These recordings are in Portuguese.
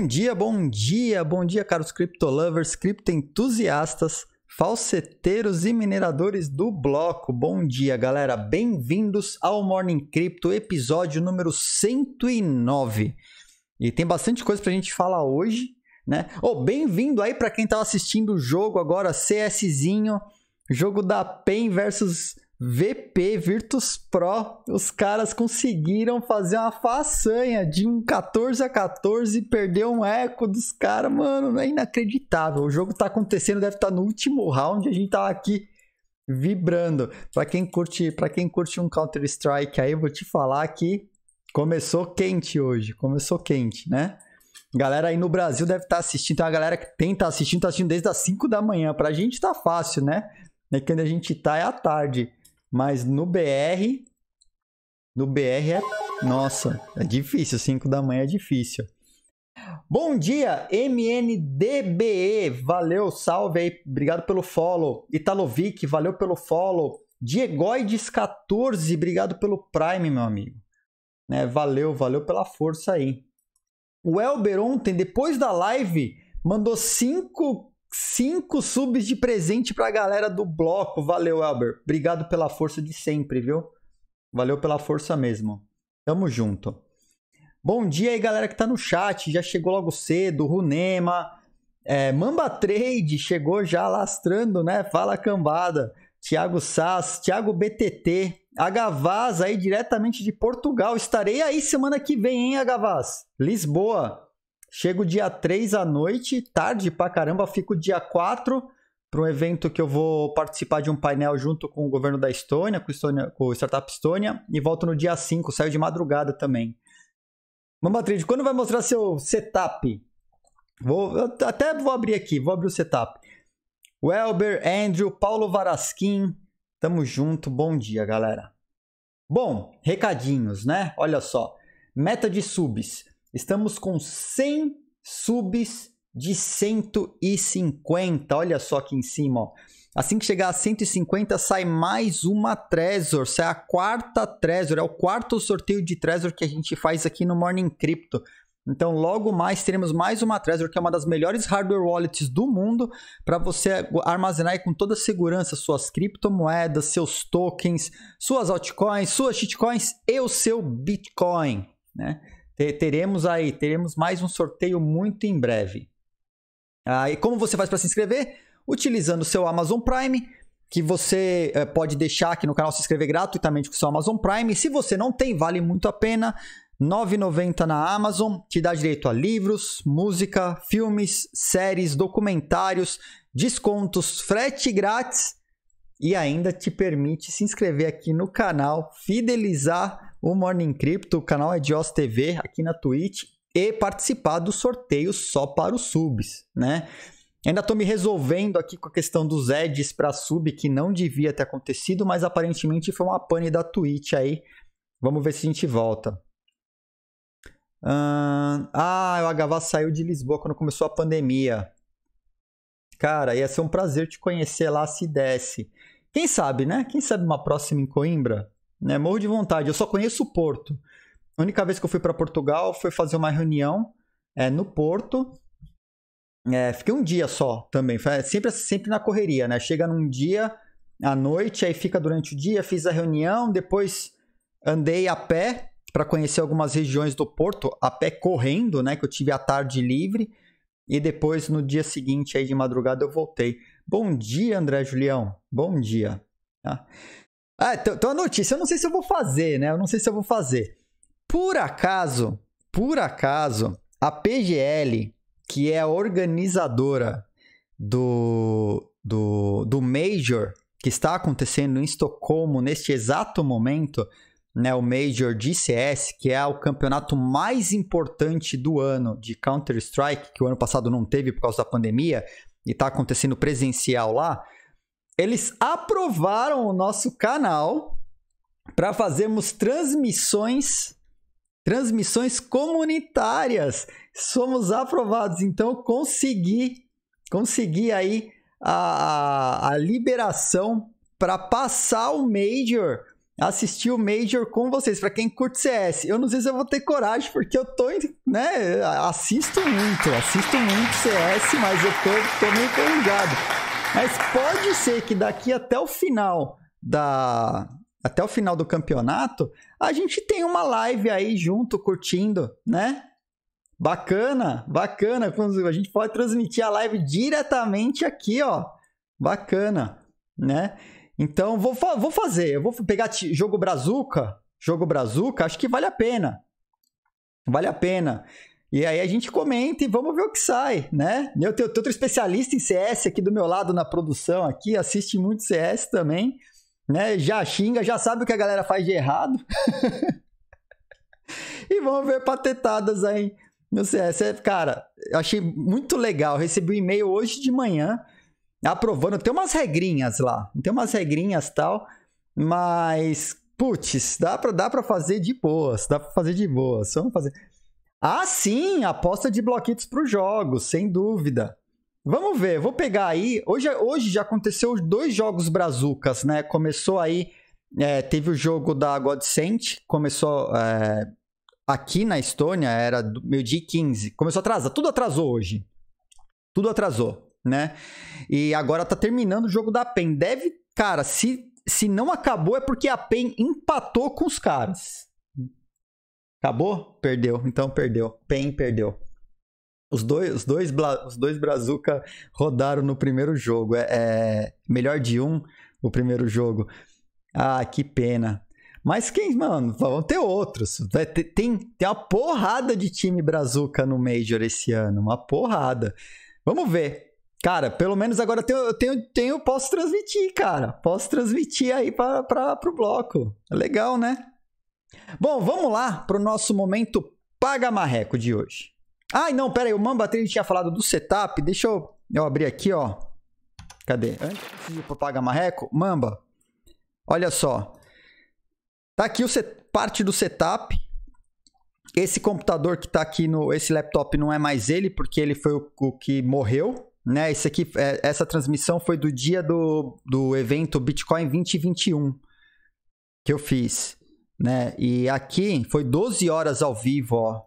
Bom dia, bom dia, bom dia, caros criptolovers, criptoentusiastas, falseteiros e mineradores do bloco. Bom dia, galera. Bem-vindos ao Morning Crypto, episódio número 109. E tem bastante coisa pra gente falar hoje, né? Oh, bem-vindo aí para quem tava tá assistindo o jogo agora, CSzinho, jogo da PEN versus VP Virtus Pro, os caras conseguiram fazer uma façanha de um 14 a 14 e perder um eco dos caras, mano, é inacreditável. O jogo tá acontecendo, deve estar tá no último round, a gente tá aqui vibrando. Para quem curte, para quem curte um Counter Strike aí, vou te falar que começou quente hoje, começou quente, né? Galera aí no Brasil deve estar tá assistindo, tem uma galera que tem tá assistindo, tá assistindo desde as 5 da manhã. Pra gente tá fácil, né? É quando a gente tá é à tarde. Mas no BR, no BR é. Nossa, é difícil. 5 da manhã é difícil. Bom dia, MNDBE. Valeu, salve aí. Obrigado pelo follow. Italovic, valeu pelo follow. Diegoides14, obrigado pelo Prime, meu amigo. Né, valeu, valeu pela força aí. O Elber ontem, depois da live, mandou cinco cinco subs de presente pra galera do bloco. Valeu, Elber. Obrigado pela força de sempre, viu? Valeu pela força mesmo. Tamo junto. Bom dia aí, galera que tá no chat. Já chegou logo cedo. Runema. É, Mamba Trade chegou já lastrando, né? Fala cambada. Tiago Sass, Tiago BTT, Agavaz aí diretamente de Portugal. Estarei aí semana que vem, hein, Agavaz? Lisboa. Chego dia 3 à noite, tarde pra caramba, fico dia 4 para um evento que eu vou participar de um painel junto com o governo da Estônia, com, Estônia, com o Startup Estônia, e volto no dia 5, saio de madrugada também. Mamatriz, quando vai mostrar seu setup? Vou, até vou abrir aqui, vou abrir o setup. Welber, Andrew, Paulo Varasquim, tamo junto, bom dia, galera. Bom, recadinhos, né? Olha só, meta de subs. Estamos com 100 subs de 150. Olha só aqui em cima, ó. Assim que chegar a 150, sai mais uma Trezor. Sai a quarta Trezor. É o quarto sorteio de Trezor que a gente faz aqui no Morning Crypto. Então, logo mais teremos mais uma Trezor, que é uma das melhores hardware wallets do mundo, para você armazenar com toda segurança suas criptomoedas, seus tokens, suas altcoins, suas shitcoins e o seu Bitcoin, né? teremos aí, teremos mais um sorteio muito em breve. Ah, e como você faz para se inscrever? Utilizando o seu Amazon Prime, que você é, pode deixar aqui no canal se inscrever gratuitamente com o seu Amazon Prime. Se você não tem, vale muito a pena. R$ 9,90 na Amazon, te dá direito a livros, música, filmes, séries, documentários, descontos, frete grátis e ainda te permite se inscrever aqui no canal, fidelizar o Morning Crypto, o canal é de TV aqui na Twitch e participar do sorteio só para os subs, né? Ainda estou me resolvendo aqui com a questão dos edges para sub, que não devia ter acontecido, mas aparentemente foi uma pane da Twitch aí. Vamos ver se a gente volta. Ah, o Agavá saiu de Lisboa quando começou a pandemia. Cara, ia ser um prazer te conhecer lá se desse. Quem sabe, né? Quem sabe uma próxima em Coimbra? Né? Morro de vontade. Eu só conheço o Porto. A única vez que eu fui para Portugal foi fazer uma reunião é, no Porto. É, fiquei um dia só também. Sempre, sempre na correria, né? Chega num dia à noite, aí fica durante o dia. Fiz a reunião, depois andei a pé para conhecer algumas regiões do Porto, a pé correndo, né? Que eu tive a tarde livre. E depois, no dia seguinte, aí de madrugada, eu voltei. Bom dia, André Julião. Bom dia. Tá? Ah, então, então a notícia, eu não sei se eu vou fazer, né? Eu não sei se eu vou fazer. Por acaso, por acaso, a PGL, que é a organizadora do, do, do Major, que está acontecendo em Estocolmo neste exato momento, né, o Major de CS, que é o campeonato mais importante do ano de Counter-Strike, que o ano passado não teve por causa da pandemia, e está acontecendo presencial lá eles aprovaram o nosso canal para fazermos transmissões transmissões comunitárias. Somos aprovados, então consegui consegui aí a, a, a liberação para passar o Major, assistir o Major com vocês. Para quem curte CS, eu não sei se eu vou ter coragem, porque eu tô, né? Assisto muito, assisto muito CS, mas eu tô, tô meio empolgado. Mas pode ser que daqui até o final da até o final do campeonato, a gente tem uma live aí junto curtindo, né? Bacana, bacana. A gente pode transmitir a live diretamente aqui, ó. Bacana, né? Então vou, vou fazer. Eu vou pegar jogo Brazuca, jogo Brazuca. Acho que vale a pena. Vale a pena. E aí a gente comenta e vamos ver o que sai, né? Eu tenho, outro especialista em CS aqui do meu lado na produção aqui, assiste muito CS também, né? Já xinga, já sabe o que a galera faz de errado. e vamos ver patetadas aí no CS. É, cara, achei muito legal. recebi um e-mail hoje de manhã aprovando. Tem umas regrinhas lá, tem umas regrinhas tal, mas putz, dá para dá pra fazer de boas, dá pra fazer de boas. Vamos fazer. Ah, sim, aposta de bloquitos para os jogos, sem dúvida. Vamos ver, vou pegar aí. Hoje, hoje já aconteceu dois jogos brazucas, né? Começou aí, é, teve o jogo da Godsent, começou é, aqui na Estônia, era meio-dia 15. Começou atrasado, tudo atrasou hoje. Tudo atrasou, né? E agora tá terminando o jogo da PEN. Deve, cara, se, se não acabou é porque a PEN empatou com os caras. Acabou? Perdeu. Então perdeu. PEN perdeu. Os dois, os dois, os dois Brazuca rodaram no primeiro jogo. É, é, melhor de um o primeiro jogo. Ah, que pena. Mas quem, mano, vão ter outros. Vai ter, tem, tem uma porrada de time Brazuca no Major esse ano. Uma porrada. Vamos ver. Cara, pelo menos agora eu tenho, tenho, tenho, posso transmitir, cara. Posso transmitir aí para o bloco. É legal, né? Bom, vamos lá para o nosso momento paga marreco de hoje. Ai, não, pera aí, o Mambatrini tinha falado do setup. Deixa eu, eu abrir aqui, ó. Cadê? Antes de ir para paga marreco, Mamba. Olha só. Tá aqui o set, parte do setup. Esse computador que tá aqui no esse laptop não é mais ele, porque ele foi o, o que morreu, né? Esse aqui é, essa transmissão foi do dia do, do evento Bitcoin 2021 que eu fiz né? E aqui foi 12 horas ao vivo, ó,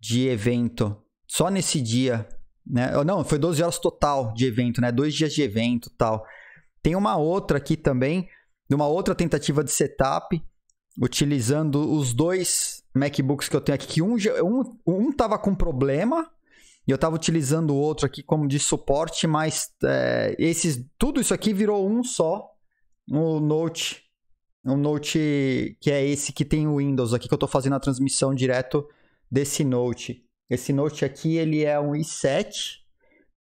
de evento, só nesse dia, né? Ou não, foi 12 horas total de evento, né? Dois dias de evento, tal. Tem uma outra aqui também, de uma outra tentativa de setup, utilizando os dois MacBooks que eu tenho aqui, que um um, um tava com problema, e eu estava utilizando o outro aqui como de suporte, mas é, esses, tudo isso aqui virou um só, o Note um Note que é esse que tem o Windows aqui, que eu estou fazendo a transmissão direto desse Note. Esse Note aqui, ele é um i7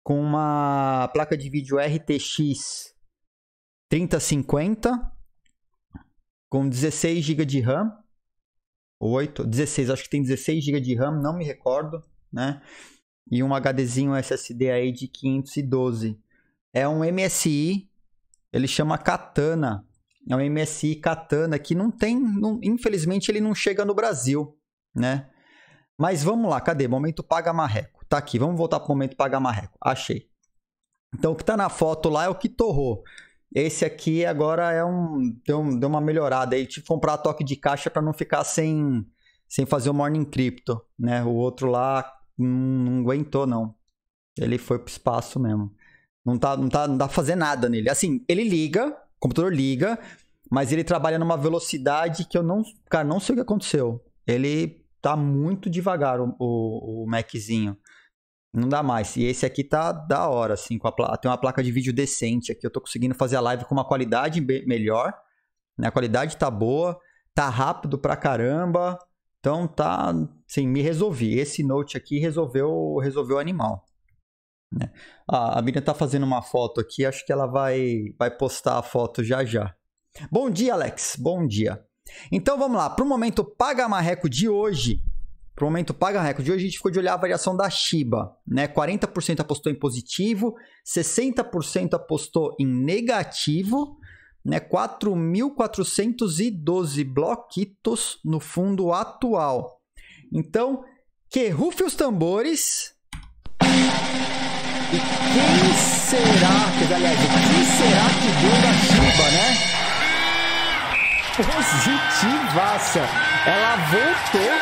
com uma placa de vídeo RTX 3050 com 16 GB de RAM, 8, 16, acho que tem 16 GB de RAM, não me recordo, né? E um HDzinho SSD aí de 512. É um MSI, ele chama Katana. É um MSI Katana que não tem, não, infelizmente ele não chega no Brasil, né? Mas vamos lá, cadê? Momento paga marreco. Tá aqui, vamos voltar pro momento paga marreco. Achei. Então o que tá na foto lá é o que torrou. Esse aqui agora é um deu, deu uma melhorada aí, tive que comprar toque de caixa para não ficar sem sem fazer o morning crypto, né? O outro lá hum, não aguentou não. Ele foi pro espaço mesmo. Não tá, não tá, não dá pra fazer nada nele. Assim, ele liga, o computador liga, mas ele trabalha numa velocidade que eu não. Cara, não sei o que aconteceu. Ele tá muito devagar, o, o, o Maczinho. Não dá mais. E esse aqui tá da hora, assim. Com a tem uma placa de vídeo decente aqui. Eu tô conseguindo fazer a live com uma qualidade melhor. Né? A qualidade tá boa. Tá rápido pra caramba. Então tá. Sim, me resolvi. Esse Note aqui resolveu resolveu o animal. Né? Ah, a Miriam está fazendo uma foto aqui, acho que ela vai, vai postar a foto já já. Bom dia, Alex. Bom dia. Então vamos lá, para o momento paga marreco de hoje, para o momento paga marreco de hoje, a gente ficou de olhar a variação da Shiba, né? 40% apostou em positivo, 60% apostou em negativo, né? 4.412 bloquitos no fundo atual. Então, que rufe os tambores, e quem será, que aliás, quem será que deu da Chiba, né? Positivaça! Ela voltou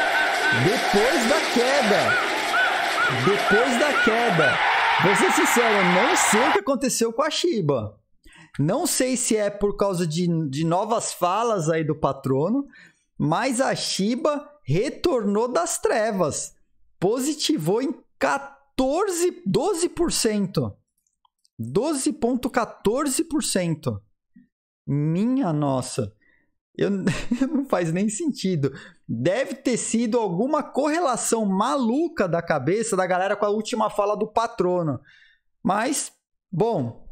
depois da queda. Depois da queda. Vou ser sincero, eu não sei o que aconteceu com a Shiba. Não sei se é por causa de, de novas falas aí do patrono, mas a Shiba retornou das trevas. Positivou em 14. 14, 12%. 12,14%. Minha nossa. Eu, não faz nem sentido. Deve ter sido alguma correlação maluca da cabeça da galera com a última fala do patrono. Mas, bom,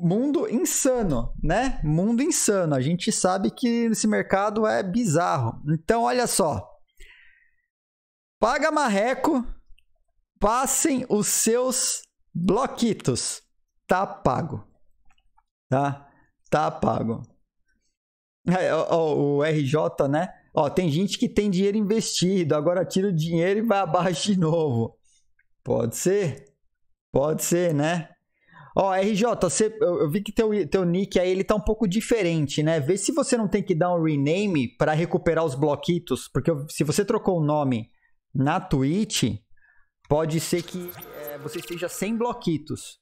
mundo insano, né? Mundo insano. A gente sabe que esse mercado é bizarro. Então, olha só. Paga marreco passem os seus bloquitos. Tá pago. Tá? Tá pago. É, ó, o RJ, né? Ó, tem gente que tem dinheiro investido, agora tira o dinheiro e vai abaixo de novo. Pode ser? Pode ser, né? Ó, RJ, você, eu, vi que teu, teu nick aí ele tá um pouco diferente, né? Vê se você não tem que dar um rename para recuperar os bloquitos, porque se você trocou o nome na Twitch, pode ser que é, você esteja sem bloquitos.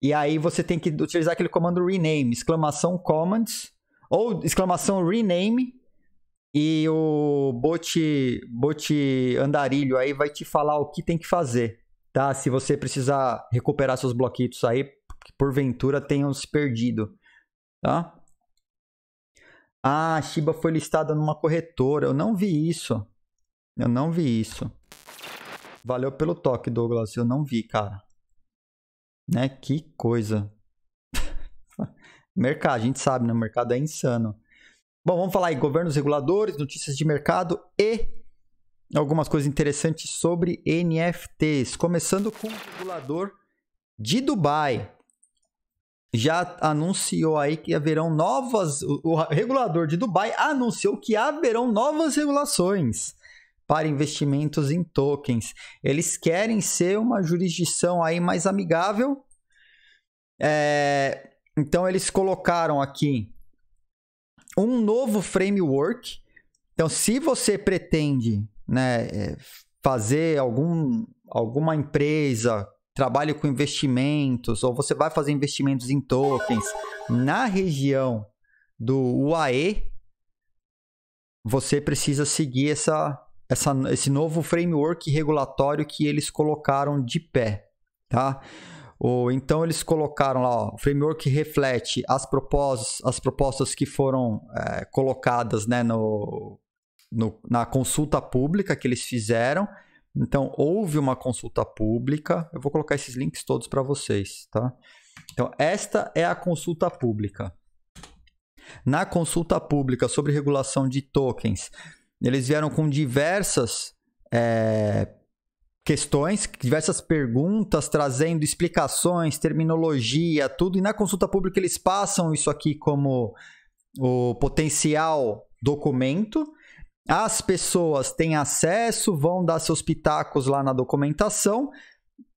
E aí você tem que utilizar aquele comando rename, exclamação commands, ou exclamação rename, e o bot, bot andarilho aí vai te falar o que tem que fazer, tá? Se você precisar recuperar seus bloquitos aí, que porventura tenham se perdido, tá? Ah, a Shiba foi listada numa corretora. Eu não vi isso. Eu não vi isso. Valeu pelo toque, Douglas. Eu não vi, cara. Né? Que coisa. mercado, a gente sabe, né? O mercado é insano. Bom, vamos falar aí governos reguladores, notícias de mercado e algumas coisas interessantes sobre NFTs. Começando com o regulador de Dubai. Já anunciou aí que haverão novas. O, o regulador de Dubai anunciou que haverão novas regulações para investimentos em tokens. Eles querem ser uma jurisdição aí mais amigável. É, então eles colocaram aqui um novo framework. Então, se você pretende né, é, fazer algum, alguma empresa trabalhe com investimentos ou você vai fazer investimentos em tokens na região do UAE, você precisa seguir essa essa, esse novo framework regulatório que eles colocaram de pé, tá? Ou, então eles colocaram lá, ó, o framework reflete as propostas, as propostas que foram é, colocadas né, no, no, na consulta pública que eles fizeram. Então houve uma consulta pública. Eu vou colocar esses links todos para vocês, tá? Então esta é a consulta pública. Na consulta pública sobre regulação de tokens, eles vieram com diversas é, questões, diversas perguntas, trazendo explicações, terminologia, tudo. E na consulta pública eles passam isso aqui como o potencial documento. As pessoas têm acesso, vão dar seus pitacos lá na documentação.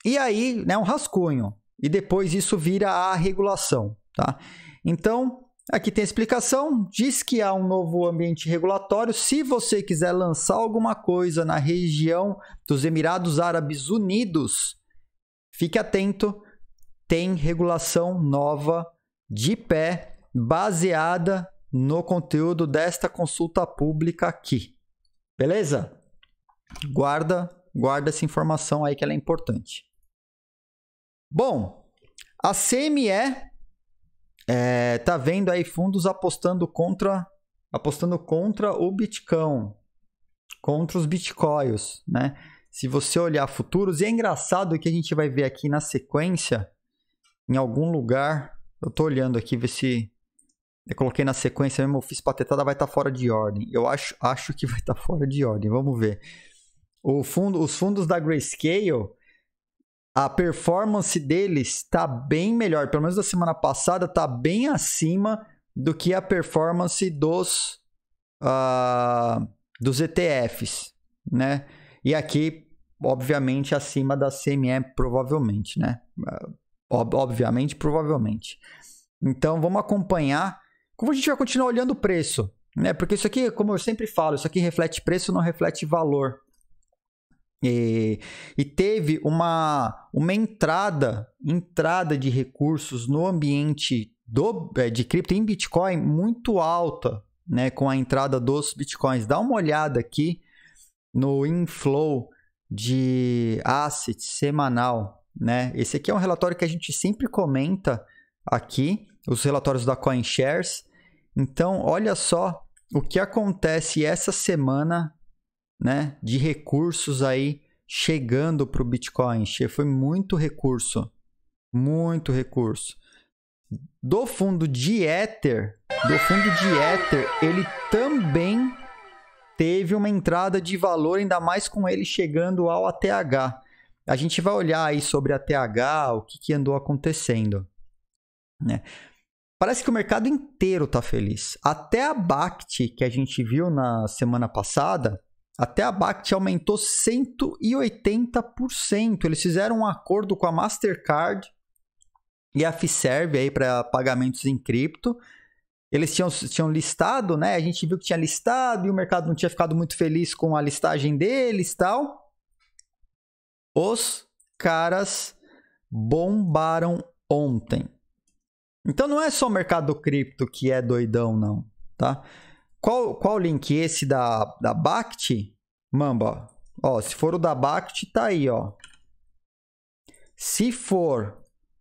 E aí, né, um rascunho. E depois isso vira a regulação, tá? Então, Aqui tem a explicação, diz que há um novo ambiente regulatório. Se você quiser lançar alguma coisa na região dos Emirados Árabes Unidos, fique atento, tem regulação nova de pé, baseada no conteúdo desta consulta pública aqui. Beleza? Guarda, guarda essa informação aí que ela é importante. Bom, a CME é, tá vendo aí fundos apostando contra apostando contra o Bitcoin, contra os Bitcoins, né? Se você olhar futuros, e é engraçado que a gente vai ver aqui na sequência, em algum lugar, eu tô olhando aqui ver se eu coloquei na sequência mesmo, eu fiz patetada, vai estar tá fora de ordem. Eu acho, acho que vai estar tá fora de ordem, vamos ver. O fundo, os fundos da Grayscale, a performance deles está bem melhor, pelo menos da semana passada, está bem acima do que a performance dos, uh, dos ETFs, né? E aqui, obviamente, acima da CME, provavelmente, né? Ah, ob obviamente, provavelmente. Então, vamos acompanhar como a gente vai continuar olhando o preço, né? Porque isso aqui, como eu sempre falo, isso aqui reflete preço, não reflete valor, e, e, teve uma, uma entrada, entrada de recursos no ambiente do, eh, de cripto em Bitcoin muito alta, né, com a entrada dos Bitcoins. Dá uma olhada aqui no inflow de assets semanal, né? Esse aqui é um relatório que a gente sempre comenta aqui, os relatórios da CoinShares. Então, olha só o que acontece essa semana né, de recursos aí chegando para o Bitcoin. Foi muito recurso, muito recurso. Do fundo de Ether, do fundo de Ether, ele também teve uma entrada de valor, ainda mais com ele chegando ao ATH. A gente vai olhar aí sobre ATH, o que, que andou acontecendo. Né? Parece que o mercado inteiro está feliz. Até a BACT, que a gente viu na semana passada, até a BACT aumentou 180%. Eles fizeram um acordo com a Mastercard e a Fiserv aí para pagamentos em cripto. Eles tinham, tinham listado, né? A gente viu que tinha listado e o mercado não tinha ficado muito feliz com a listagem deles tal. Os caras bombaram ontem. Então não é só o mercado cripto que é doidão, não, tá? Qual, qual link? Esse da, da Bact Mamba, ó. Se for o da Bact tá aí, ó. Se for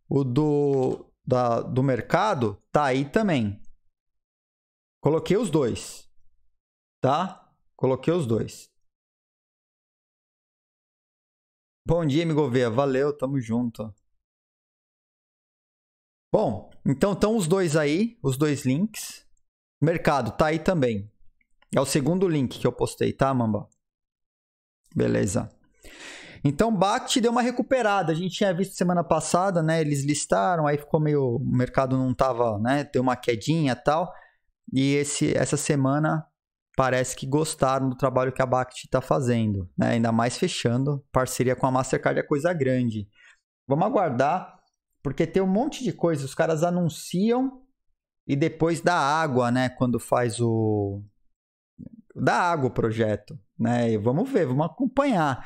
o do, da, do mercado, tá aí também. Coloquei os dois. Tá? Coloquei os dois. Bom dia, amigo Veia. Valeu, tamo junto. Bom, então estão os dois aí, os dois links. Mercado, tá aí também. É o segundo link que eu postei, tá, Mamba? Beleza. Então, BACT deu uma recuperada. A gente tinha visto semana passada, né? Eles listaram, aí ficou meio. O mercado não tava, né? Deu uma quedinha tal. E esse, essa semana parece que gostaram do trabalho que a BACT está fazendo, né? ainda mais fechando parceria com a Mastercard é coisa grande. Vamos aguardar, porque tem um monte de coisa. Os caras anunciam e depois da água, né? Quando faz o. Da água o projeto, né? E vamos ver, vamos acompanhar.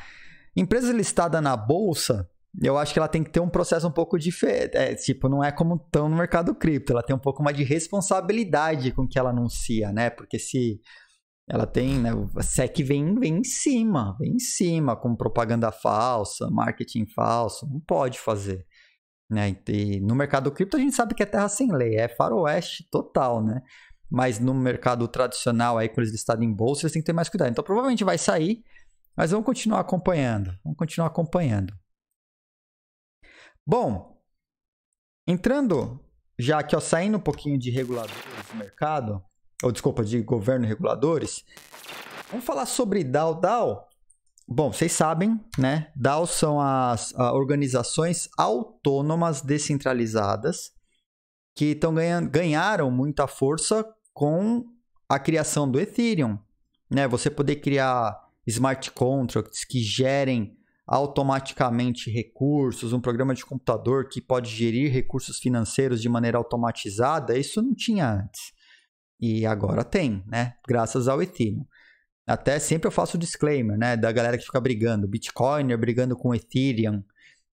Empresa listada na bolsa, eu acho que ela tem que ter um processo um pouco diferente. É, tipo, não é como tão no mercado cripto. Ela tem um pouco mais de responsabilidade com o que ela anuncia, né? Porque se ela tem, né? A SEC vem, vem em cima, vem em cima, com propaganda falsa, marketing falso. Não pode fazer. Né? E no mercado cripto a gente sabe que é terra sem lei, é faroeste total, né? Mas no mercado tradicional, aí, com eles listados em bolsa, eles têm que ter mais cuidado. Então provavelmente vai sair, mas vamos continuar acompanhando. Vamos continuar acompanhando. Bom, entrando já que ó, saindo um pouquinho de reguladores do mercado, ou desculpa, de governo e reguladores, vamos falar sobre DAO DAO, Bom, vocês sabem, né? DAOs são as a, organizações autônomas descentralizadas que estão ganhando, ganharam muita força com a criação do Ethereum, né? Você poder criar smart contracts que gerem automaticamente recursos, um programa de computador que pode gerir recursos financeiros de maneira automatizada, isso não tinha antes. E agora tem, né? Graças ao Ethereum. Até sempre eu faço disclaimer, né? Da galera que fica brigando. Bitcoiner brigando com Ethereum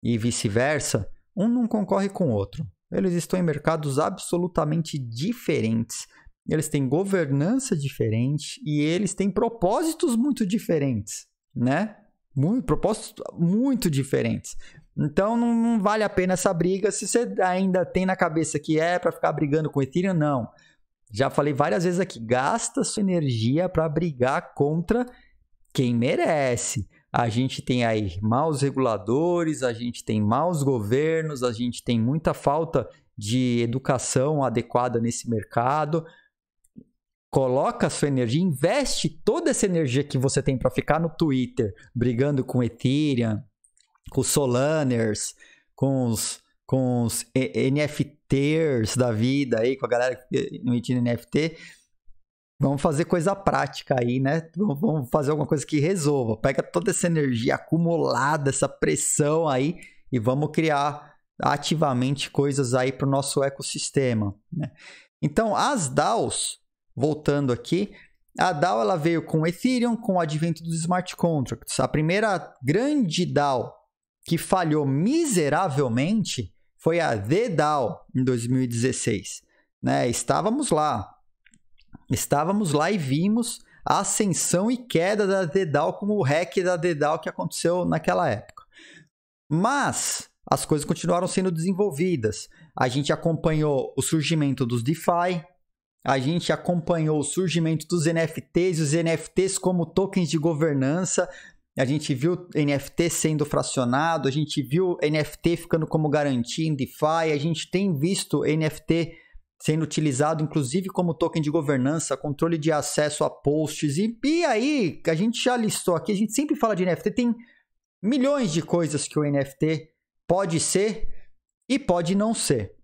e vice-versa. Um não concorre com o outro. Eles estão em mercados absolutamente diferentes. Eles têm governança diferente e eles têm propósitos muito diferentes, né? Muito, propósitos muito diferentes. Então não, não vale a pena essa briga se você ainda tem na cabeça que é para ficar brigando com Ethereum, não. Já falei várias vezes aqui, gasta sua energia para brigar contra quem merece. A gente tem aí maus reguladores, a gente tem maus governos, a gente tem muita falta de educação adequada nesse mercado. Coloca sua energia, investe toda essa energia que você tem para ficar no Twitter brigando com Ethereum, com Solaners, com os com os NFTs da vida aí, com a galera emitindo NFT. Vamos fazer coisa prática aí, né? Vamos fazer alguma coisa que resolva. Pega toda essa energia acumulada, essa pressão aí e vamos criar ativamente coisas aí para o nosso ecossistema. Né? Então, as DAOs, voltando aqui, a DAO ela veio com o Ethereum, com o advento dos smart contracts. A primeira grande DAO que falhou miseravelmente foi a The DAO em 2016. Né? Estávamos lá. Estávamos lá e vimos a ascensão e queda da DAO como o hack da DAO que aconteceu naquela época. Mas as coisas continuaram sendo desenvolvidas. A gente acompanhou o surgimento dos DeFi, a gente acompanhou o surgimento dos NFTs, os NFTs como tokens de governança, a gente viu NFT sendo fracionado, a gente viu NFT ficando como garantia em DeFi, a gente tem visto NFT sendo utilizado inclusive como token de governança, controle de acesso a posts e, e aí a gente já listou aqui, a gente sempre fala de NFT, tem milhões de coisas que o NFT pode ser e pode não ser.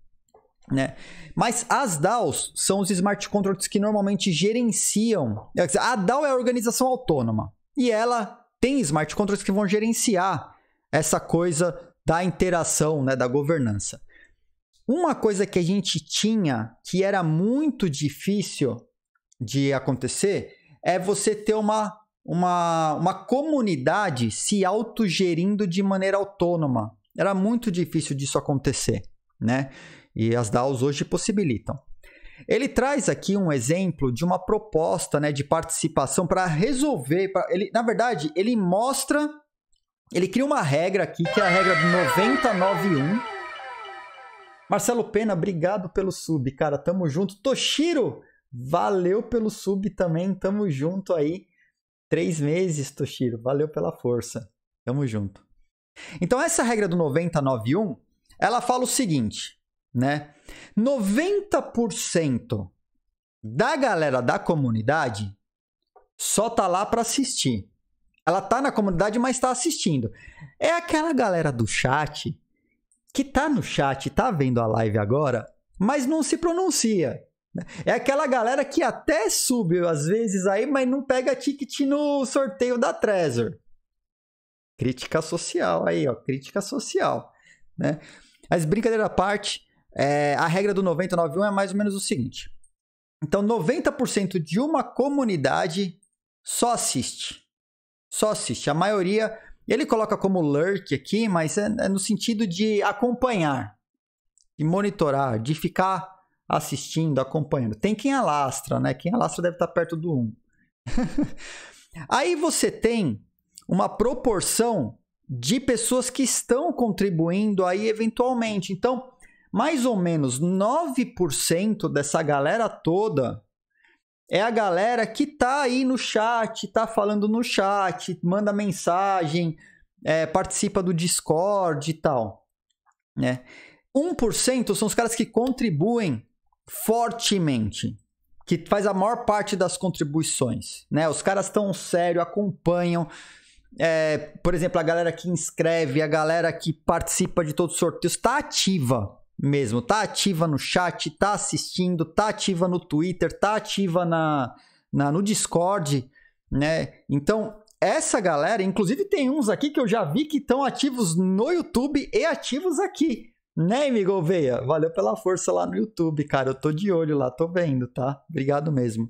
Né? Mas as DAOs são os smart contracts que normalmente gerenciam. A DAO é a organização autônoma e ela tem smart contracts que vão gerenciar essa coisa da interação, né, da governança. Uma coisa que a gente tinha que era muito difícil de acontecer é você ter uma, uma, uma comunidade se autogerindo de maneira autônoma. Era muito difícil disso acontecer, né? E as DAOs hoje possibilitam. Ele traz aqui um exemplo de uma proposta né, de participação para resolver. Pra, ele, na verdade, ele mostra, ele cria uma regra aqui, que é a regra do 991. Marcelo Pena, obrigado pelo sub, cara. Tamo junto. Toshiro, valeu pelo sub também. Tamo junto aí. Três meses, Toshiro. Valeu pela força. Tamo junto. Então, essa regra do 9091, ela fala o seguinte: né? 90% da galera da comunidade só tá lá para assistir. Ela tá na comunidade, mas está assistindo. É aquela galera do chat que tá no chat, tá vendo a live agora, mas não se pronuncia. Né? É aquela galera que até sube às vezes aí, mas não pega ticket no sorteio da Trezor. Crítica social aí, ó, crítica social, né? Mas brincadeira à parte, é, a regra do 99.1 é mais ou menos o seguinte. Então, 90% de uma comunidade só assiste. Só assiste. A maioria, ele coloca como lurk aqui, mas é, é no sentido de acompanhar, de monitorar, de ficar assistindo, acompanhando. Tem quem alastra, né? Quem alastra deve estar perto do 1. Aí você tem uma proporção de pessoas que estão contribuindo aí eventualmente. Então, mais ou menos 9% dessa galera toda é a galera que tá aí no chat, tá falando no chat, manda mensagem, é, participa do Discord e tal. Né? 1% são os caras que contribuem fortemente, que faz a maior parte das contribuições. Né? Os caras estão sério, acompanham. É, por exemplo, a galera que inscreve, a galera que participa de todos os sorteios, está ativa mesmo. Tá ativa no chat, tá assistindo, tá ativa no Twitter, tá ativa na, na no Discord, né? Então, essa galera, inclusive tem uns aqui que eu já vi que estão ativos no YouTube e ativos aqui. Né, amigo Veia? Valeu pela força lá no YouTube, cara. Eu tô de olho lá, tô vendo, tá? Obrigado mesmo.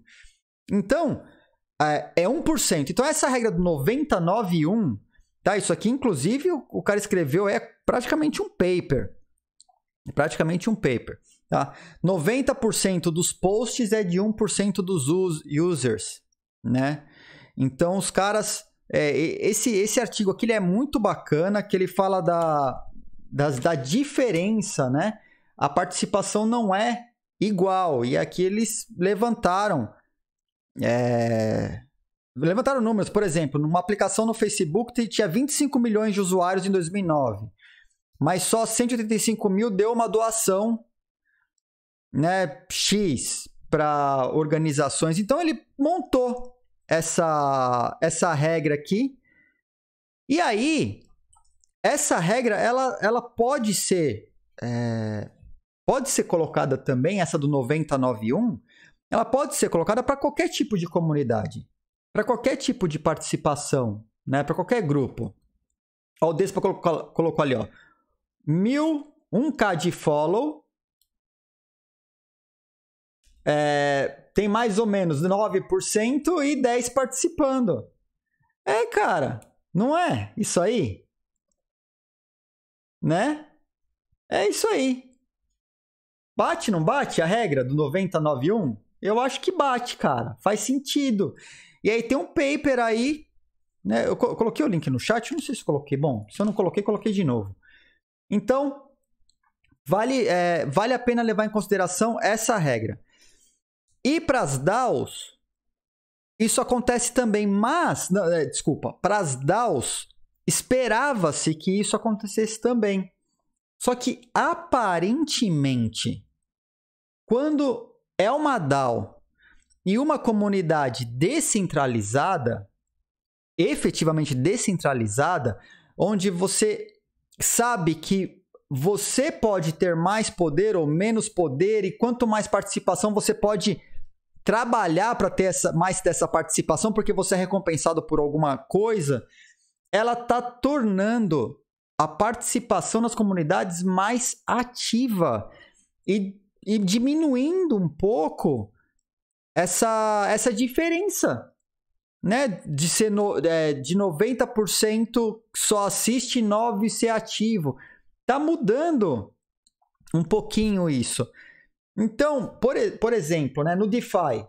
Então, é, é 1%. Então, essa regra do 99,1, tá? Isso aqui, inclusive, o, o cara escreveu, é praticamente um paper praticamente um paper. Tá? 90% dos posts é de 1% dos users, né? Então os caras, é, esse esse artigo aqui é muito bacana, que ele fala da, das, da diferença, né? A participação não é igual e aqui eles levantaram é, levantaram números, por exemplo, numa aplicação no Facebook tinha 25 milhões de usuários em 2009 mas só 185 mil deu uma doação, né, X para organizações. Então ele montou essa, essa regra aqui. E aí, essa regra ela, ela pode ser é, pode ser colocada também, essa do 9091, ela pode ser colocada para qualquer tipo de comunidade, para qualquer tipo de participação, né? para qualquer grupo. Ó, o Despa colocou, colocou ali, ó mil, 1k de follow. É, tem mais ou menos 9% e 10 participando. É, cara, não é isso aí? Né? É isso aí. Bate, não bate a regra do 9091? Eu acho que bate, cara. Faz sentido. E aí tem um paper aí, né? Eu coloquei o link no chat, não sei se coloquei. Bom, se eu não coloquei, coloquei de novo. Então, vale, é, vale a pena levar em consideração essa regra. E para as DAOs, isso acontece também, mas, não, é, desculpa, para as DAOs, esperava-se que isso acontecesse também. Só que, aparentemente, quando é uma DAO e uma comunidade descentralizada, efetivamente descentralizada, onde você sabe que você pode ter mais poder ou menos poder, e quanto mais participação você pode trabalhar para ter essa, mais dessa participação, porque você é recompensado por alguma coisa, ela está tornando a participação nas comunidades mais ativa e, e diminuindo um pouco essa, essa diferença né, de ser no, é, de 90% só assiste 9 ser ativo. Tá mudando um pouquinho isso. Então, por, por exemplo, né, no DeFi,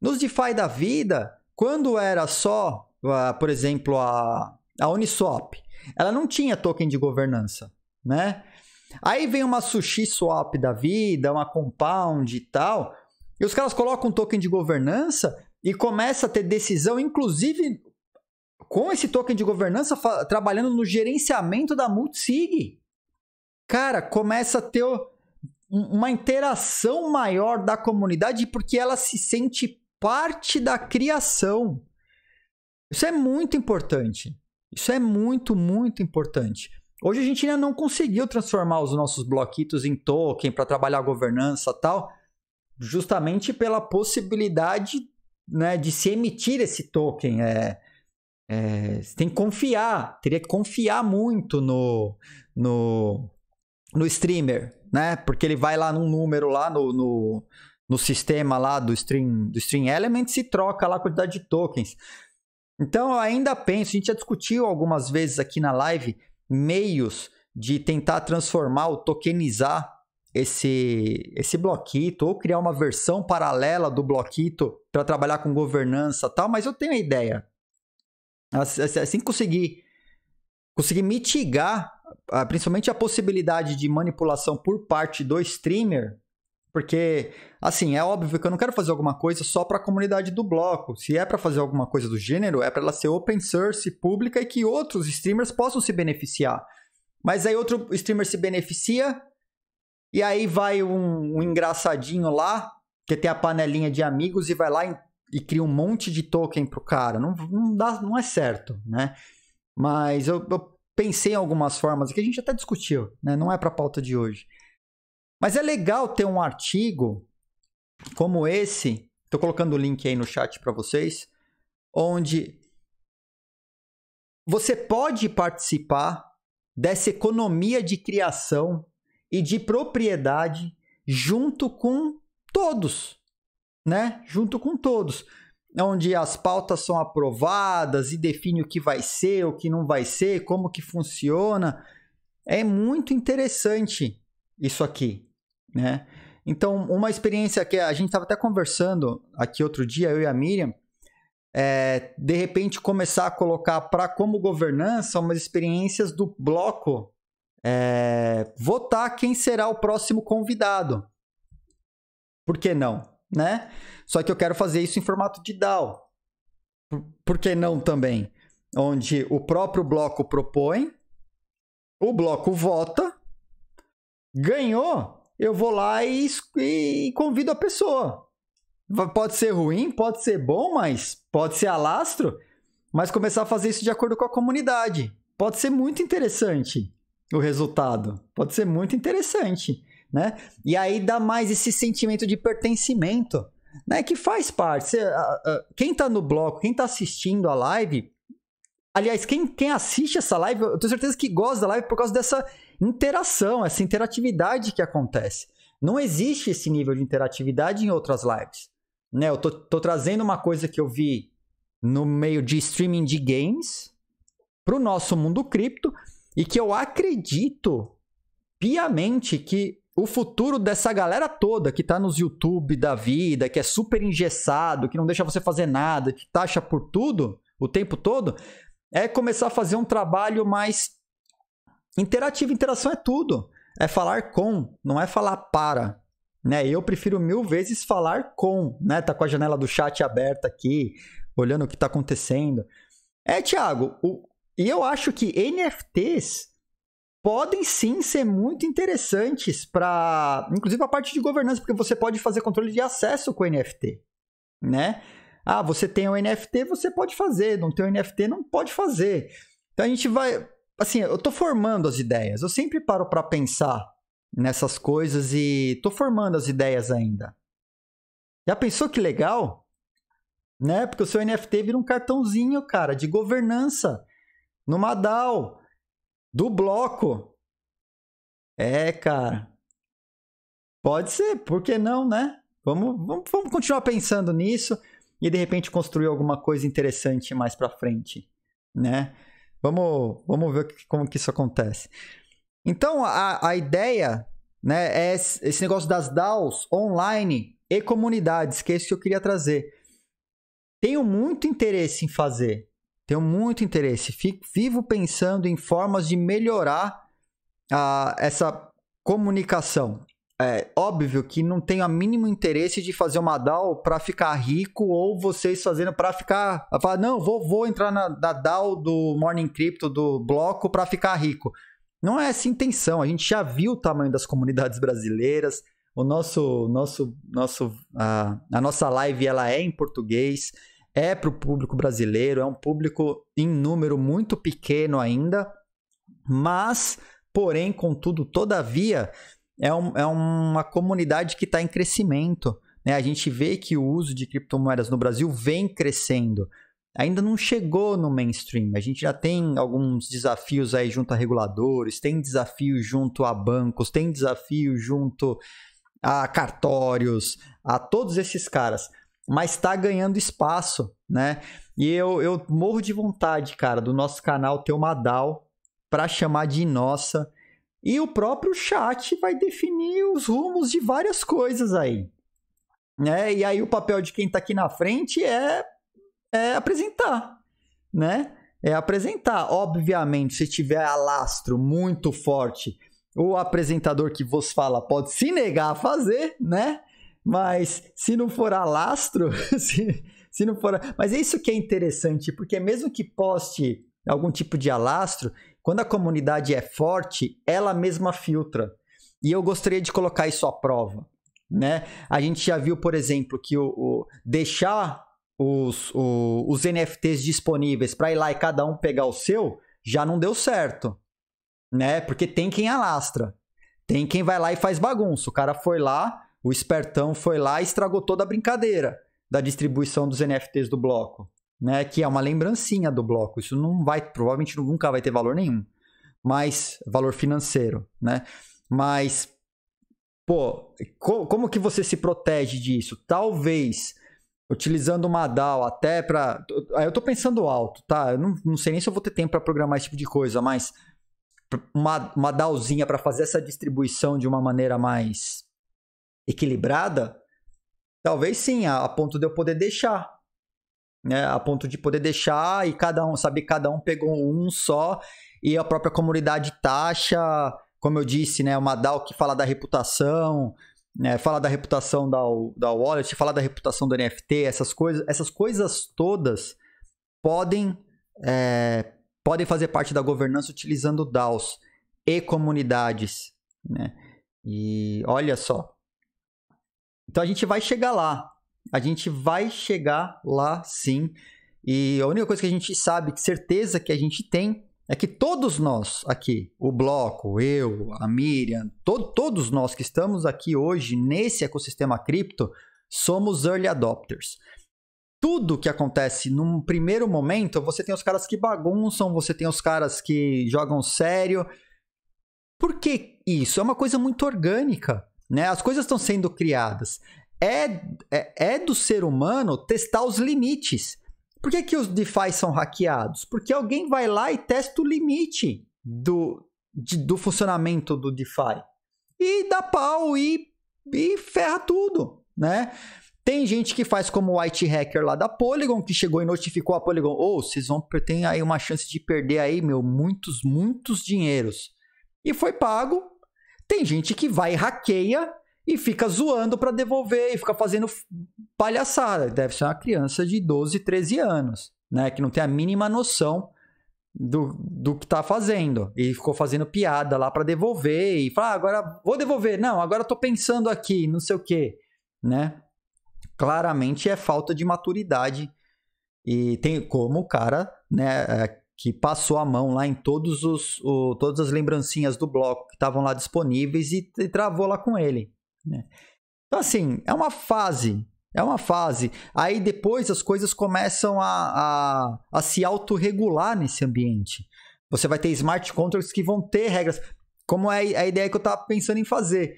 nos DeFi da vida, quando era só, uh, por exemplo, a, a Uniswap, ela não tinha token de governança, né? Aí vem uma Sushi Swap da vida, uma Compound e tal, e os caras colocam um token de governança e começa a ter decisão, inclusive com esse token de governança, trabalhando no gerenciamento da multisig. Cara, começa a ter uma interação maior da comunidade porque ela se sente parte da criação. Isso é muito importante. Isso é muito, muito importante. Hoje a gente ainda não conseguiu transformar os nossos bloquitos em token para trabalhar a governança tal, justamente pela possibilidade né, de se emitir esse token. É, é, você tem que confiar, teria que confiar muito no, no, no streamer, né? Porque ele vai lá num número lá no, no, no sistema lá do Stream, do stream Elements e troca lá a quantidade de tokens. Então eu ainda penso, a gente já discutiu algumas vezes aqui na live meios de tentar transformar ou tokenizar esse esse bloquito ou criar uma versão paralela do bloquito para trabalhar com governança tal, mas eu tenho a ideia. Assim que assim, assim conseguir, conseguir mitigar ah, principalmente a possibilidade de manipulação por parte do streamer, porque assim, é óbvio que eu não quero fazer alguma coisa só para a comunidade do bloco. Se é para fazer alguma coisa do gênero, é para ela ser open source, pública e que outros streamers possam se beneficiar. Mas aí outro streamer se beneficia e aí vai um, um engraçadinho lá, que tem a panelinha de amigos, e vai lá e, e cria um monte de token pro cara. Não, não, dá, não é certo, né? Mas eu, eu pensei em algumas formas que a gente até discutiu, né? Não é para pauta de hoje. Mas é legal ter um artigo como esse, estou colocando o link aí no chat para vocês, onde você pode participar dessa economia de criação e de propriedade junto com todos, né? Junto com todos, onde as pautas são aprovadas e define o que vai ser, o que não vai ser, como que funciona. É muito interessante isso aqui, né? Então, uma experiência que a gente estava até conversando aqui outro dia, eu e a Miriam, é, de repente começar a colocar para como governança umas experiências do bloco é, votar quem será o próximo convidado. Por que não? Né? Só que eu quero fazer isso em formato de DAO. Por, por que não também? Onde o próprio bloco propõe, o bloco vota, ganhou, eu vou lá e, e convido a pessoa. Pode ser ruim, pode ser bom, mas pode ser alastro, mas começar a fazer isso de acordo com a comunidade. Pode ser muito interessante o resultado. Pode ser muito interessante, né? E aí dá mais esse sentimento de pertencimento, né? Que faz parte. Você, a, a, quem tá no bloco, quem tá assistindo a live, aliás, quem, quem assiste essa live, eu tenho certeza que gosta da live por causa dessa interação, essa interatividade que acontece. Não existe esse nível de interatividade em outras lives. Né? Eu tô, tô trazendo uma coisa que eu vi no meio de streaming de games para o nosso mundo cripto e que eu acredito piamente que o futuro dessa galera toda que tá nos YouTube da vida, que é super engessado, que não deixa você fazer nada, que taxa por tudo o tempo todo, é começar a fazer um trabalho mais interativo. Interação é tudo. É falar com, não é falar para. Né? Eu prefiro mil vezes falar com, né? Tá com a janela do chat aberta aqui, olhando o que tá acontecendo. É, Thiago, o, e eu acho que NFTs podem sim ser muito interessantes para, inclusive a parte de governança, porque você pode fazer controle de acesso com NFT, né? Ah, você tem o um NFT, você pode fazer, não tem o um NFT, não pode fazer. Então a gente vai, assim, eu tô formando as ideias. Eu sempre paro para pensar nessas coisas e tô formando as ideias ainda. Já pensou que legal? Né? Porque o seu NFT vira um cartãozinho, cara, de governança numa DAO do bloco. É, cara. Pode ser, por que não, né? Vamos, vamos, vamos continuar pensando nisso e de repente construir alguma coisa interessante mais para frente, né? Vamos, vamos ver como que isso acontece. Então, a, a ideia né, é esse negócio das DAOs online e comunidades, que é isso que eu queria trazer. Tenho muito interesse em fazer, tenho muito interesse. Fico, vivo pensando em formas de melhorar a, ah, essa comunicação. É óbvio que não tenho a mínimo interesse de fazer uma DAO para ficar rico ou vocês fazendo para ficar. Falar, não, vou, vou entrar na, na DAO do Morning Crypto, do bloco, para ficar rico. Não é essa a intenção. A gente já viu o tamanho das comunidades brasileiras. O nosso, nosso, nosso, a, ah, a nossa live ela é em português é para o público brasileiro, é um público em número muito pequeno ainda, mas, porém, contudo, todavia, é, um, é uma comunidade que está em crescimento. Né? A gente vê que o uso de criptomoedas no Brasil vem crescendo. Ainda não chegou no mainstream. A gente já tem alguns desafios aí junto a reguladores, tem desafio junto a bancos, tem desafio junto a cartórios, a todos esses caras mas está ganhando espaço, né? E eu, eu morro de vontade, cara, do nosso canal ter uma DAO para chamar de nossa. E o próprio chat vai definir os rumos de várias coisas aí. Né? E aí o papel de quem está aqui na frente é, é apresentar, né? É apresentar. Obviamente, se tiver alastro muito forte, o apresentador que vos fala pode se negar a fazer, né? Mas se não for alastro, se, se não for. Mas é isso que é interessante, porque mesmo que poste algum tipo de alastro, quando a comunidade é forte, ela mesma filtra. E eu gostaria de colocar isso à prova. Né? A gente já viu, por exemplo, que o, o deixar os, o, os NFTs disponíveis para ir lá e cada um pegar o seu já não deu certo. Né? Porque tem quem alastra. Tem quem vai lá e faz bagunça. O cara foi lá, o espertão foi lá e estragou toda a brincadeira da distribuição dos NFTs do bloco, né? Que é uma lembrancinha do bloco. Isso não vai, provavelmente nunca vai ter valor nenhum, mas valor financeiro, né? Mas pô, co como que você se protege disso? Talvez utilizando uma DAO até para, eu tô pensando alto, tá? Eu não, não sei nem se eu vou ter tempo para programar esse tipo de coisa, mas uma, uma DAOzinha para fazer essa distribuição de uma maneira mais equilibrada, talvez sim, a, ponto de eu poder deixar. Né? A ponto de poder deixar e cada um, sabe, cada um pegou um só e a própria comunidade taxa, como eu disse, né, uma DAO que fala da reputação, né, fala da reputação da, da wallet, fala da reputação do NFT, essas coisas, essas coisas todas podem é, podem fazer parte da governança utilizando DAOs e comunidades, né? E olha só, então a gente vai chegar lá. A gente vai chegar lá sim. E a única coisa que a gente sabe, que certeza que a gente tem, é que todos nós aqui, o Bloco, eu, a Miriam, to todos nós que estamos aqui hoje nesse ecossistema cripto, somos early adopters. Tudo que acontece num primeiro momento, você tem os caras que bagunçam, você tem os caras que jogam sério. Por que isso? É uma coisa muito orgânica. Né? As coisas estão sendo criadas. É, é, é do ser humano testar os limites. Por que, que os DeFi são hackeados? Porque alguém vai lá e testa o limite do, de, do funcionamento do DeFi. E dá pau e, e ferra tudo, né? Tem gente que faz como o White Hacker lá da Polygon, que chegou e notificou a Polygon: ou oh, vocês vão ter aí uma chance de perder aí, meu, muitos, muitos dinheiros. E foi pago tem gente que vai e hackeia e fica zoando para devolver e fica fazendo palhaçada. Deve ser uma criança de 12, 13 anos, né? Que não tem a mínima noção do, do que tá fazendo. E ficou fazendo piada lá para devolver e falar, ah, agora vou devolver. Não, agora tô pensando aqui, não sei o quê, né? Claramente é falta de maturidade. E tem como o cara, né, é, que passou a mão lá em todos os, o, todas as lembrancinhas do bloco que estavam lá disponíveis e, e, travou lá com ele. Né? Então, assim, é uma fase. É uma fase. Aí depois as coisas começam a, a, a se autorregular nesse ambiente. Você vai ter smart contracts que vão ter regras. Como é, é a ideia que eu estava pensando em fazer.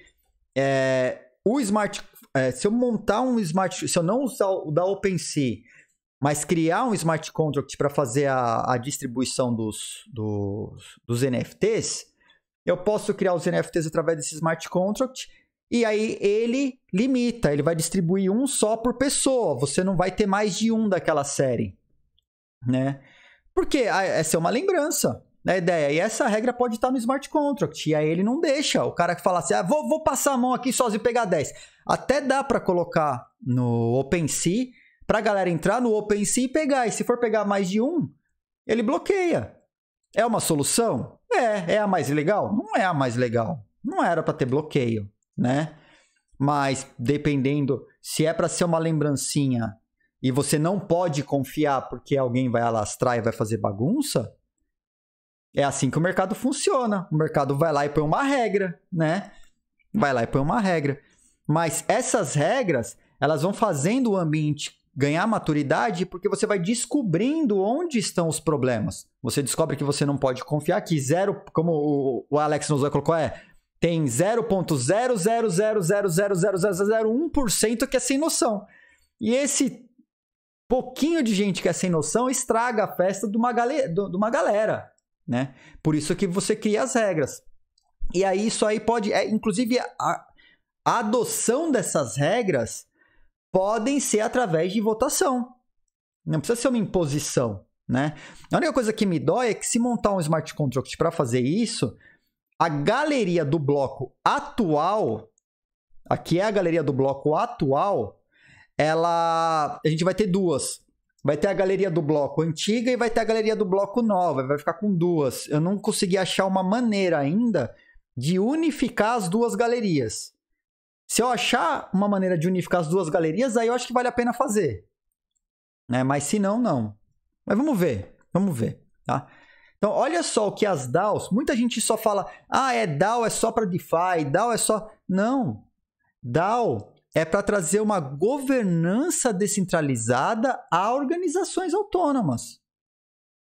É, o smart. É, se eu montar um smart. Se eu não usar o da OpenSea mas criar um smart contract para fazer a, a distribuição dos, dos, dos NFTs, eu posso criar os NFTs através desse smart contract e aí ele limita, ele vai distribuir um só por pessoa. Você não vai ter mais de um daquela série, né? Porque essa é uma lembrança da né, ideia. E essa regra pode estar no smart contract. E aí ele não deixa o cara que fala assim: ah, vou, vou passar a mão aqui sozinho e pegar 10. Até dá para colocar no OpenSea para a galera entrar no OpenSea e pegar. E se for pegar mais de um, ele bloqueia. É uma solução? É. É a mais legal? Não é a mais legal. Não era para ter bloqueio, né? Mas dependendo, se é para ser uma lembrancinha e você não pode confiar porque alguém vai alastrar e vai fazer bagunça, é assim que o mercado funciona. O mercado vai lá e põe uma regra, né? Vai lá e põe uma regra. Mas essas regras, elas vão fazendo o ambiente ganhar maturidade porque você vai descobrindo onde estão os problemas. Você descobre que você não pode confiar, que zero, como o Alex nos colocou, é tem 0.000000001% que é sem noção. E esse pouquinho de gente que é sem noção estraga a festa de uma, gale, de uma galera, né? Por isso que você cria as regras. E aí isso aí pode, é, inclusive a, a adoção dessas regras podem ser através de votação. Não precisa ser uma imposição, né? A única coisa que me dói é que se montar um smart contract para fazer isso, a galeria do bloco atual, aqui é a galeria do bloco atual, ela a gente vai ter duas. Vai ter a galeria do bloco antiga e vai ter a galeria do bloco nova, vai ficar com duas. Eu não consegui achar uma maneira ainda de unificar as duas galerias. Se eu achar uma maneira de unificar as duas galerias, aí eu acho que vale a pena fazer. Né? Mas se não, não. Mas vamos ver, vamos ver, tá? Então, olha só o que as DAOs, muita gente só fala, ah, é DAO é só para DeFi, DAO é só... Não, DAO é para trazer uma governança descentralizada a organizações autônomas,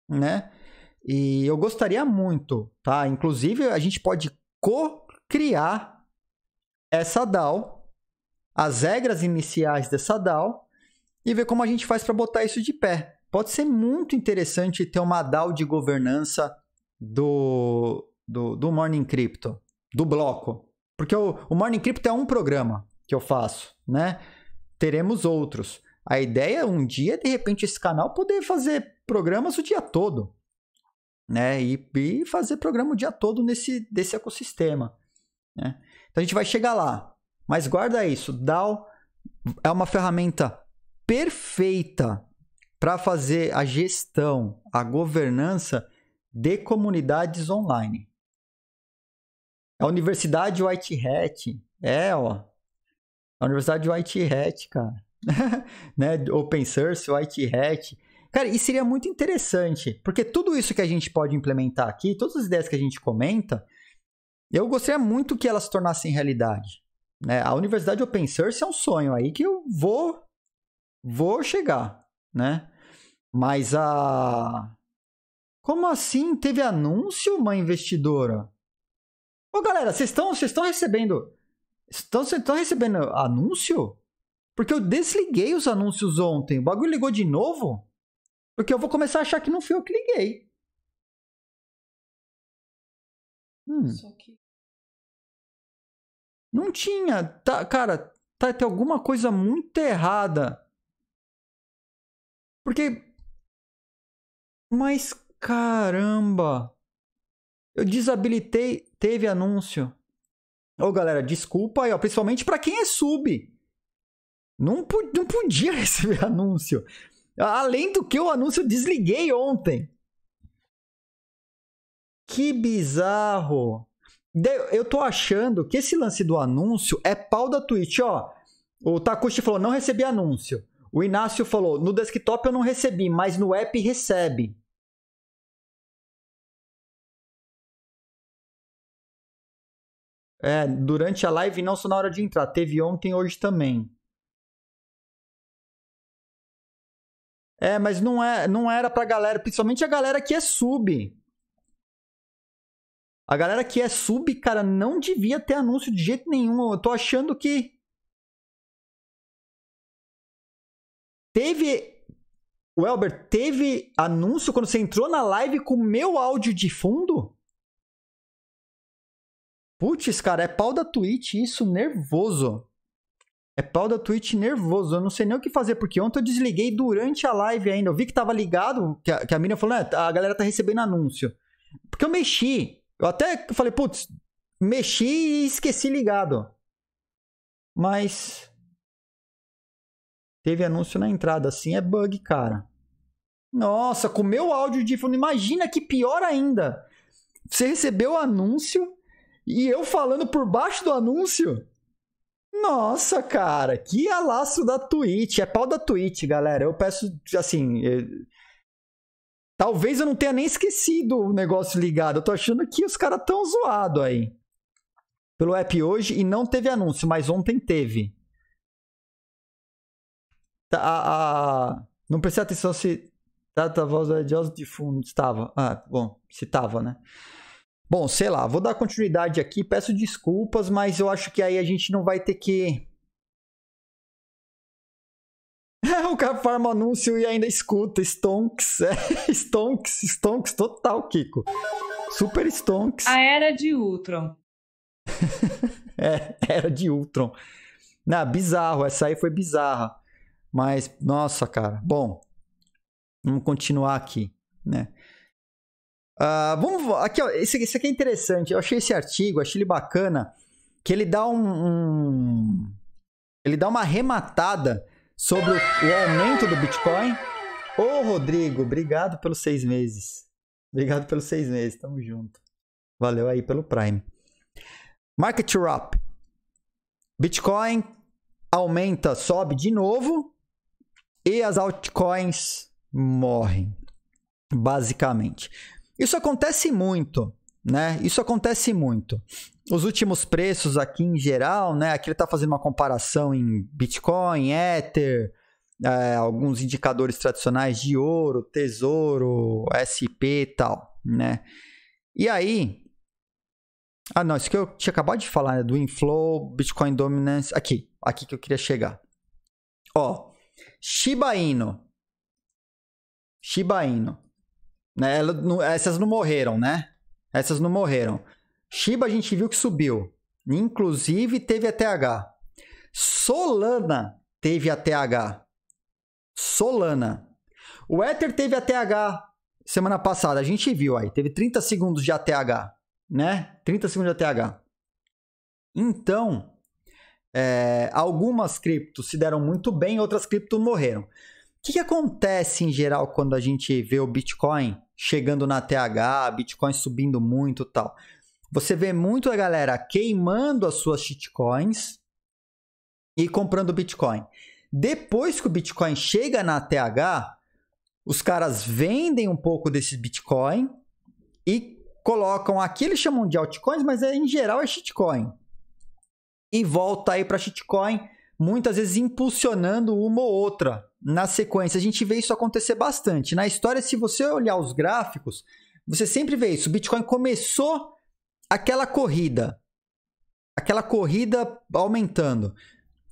né? E eu gostaria muito, tá? Inclusive, a gente pode co-criar essa é DAO, as regras iniciais dessa DAO e ver como a gente faz para botar isso de pé. Pode ser muito interessante ter uma DAO de governança do, do, do Morning Crypto, do bloco. Porque o, o Morning Crypto é um programa que eu faço, né? Teremos outros. A ideia é um dia, de repente, esse canal poder fazer programas o dia todo, né? E, e fazer programa o dia todo nesse desse ecossistema, né? Então a gente vai chegar lá. Mas guarda isso, DAO é uma ferramenta perfeita para fazer a gestão, a governança de comunidades online. A Universidade White Hat, é, ó. A Universidade White Hat, cara. né? Open Source, White Hat. Cara, e seria muito interessante, porque tudo isso que a gente pode implementar aqui, todas as ideias que a gente comenta, eu gostaria muito que elas se realidade. Né? A universidade open source é um sonho aí que eu vou, vou chegar, né? Mas a... Como assim? Teve anúncio, uma investidora? Ô, galera, vocês estão recebendo... Estão, estão recebendo anúncio? Porque eu desliguei os anúncios ontem. O bagulho ligou de novo? Porque eu vou começar a achar que não fui eu que liguei. Hum. Só que. Não tinha. Tá, cara, tá, tem alguma coisa muito errada. Porque. Mas caramba! Eu desabilitei, teve anúncio. Ô galera, desculpa aí, ó, principalmente para quem é sub. Não, não podia receber anúncio. Além do que o anúncio eu desliguei ontem. Que bizarro! Eu tô achando que esse lance do anúncio é pau da Twitch, ó. O Takushi falou, não recebi anúncio. O Inácio falou, no desktop eu não recebi, mas no app recebe. É, durante a live não só na hora de entrar. Teve ontem, hoje também. É, mas não, é, não era pra galera, principalmente a galera que é sub. A galera que é sub, cara, não devia ter anúncio de jeito nenhum. Eu tô achando que. Teve. O Elber, teve anúncio quando você entrou na live com o meu áudio de fundo? Putz, cara, é pau da Twitch isso, nervoso. É pau da Twitch nervoso. Eu não sei nem o que fazer, porque ontem eu desliguei durante a live ainda. Eu vi que tava ligado, que a, que a falou, né, a galera tá recebendo anúncio. Porque eu mexi. Eu até falei, putz, mexi e esqueci ligado. Mas teve anúncio na entrada, assim é bug, cara. Nossa, com meu áudio de fundo, imagina que pior ainda. Você recebeu o anúncio e eu falando por baixo do anúncio? Nossa, cara, que alaço da Twitch. É pau da Twitch, galera. Eu peço, assim, eh, Talvez eu não tenha nem esquecido o negócio ligado. Eu tô achando que os caras tão zoado aí. Pelo app hoje e não teve anúncio, mas ontem teve. Tá, a, a... Não prestei atenção se tá a voz religiosa de fundo. Estava. Ah, bom, se tava, né? Bom, sei lá, vou dar continuidade aqui. Peço desculpas, mas eu acho que aí a gente não vai ter que o cara farma anúncio e ainda escuta. Stonks. É, stonks, Stonks total, Kiko. Super Stonks. A era de Ultron. é, era de Ultron. Na bizarro. Essa aí foi bizarra. Mas, nossa, cara. Bom, vamos continuar aqui, né? Uh, vamos aqui, ó, esse, esse, aqui é interessante. Eu achei esse artigo, achei ele bacana, que ele dá um, um ele dá uma rematada sobre o, aumento do Bitcoin. Ô, Rodrigo, obrigado pelos seis meses. Obrigado pelos seis meses, tamo junto. Valeu aí pelo Prime. Market Wrap. Bitcoin aumenta, sobe de novo e as altcoins morrem, basicamente. Isso acontece muito, né? Isso acontece muito os últimos preços aqui em geral, né? Aqui ele está fazendo uma comparação em Bitcoin, Ether, é, alguns indicadores tradicionais de ouro, tesouro, SP e tal, né? E aí. Ah, não, isso que eu tinha acabado de falar, né? Do inflow, Bitcoin dominance. Aqui, aqui que eu queria chegar. Ó, Shiba Inu. Shiba Inu. Né? Essas não morreram, né? Essas não morreram. Shiba a gente viu que subiu. Inclusive teve ATH. Solana teve ATH. Solana. O Ether teve ATH semana passada. A gente viu aí. Teve 30 segundos de ATH. Né? 30 segundos de ATH. Então, é, algumas criptos se deram muito bem, outras criptos morreram. O que, que acontece em geral quando a gente vê o Bitcoin chegando na TH, Bitcoin subindo muito tal? Você vê muito a galera queimando as suas shitcoins e comprando Bitcoin. Depois que o Bitcoin chega na TH, os caras vendem um pouco desse Bitcoin e colocam aqui, eles chamam de altcoins, mas é, em geral é shitcoin. E volta aí para shitcoin, muitas vezes impulsionando uma ou outra na sequência. A gente vê isso acontecer bastante. Na história, se você olhar os gráficos, você sempre vê isso. O Bitcoin começou aquela corrida, aquela corrida aumentando.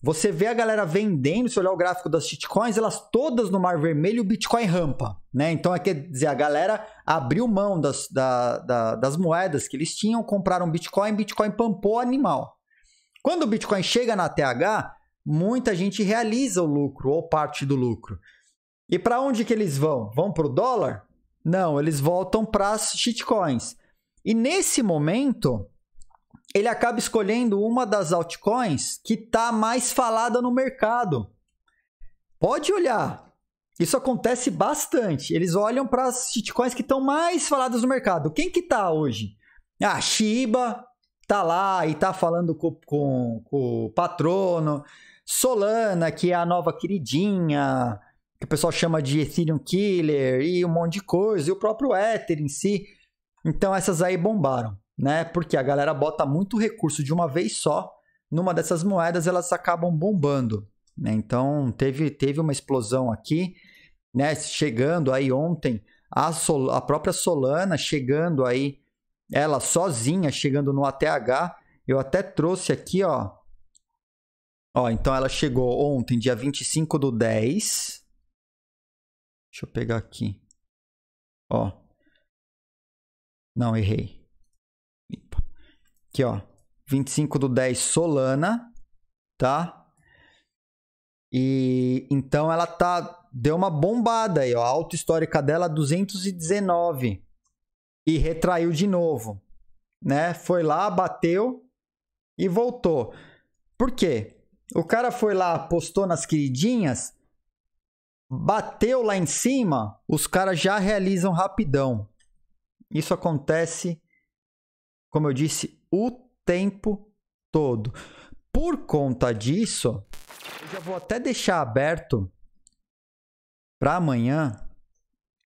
Você vê a galera vendendo, se olhar o gráfico das shitcoins, elas todas no mar vermelho, o Bitcoin rampa, né? Então, é, quer dizer, a galera abriu mão das, da, da, das moedas que eles tinham, compraram Bitcoin, Bitcoin pampou animal. Quando o Bitcoin chega na TH, muita gente realiza o lucro ou parte do lucro. E para onde que eles vão? Vão para o dólar? Não, eles voltam para as shitcoins. E nesse momento, ele acaba escolhendo uma das altcoins que está mais falada no mercado. Pode olhar. Isso acontece bastante. Eles olham para as shitcoins que estão mais faladas no mercado. Quem que tá hoje? Ah, Shiba tá lá e tá falando com, com, com o patrono. Solana, que é a nova queridinha, que o pessoal chama de Ethereum Killer e um monte de coisa. E o próprio Ether em si. Então essas aí bombaram, né? Porque a galera bota muito recurso de uma vez só numa dessas moedas, elas acabam bombando. Né? Então teve, teve uma explosão aqui, né? Chegando aí ontem a, Sol, a própria Solana chegando aí, ela sozinha chegando no ATH. Eu até trouxe aqui, ó. Ó, então ela chegou ontem, dia 25 do 10. Deixa eu pegar aqui. Ó, não, errei. Aqui, ó. 25 do 10 Solana, tá? E então ela tá deu uma bombada aí, ó. A alta histórica dela 219 e retraiu de novo, né? Foi lá, bateu e voltou. Por quê? O cara foi lá, postou nas queridinhas, bateu lá em cima, os caras já realizam rapidão. Isso acontece, como eu disse, o tempo todo. Por conta disso, eu já vou até deixar aberto para amanhã.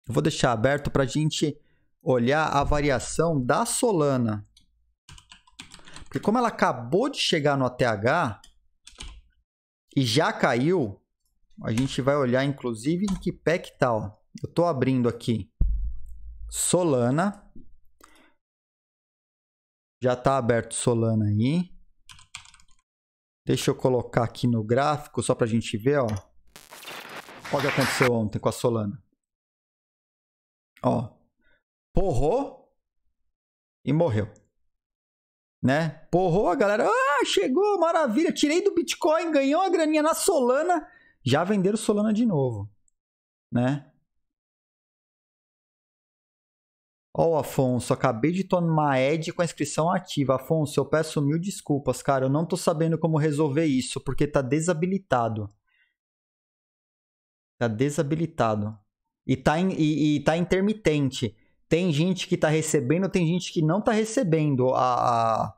Eu vou deixar aberto para a gente olhar a variação da Solana. Porque como ela acabou de chegar no ATH e já caiu, a gente vai olhar inclusive em que pé que tá, ó. Eu tô abrindo aqui. Solana. Já está aberto Solana aí. Deixa eu colocar aqui no gráfico só para a gente ver, ó. o que aconteceu ontem com a Solana. Ó, porrou e morreu. Né? Porrou, a galera, ah, chegou, maravilha, tirei do Bitcoin, ganhou a graninha na Solana, já venderam Solana de novo, né? Ó, oh, Afonso, acabei de tomar Ed com a inscrição ativa. Afonso, eu peço mil desculpas, cara. Eu não tô sabendo como resolver isso, porque tá desabilitado. Tá desabilitado. E tá, in, e, e tá intermitente. Tem gente que tá recebendo, tem gente que não tá recebendo. A, a...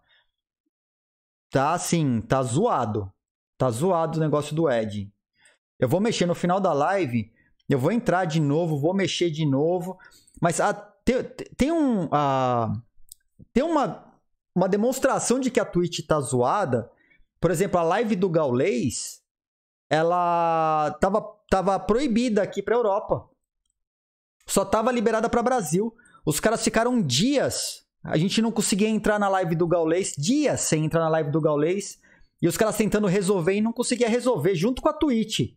Tá assim, tá zoado. Tá zoado o negócio do Ed. Eu vou mexer no final da live. Eu vou entrar de novo, vou mexer de novo. Mas a tem, tem um. Uh, tem uma, uma demonstração de que a Twitch tá zoada. Por exemplo, a live do Gaulês, ela tava, tava proibida aqui pra Europa. Só tava liberada para Brasil. Os caras ficaram dias. A gente não conseguia entrar na live do Gaulês, dias sem entrar na live do Gaulês. E os caras tentando resolver e não conseguia resolver, junto com a Twitch.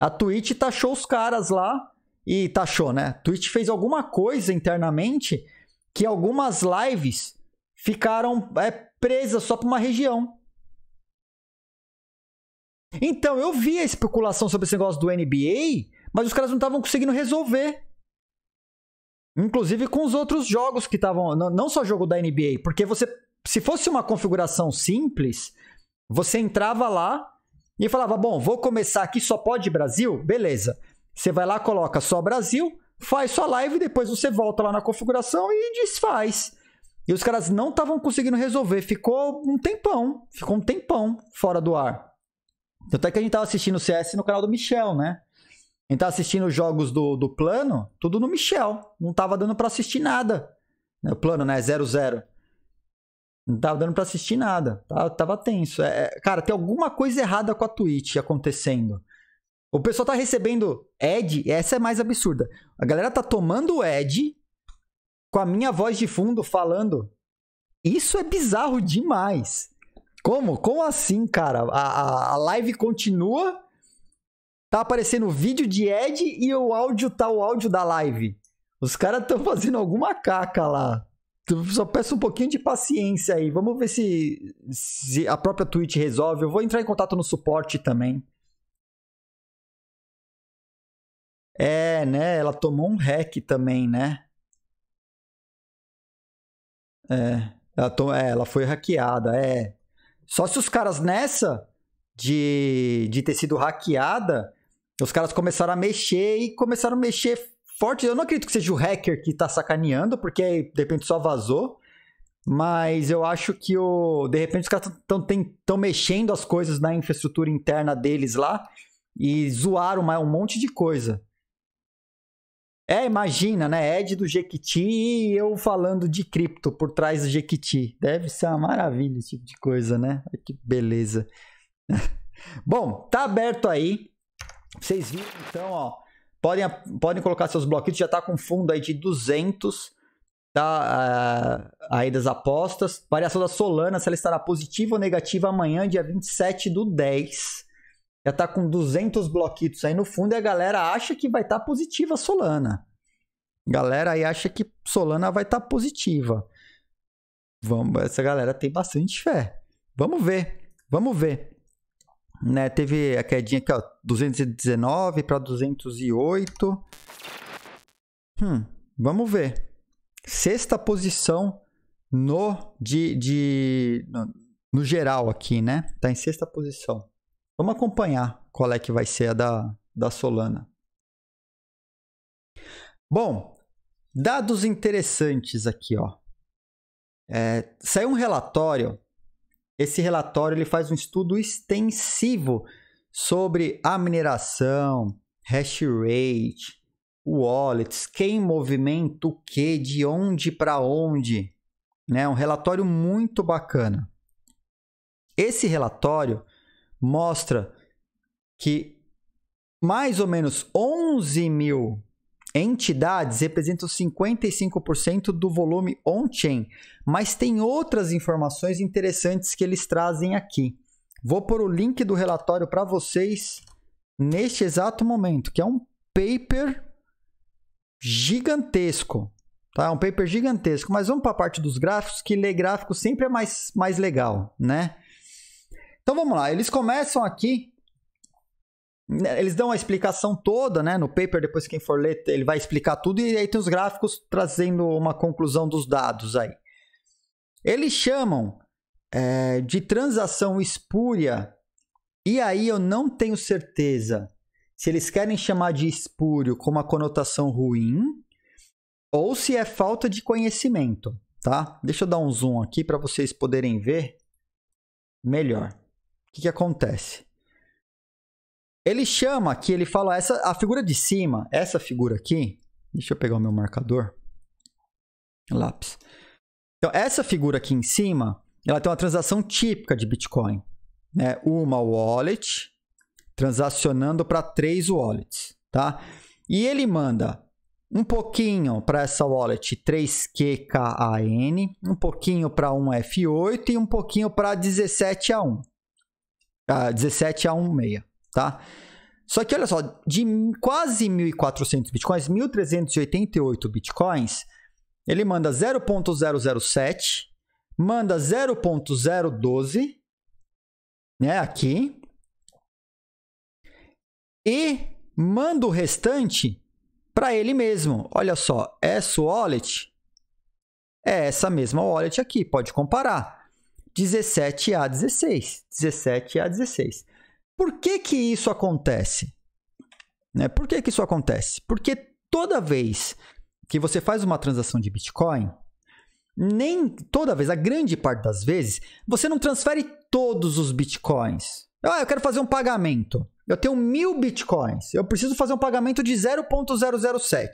A Twitch taxou os caras lá e taxou, né? Twitch fez alguma coisa internamente que algumas lives ficaram é, presas só para uma região. Então, eu vi a especulação sobre esse negócio do NBA, mas os caras não estavam conseguindo resolver. Inclusive com os outros jogos que estavam. Não só jogo da NBA, porque você. Se fosse uma configuração simples, você entrava lá e falava: bom, vou começar aqui, só pode Brasil? Beleza. Você vai lá, coloca só Brasil, faz sua live, depois você volta lá na configuração e desfaz. E os caras não estavam conseguindo resolver, ficou um tempão, ficou um tempão fora do ar. Tanto é que a gente tava assistindo o CS no canal do Michel, né? A gente tava assistindo os jogos do, do plano, tudo no Michel. Não tava dando para assistir nada. Né, o plano, né? Zero zero. Não tava dando para assistir nada. Tava, tava tenso. É, é, cara, tem alguma coisa errada com a Twitch acontecendo. O pessoal tá recebendo ad, essa é mais absurda. A galera tá tomando ad com a minha voz de fundo falando. Isso é bizarro demais. Como? Como assim, cara? A, a, a live continua, tá aparecendo vídeo de ad e o áudio tá o áudio da live. Os caras estão fazendo alguma caca lá. Só peço um pouquinho de paciência aí. Vamos ver se, se a própria Twitch resolve. Eu vou entrar em contato no suporte também. É, né? Ela tomou um hack também, né? É. Ela, to... é, ela foi hackeada, é. Só se os caras nessa de, de ter sido hackeada, os caras começaram a mexer e começaram a mexer forte. Eu não acredito que seja o hacker que tá sacaneando, porque de repente só vazou. Mas eu acho que o. De repente os caras estão mexendo as coisas na infraestrutura interna deles lá e zoaram um monte de coisa. É, imagina, né? É Ed do Jequiti e eu falando de cripto por trás do Jequiti. Deve ser uma maravilha esse tipo de coisa, né? Que beleza. Bom, tá aberto aí. Vocês viram, então, ó. Podem, podem colocar seus bloquitos, já tá com fundo aí de 200, tá? Ah, aí das apostas. Variação da Solana, se ela estará positiva ou negativa amanhã, dia 27 do 10 já tá com 200 bloquitos aí no fundo e a galera acha que vai estar tá positiva Solana. A galera aí acha que Solana vai estar tá positiva. Vamos, essa galera tem bastante fé. Vamos ver, vamos ver. Né, teve a quedinha aqui, ó, 219 para 208. Hum, vamos ver. Sexta posição no de, de no, no geral aqui, né? Tá em sexta posição. Vamos acompanhar qual é que vai ser a da, da Solana. Bom, dados interessantes aqui, ó. É, saiu um relatório. Esse relatório ele faz um estudo extensivo sobre a mineração, hash rate, wallets, quem movimenta o que, de onde para onde. Né? Um relatório muito bacana. Esse relatório mostra que mais ou menos 11 mil entidades representam 55% do volume on-chain, mas tem outras informações interessantes que eles trazem aqui. Vou pôr o link do relatório para vocês neste exato momento, que é um paper gigantesco. Tá? É um paper gigantesco, mas vamos para a parte dos gráficos, que ler gráfico sempre é mais, mais legal, né? Então vamos lá, eles começam aqui. Eles dão a explicação toda, né? No paper, depois quem for ler, ele vai explicar tudo e aí tem os gráficos trazendo uma conclusão dos dados aí. Eles chamam é, de transação espúria, e aí eu não tenho certeza se eles querem chamar de espúrio com uma conotação ruim ou se é falta de conhecimento, tá? Deixa eu dar um zoom aqui para vocês poderem ver melhor que, que acontece? Ele chama que ele fala essa a figura de cima, essa figura aqui. Deixa eu pegar o meu marcador, lápis. Então essa figura aqui em cima, ela tem uma transação típica de Bitcoin, né? Uma wallet transacionando para três wallets, tá? E ele manda um pouquinho para essa wallet 3QKAN, um pouquinho para um F8 e um pouquinho para 17A1. 17 ah, a 16, tá? Só que olha só, de quase 1.400 bitcoins, 1.388 bitcoins, ele manda 0.007, manda 0.012, né, aqui, e manda o restante para ele mesmo. Olha só, essa wallet é essa mesma wallet aqui, pode comparar. 17 a 16. 17 a 16. Por que que isso acontece? Né? Por que que isso acontece? Porque toda vez que você faz uma transação de Bitcoin, nem toda vez, a grande parte das vezes, você não transfere todos os Bitcoins. Ah, eu quero fazer um pagamento. Eu tenho mil Bitcoins. Eu preciso fazer um pagamento de 0.007.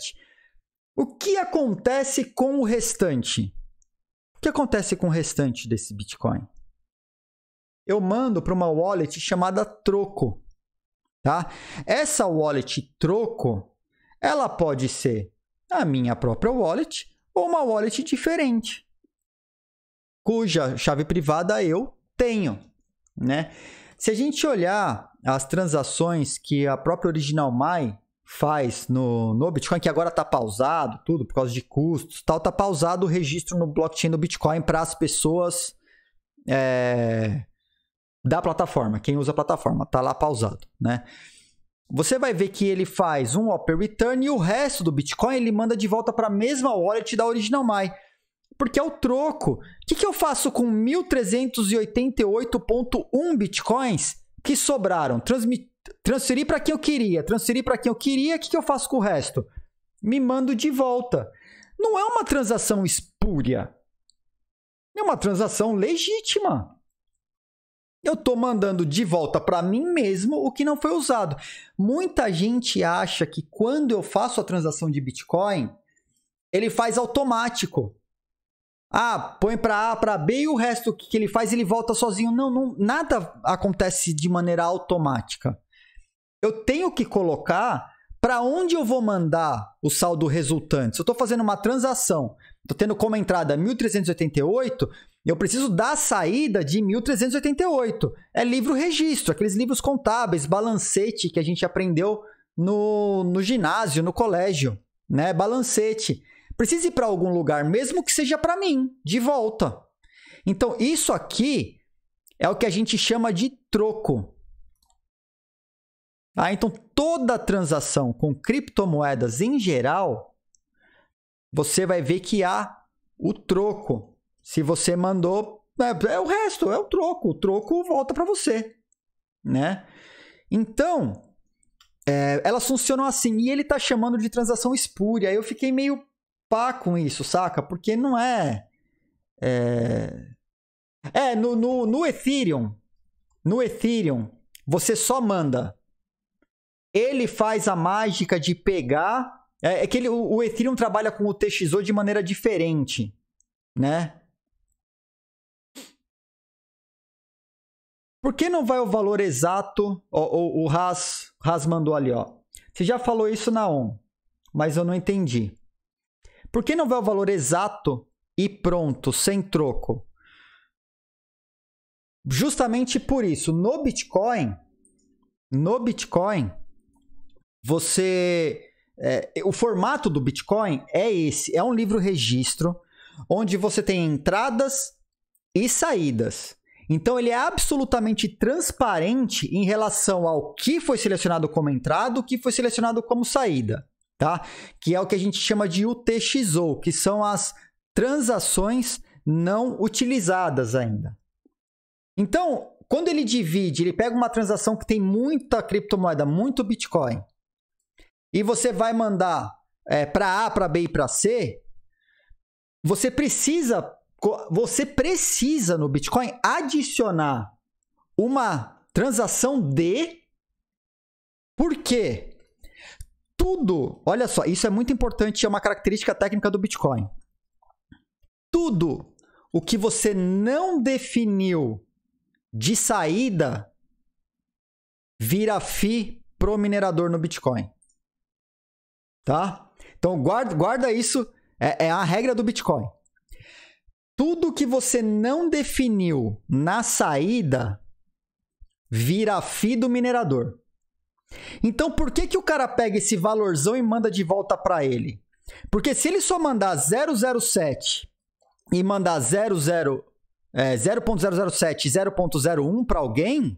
O que acontece com o restante? O que acontece com o restante desse Bitcoin? Eu mando para uma wallet chamada Troco, tá? Essa wallet Troco, ela pode ser a minha própria wallet ou uma wallet diferente, cuja chave privada eu tenho, né? Se a gente olhar as transações que a própria Original Mai faz no, no Bitcoin, que agora está pausado, tudo por causa de custos tal, está pausado o registro no blockchain do Bitcoin para as pessoas é, da plataforma, quem usa a plataforma, está lá pausado, né? Você vai ver que ele faz um Open Return e o resto do Bitcoin ele manda de volta para a mesma wallet da Original My. Porque é o troco. O que, que eu faço com 1.388.1 Bitcoins que sobraram? Transmit transferi para quem eu queria, transferi para quem eu queria, o que, que eu faço com o resto? Me mando de volta. Não é uma transação espúria. É uma transação legítima. Eu estou mandando de volta para mim mesmo o que não foi usado. Muita gente acha que quando eu faço a transação de Bitcoin, ele faz automático. Ah, põe para A, para B e o resto que ele faz ele volta sozinho. Não, não, nada acontece de maneira automática eu tenho que colocar para onde eu vou mandar o saldo resultante. Se eu estou fazendo uma transação, estou tendo como entrada 1.388, eu preciso da saída de 1.388. É livro-registro, aqueles livros contábeis, balancete que a gente aprendeu no, no ginásio, no colégio, né? Balancete. Precisa ir para algum lugar, mesmo que seja para mim, de volta. Então, isso aqui é o que a gente chama de troco. Ah, então toda transação com criptomoedas em geral, você vai ver que há o troco. Se você mandou, é, é o resto, é o troco. O troco volta para você, né? Então, é, elas funcionam assim. E ele tá chamando de transação espúria. Eu fiquei meio pá com isso, saca? Porque não é. É, é no, no, no Ethereum. No Ethereum, você só manda ele faz a mágica de pegar. É, é que ele, o, o, Ethereum trabalha com o TXO de maneira diferente, né? Por que não vai o valor exato? O, o, o Haas, Haas mandou ali, ó. Você já falou isso na ON, mas eu não entendi. Por que não vai o valor exato e pronto, sem troco? Justamente por isso, no Bitcoin, no Bitcoin, você. É, o formato do Bitcoin é esse: é um livro-registro onde você tem entradas e saídas. Então ele é absolutamente transparente em relação ao que foi selecionado como entrada, o que foi selecionado como saída, tá? Que é o que a gente chama de UTXO, que são as transações não utilizadas ainda. Então, quando ele divide, ele pega uma transação que tem muita criptomoeda, muito Bitcoin, e você vai mandar é, para A, para B e para C, você precisa você precisa no Bitcoin adicionar uma transação D. Por quê? Tudo, olha só, isso é muito importante, é uma característica técnica do Bitcoin. Tudo o que você não definiu de saída vira FII pro minerador no Bitcoin tá? Então guarda, guarda isso, é, é a regra do Bitcoin. Tudo que você não definiu na saída vira FI do minerador. Então por que que o cara pega esse valorzão e manda de volta para ele? Porque se ele só mandar 007 e mandar 00 é, 0.007 0.01 para alguém,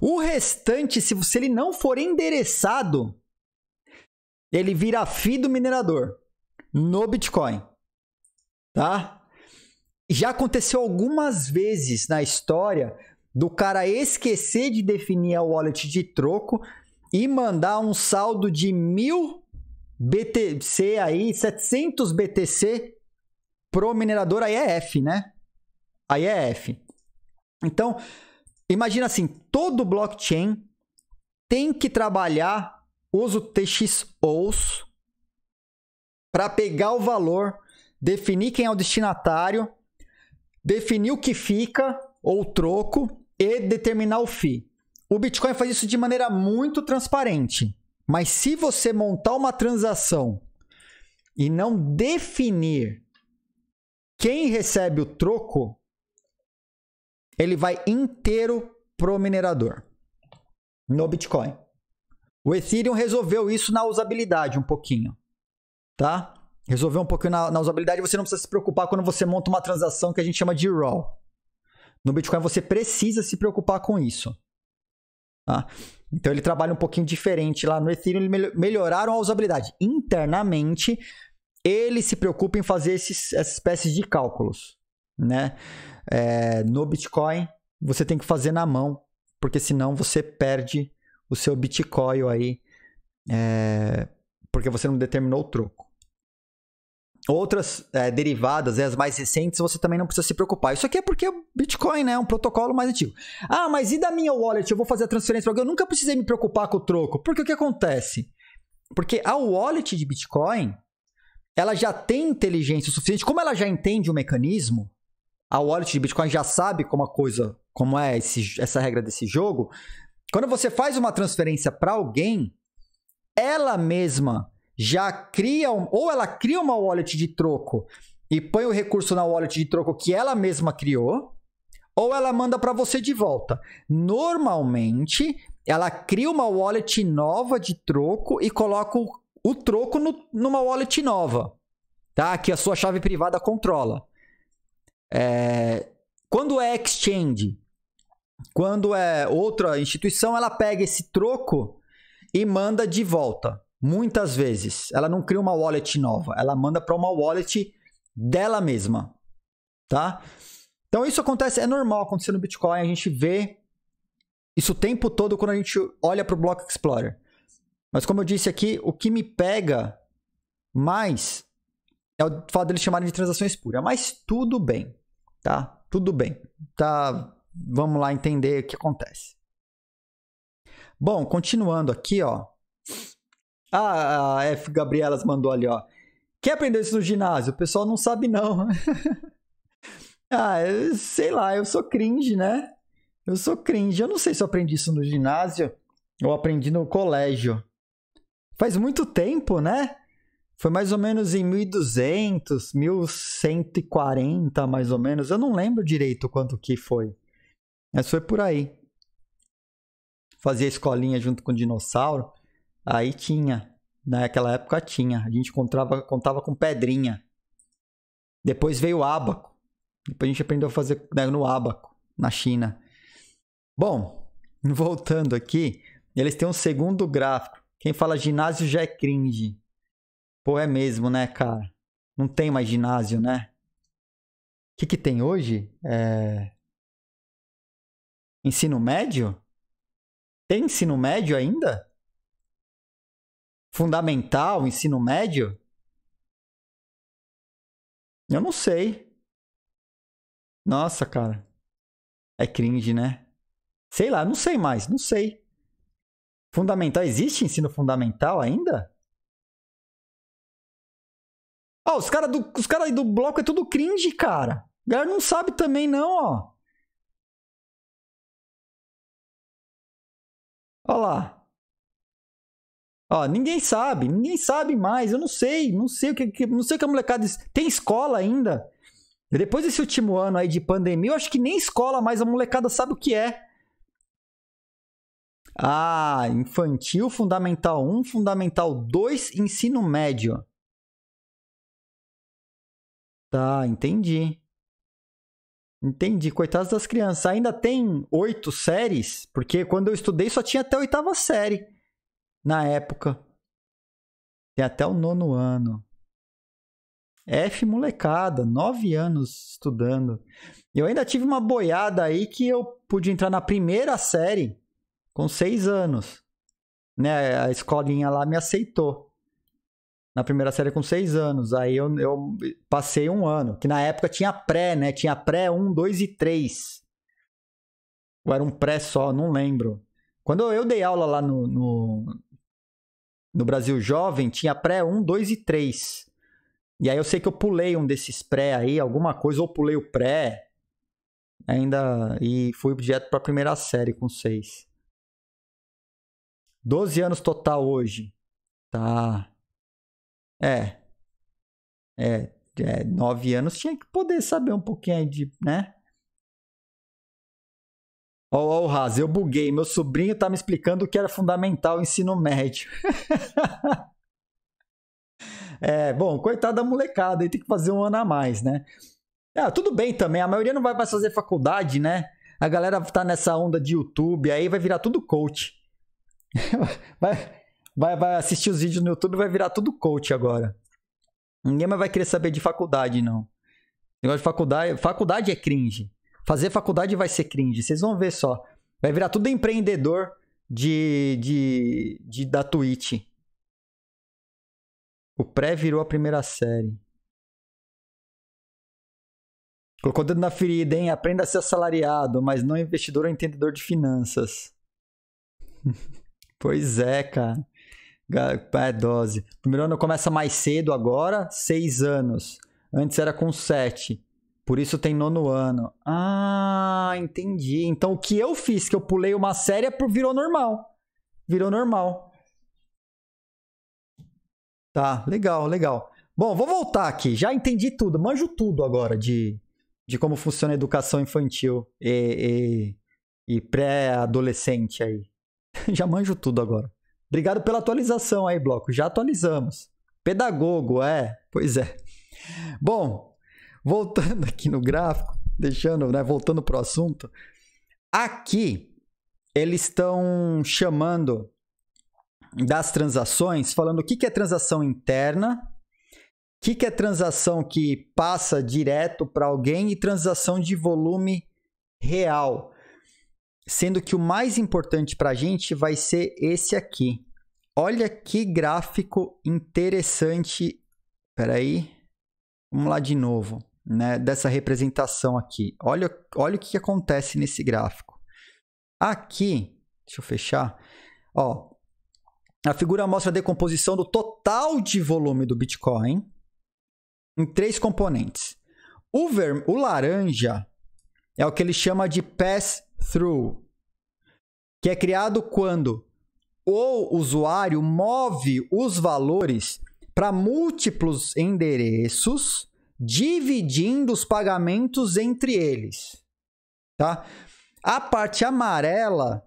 o restante, se, se ele não for endereçado, ele vira FII do minerador no Bitcoin. Tá? Já aconteceu algumas vezes na história do cara esquecer de definir a wallet de troco e mandar um saldo de mil BTC aí, 700 BTC pro minerador, aí é F, né? Aí é F. Então, imagina assim, todo blockchain tem que trabalhar uso TXOs para pegar o valor, definir quem é o destinatário, definir o que fica ou o troco e determinar o FII. O Bitcoin faz isso de maneira muito transparente. Mas se você montar uma transação e não definir quem recebe o troco, ele vai inteiro pro minerador no Bitcoin. O Ethereum resolveu isso na usabilidade um pouquinho, tá? Resolveu um pouquinho na, na usabilidade, você não precisa se preocupar quando você monta uma transação que a gente chama de raw. No Bitcoin você precisa se preocupar com isso. Tá? Então ele trabalha um pouquinho diferente lá no Ethereum, eles melhoraram a usabilidade. Internamente, ele se preocupa em fazer esses, essas espécies de cálculos. Né? É, no Bitcoin, você tem que fazer na mão, porque senão você perde o seu Bitcoin aí, é, porque você não determinou o troco. Outras é, derivadas, né, as mais recentes, você também não precisa se preocupar. Isso aqui é porque o é Bitcoin né, é um protocolo mais antigo. Ah, mas e da minha wallet? Eu vou fazer a transferência para alguém. Eu nunca precisei me preocupar com o troco. Porque o que acontece? Porque a wallet de Bitcoin, ela já tem inteligência suficiente. Como ela já entende o mecanismo, a wallet de Bitcoin já sabe como a coisa, como é esse, essa regra desse jogo, quando você faz uma transferência para alguém, ela mesma já cria, um, ou ela cria uma wallet de troco e põe o recurso na wallet de troco que ela mesma criou, ou ela manda para você de volta. Normalmente, ela cria uma wallet nova de troco e coloca o, o troco no, numa wallet nova, tá? Que a sua chave privada controla. É... Quando é exchange, quando é outra instituição, ela pega esse troco e manda de volta. Muitas vezes, ela não cria uma wallet nova, ela manda para uma wallet dela mesma, tá? Então isso acontece, é normal acontecer no Bitcoin, a gente vê isso o tempo todo quando a gente olha para o Block Explorer. Mas como eu disse aqui, o que me pega mais é o fato deles chamarem de transações puras. Mas tudo bem, tá? Tudo bem. Tá vamos lá entender o que acontece. Bom, continuando aqui, ó. Ah, a F. Gabrielas mandou ali, ó. Quer aprender isso no ginásio? O pessoal não sabe, não. ah, eu, é, sei lá, eu sou cringe, né? Eu sou cringe. Eu não sei se eu aprendi isso no ginásio ou aprendi no colégio. Faz muito tempo, né? Foi mais ou menos em 1200, 1140, mais ou menos. Eu não lembro direito quanto que foi. Mas foi por aí. Fazia escolinha junto com o dinossauro. Aí tinha. Né, naquela época tinha. A gente contava, contava com pedrinha. Depois veio o abaco. Depois a gente aprendeu a fazer né, no abaco, na China. Bom, voltando aqui, eles têm um segundo gráfico. Quem fala ginásio já é cringe. Pô, é mesmo, né, cara? Não tem mais ginásio, né? O que, que tem hoje? É... Ensino médio? Tem ensino médio ainda? Fundamental, ensino médio? Eu não sei. Nossa, cara. É cringe, né? Sei lá, não sei mais, não sei. Fundamental, existe ensino fundamental ainda? Ó, oh, os caras do, os cara do bloco é tudo cringe, cara. O galera não sabe também, não, ó. Olha lá. Ó, ninguém sabe, ninguém sabe mais. Eu não sei, não sei o que, não sei o que a molecada tem escola ainda. Depois desse último ano aí de pandemia, eu acho que nem escola mais a molecada sabe o que é. Ah, infantil, fundamental 1, fundamental 2, ensino médio. Tá, entendi. Entendi. Coitados das crianças. Ainda tem oito séries? Porque quando eu estudei só tinha até a oitava série na época. Tem até o nono ano. F molecada, nove anos estudando. Eu ainda tive uma boiada aí que eu pude entrar na primeira série com seis anos. Né? A escolinha lá me aceitou na primeira série com seis anos. Aí eu, eu passei um ano, que na época tinha pré, né? Tinha pré 1, 2 e 3. Ou era um pré só, não lembro. Quando eu dei aula lá no, no, no Brasil Jovem, tinha pré 1, 2 e 3. E aí eu sei que eu pulei um desses pré aí, alguma coisa, ou pulei o pré ainda e fui direto para a primeira série com seis. 12 anos total hoje. Tá. É. É, é, nove anos tinha que poder saber um pouquinho de, né? Ó, oh, o oh, eu buguei. Meu sobrinho tá me explicando o que era fundamental o ensino médio. é, bom, coitada da molecada, aí tem que fazer um ano a mais, né? Ah, tudo bem também, a maioria não vai mais fazer faculdade, né? A galera tá nessa onda de YouTube, aí vai virar tudo coach. vai, vai, vai assistir os vídeos no YouTube e vai virar tudo coach agora. Ninguém mais vai querer saber de faculdade, não. Negócio de faculdade. Faculdade é cringe. Fazer faculdade vai ser cringe. Vocês vão ver só. Vai virar tudo empreendedor de, de, de da Twitch. O pré virou a primeira série. Colocou o dedo na ferida, hein? Aprenda a ser assalariado, mas não investidor ou é entendedor de finanças. pois é, cara. É, dose. Primeiro ano começa mais cedo agora, seis anos. Antes era com sete. Por isso tem nono ano. Ah, entendi. Então o que eu fiz, que eu pulei uma série, é virou normal. Virou normal. Tá, legal, legal. Bom, vou voltar aqui. Já entendi tudo, manjo tudo agora de, de como funciona a educação infantil e, e, e pré-adolescente aí. Já manjo tudo agora. Obrigado pela atualização aí, Bloco. Já atualizamos. Pedagogo, é. Pois é. Bom, voltando aqui no gráfico, deixando, né, voltando para o assunto. Aqui, eles estão chamando das transações, falando o que, que é transação interna, o que, que é transação que passa direto para alguém e transação de volume real sendo que o mais importante para a gente vai ser esse aqui. Olha que gráfico interessante. Espera aí. Vamos lá de novo, né, dessa representação aqui. Olha, olha o que acontece nesse gráfico. Aqui, deixa eu fechar. Ó, a figura mostra a decomposição do total de volume do Bitcoin em três componentes. O, ver, o laranja é o que ele chama de pass through, que é criado quando o usuário move os valores para múltiplos endereços, dividindo os pagamentos entre eles. Tá? A parte amarela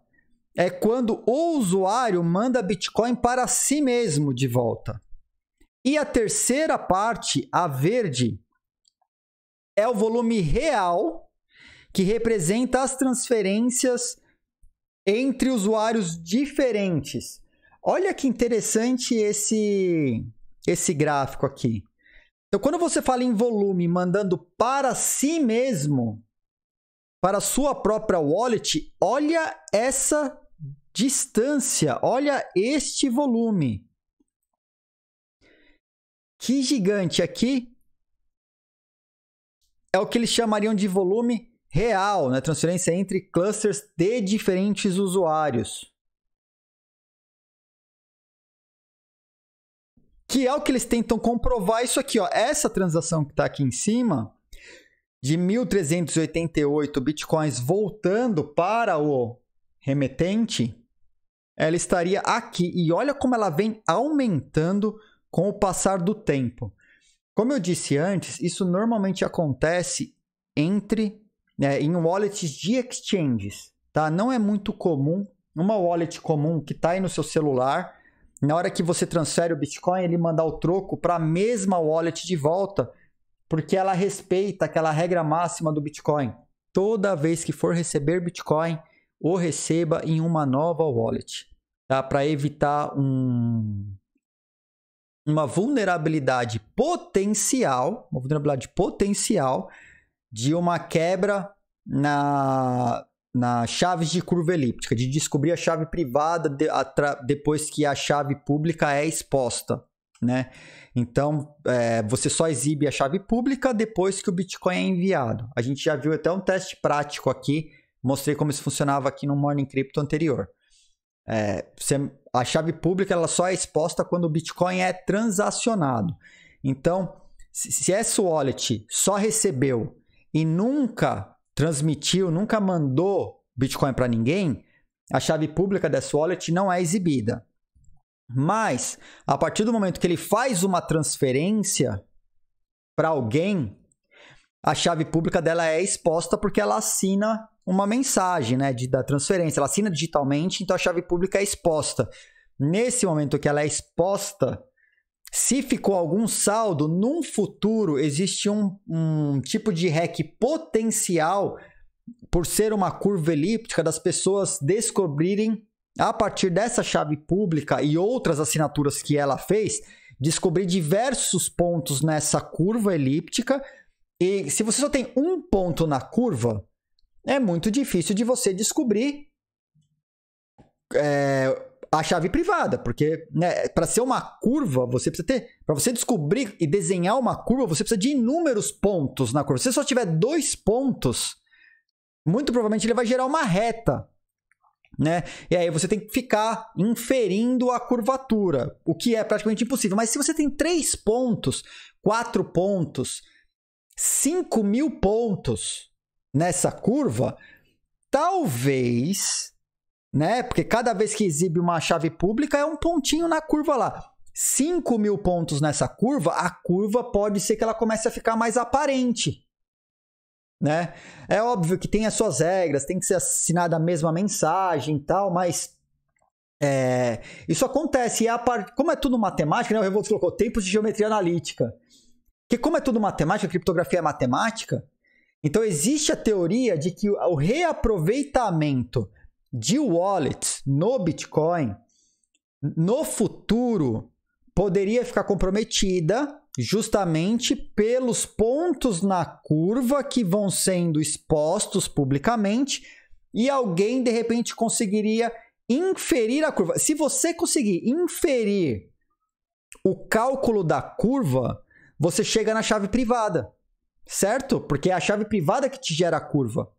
é quando o usuário manda Bitcoin para si mesmo de volta. E a terceira parte, a verde, é o volume real que representa as transferências entre usuários diferentes. Olha que interessante esse esse gráfico aqui. Então, quando você fala em volume mandando para si mesmo, para sua própria wallet, olha essa distância, olha este volume. Que gigante aqui é o que eles chamariam de volume real, né? transferência entre clusters de diferentes usuários. Que é o que eles tentam comprovar isso aqui, ó. Essa transação que está aqui em cima, de 1.388 bitcoins voltando para o remetente, ela estaria aqui. E olha como ela vem aumentando com o passar do tempo. Como eu disse antes, isso normalmente acontece entre né, em wallets de exchanges, tá? Não é muito comum uma wallet comum que está aí no seu celular, na hora que você transfere o Bitcoin, ele mandar o troco para a mesma wallet de volta, porque ela respeita aquela regra máxima do Bitcoin. Toda vez que for receber Bitcoin, o receba em uma nova wallet, tá? Para evitar um uma vulnerabilidade potencial, uma vulnerabilidade potencial de uma quebra na, na chave de curva elíptica, de descobrir a chave privada de, atra, depois que a chave pública é exposta. Né? Então, é, você só exibe a chave pública depois que o Bitcoin é enviado. A gente já viu até um teste prático aqui, mostrei como isso funcionava aqui no Morning Crypto anterior. É, você, a chave pública ela só é exposta quando o Bitcoin é transacionado. Então, se, se essa wallet só recebeu e nunca transmitiu, nunca mandou Bitcoin para ninguém, a chave pública dessa wallet não é exibida. Mas, a partir do momento que ele faz uma transferência para alguém, a chave pública dela é exposta porque ela assina uma mensagem né, de, da transferência. Ela assina digitalmente, então a chave pública é exposta. Nesse momento que ela é exposta, se ficou algum saldo, num futuro existe um, um tipo de REC potencial, por ser uma curva elíptica, das pessoas descobrirem, a partir dessa chave pública e outras assinaturas que ela fez, descobrir diversos pontos nessa curva elíptica. E se você só tem um ponto na curva, é muito difícil de você descobrir é, a chave privada, porque né, para ser uma curva, você precisa ter, para você descobrir e desenhar uma curva, você precisa de inúmeros pontos na curva. Se você só tiver dois pontos, muito provavelmente ele vai gerar uma reta, né? E aí você tem que ficar inferindo a curvatura, o que é praticamente impossível. Mas se você tem três pontos, quatro pontos, cinco mil pontos nessa curva, talvez né? Porque cada vez que exibe uma chave pública é um pontinho na curva lá. 5 mil pontos nessa curva, a curva pode ser que ela comece a ficar mais aparente. Né? É óbvio que tem as suas regras, tem que ser assinada a mesma mensagem e tal, mas é, isso acontece. E a part... Como é tudo matemática, né? o Revolto colocou tempos de geometria analítica. Que como é tudo matemática, criptografia é matemática, então existe a teoria de que o reaproveitamento de wallets no Bitcoin no futuro poderia ficar comprometida justamente pelos pontos na curva que vão sendo expostos publicamente e alguém de repente conseguiria inferir a curva. Se você conseguir inferir o cálculo da curva, você chega na chave privada, certo? Porque é a chave privada que te gera a curva.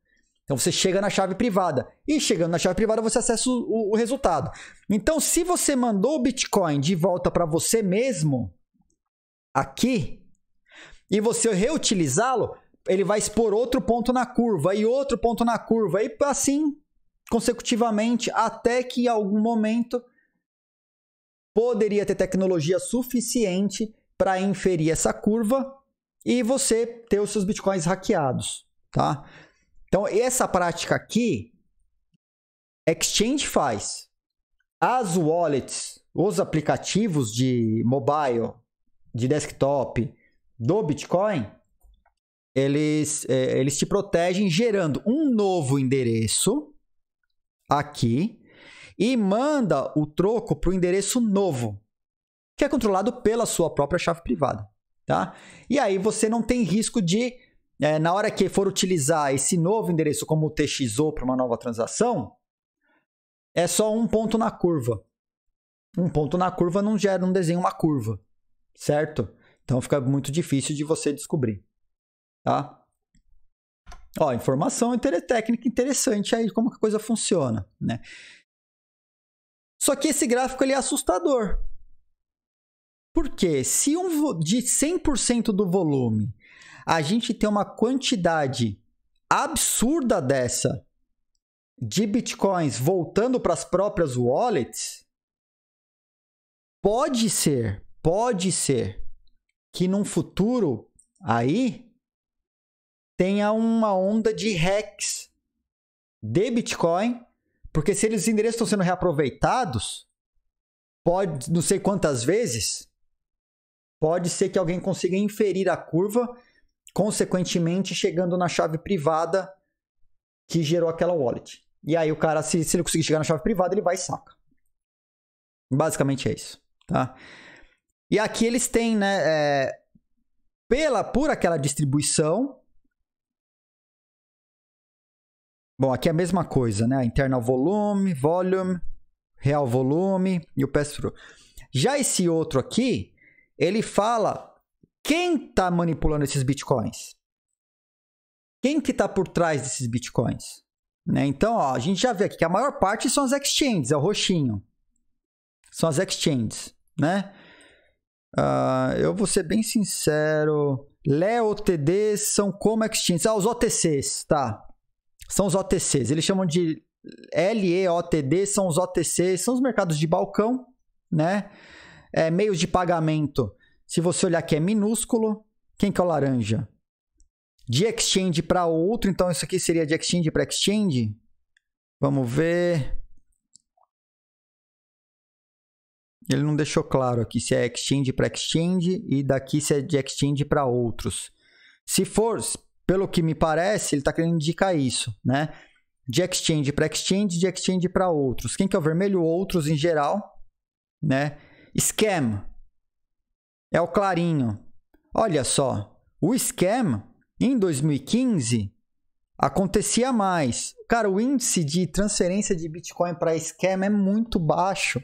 Então você chega na chave privada e chegando na chave privada você acessa o, o resultado. Então, se você mandou o Bitcoin de volta para você mesmo aqui e você reutilizá-lo, ele vai expor outro ponto na curva e outro ponto na curva e assim consecutivamente até que em algum momento poderia ter tecnologia suficiente para inferir essa curva e você ter os seus bitcoins hackeados, tá? Então, essa prática aqui, Exchange faz. As wallets, os aplicativos de mobile, de desktop do Bitcoin, eles, é, eles te protegem gerando um novo endereço aqui e manda o troco para o endereço novo, que é controlado pela sua própria chave privada, tá? E aí você não tem risco de é, na hora que for utilizar esse novo endereço como TXO para uma nova transação, é só um ponto na curva. Um ponto na curva não gera, não desenha uma curva, certo? Então fica muito difícil de você descobrir, tá? Ó, informação técnica interessante aí como que a coisa funciona, né? Só que esse gráfico ele é assustador. Porque se um de 100% do volume a gente tem uma quantidade absurda dessa de bitcoins voltando para as próprias wallets, pode ser, pode ser que num futuro aí tenha uma onda de hacks de Bitcoin, porque se eles endereços estão sendo reaproveitados, pode, não sei quantas vezes, pode ser que alguém consiga inferir a curva consequentemente chegando na chave privada que gerou aquela wallet. E aí o cara, se, se ele conseguir chegar na chave privada, ele vai e saca. Basicamente é isso, tá? E aqui eles têm, né, é, pela, por aquela distribuição... Bom, aqui é a mesma coisa, né? Internal volume, volume, real volume e o pass-through. Já esse outro aqui, ele fala quem está manipulando esses bitcoins? Quem que está por trás desses bitcoins? Né? Então, ó, a gente já vê aqui que a maior parte são as exchanges, é o roxinho. São as exchanges, né? Uh, eu vou ser bem sincero. LeoTD são como exchanges. Ah, os OTCs, tá. São os OTCs. Eles chamam de LEOTD, são os OTCs, são os mercados de balcão, né? É, meios de pagamento se você olhar aqui é minúsculo. Quem que é o laranja? De exchange para outro, então isso aqui seria de exchange para exchange. Vamos ver. Ele não deixou claro aqui se é exchange para exchange e daqui se é de exchange para outros. Se for, pelo que me parece, ele está querendo indicar isso, né? De exchange para exchange, de exchange para outros. Quem que é o vermelho? Outros em geral, né? Scam é o Clarinho. Olha só, o scam em 2015 acontecia mais. Cara, o índice de transferência de Bitcoin para scam é muito baixo.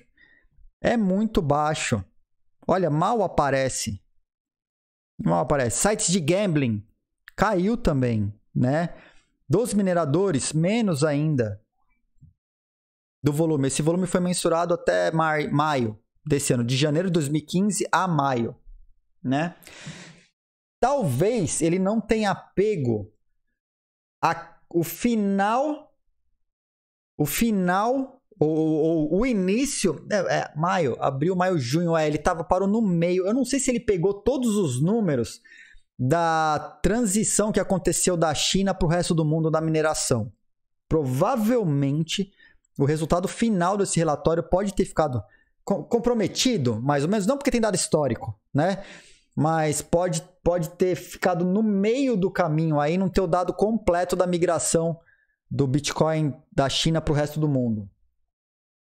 É muito baixo. Olha, mal aparece. Mal aparece. Sites de gambling caiu também, né? Dos mineradores, menos ainda do volume. Esse volume foi mensurado até maio desse ano, de janeiro de 2015 a maio, né? Talvez ele não tenha apego a o final o final ou, ou o início é, é, maio, abril, maio, junho, é, ele tava parou no meio. Eu não sei se ele pegou todos os números da transição que aconteceu da China para o resto do mundo da mineração. Provavelmente o resultado final desse relatório pode ter ficado comprometido, mais ou menos, não porque tem dado histórico, né? Mas pode, pode ter ficado no meio do caminho aí, não ter o dado completo da migração do Bitcoin da China para o resto do mundo.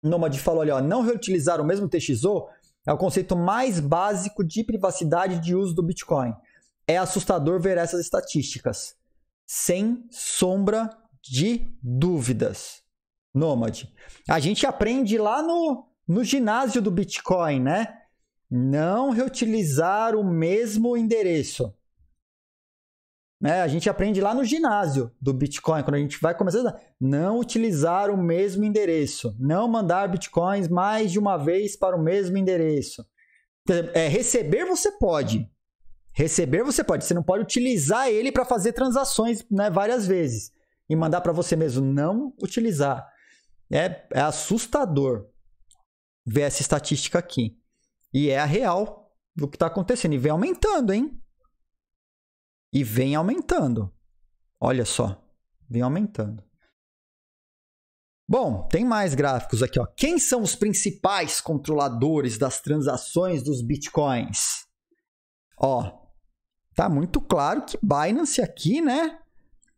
Nomad falou ali, ó, não reutilizar o mesmo TXO é o conceito mais básico de privacidade de uso do Bitcoin. É assustador ver essas estatísticas. Sem sombra de dúvidas. Nomad. A gente aprende lá no no ginásio do Bitcoin, né? Não reutilizar o mesmo endereço. É, a gente aprende lá no ginásio do Bitcoin, quando a gente vai começar não utilizar o mesmo endereço, não mandar bitcoins mais de uma vez para o mesmo endereço. É, receber você pode. Receber você pode, você não pode utilizar ele para fazer transações né, várias vezes e mandar para você mesmo. Não utilizar. É, é assustador ver essa estatística aqui. E é a real do que está acontecendo. E vem aumentando, hein? E vem aumentando. Olha só. Vem aumentando. Bom, tem mais gráficos aqui. Ó. Quem são os principais controladores das transações dos bitcoins? Ó, tá muito claro que Binance aqui, né?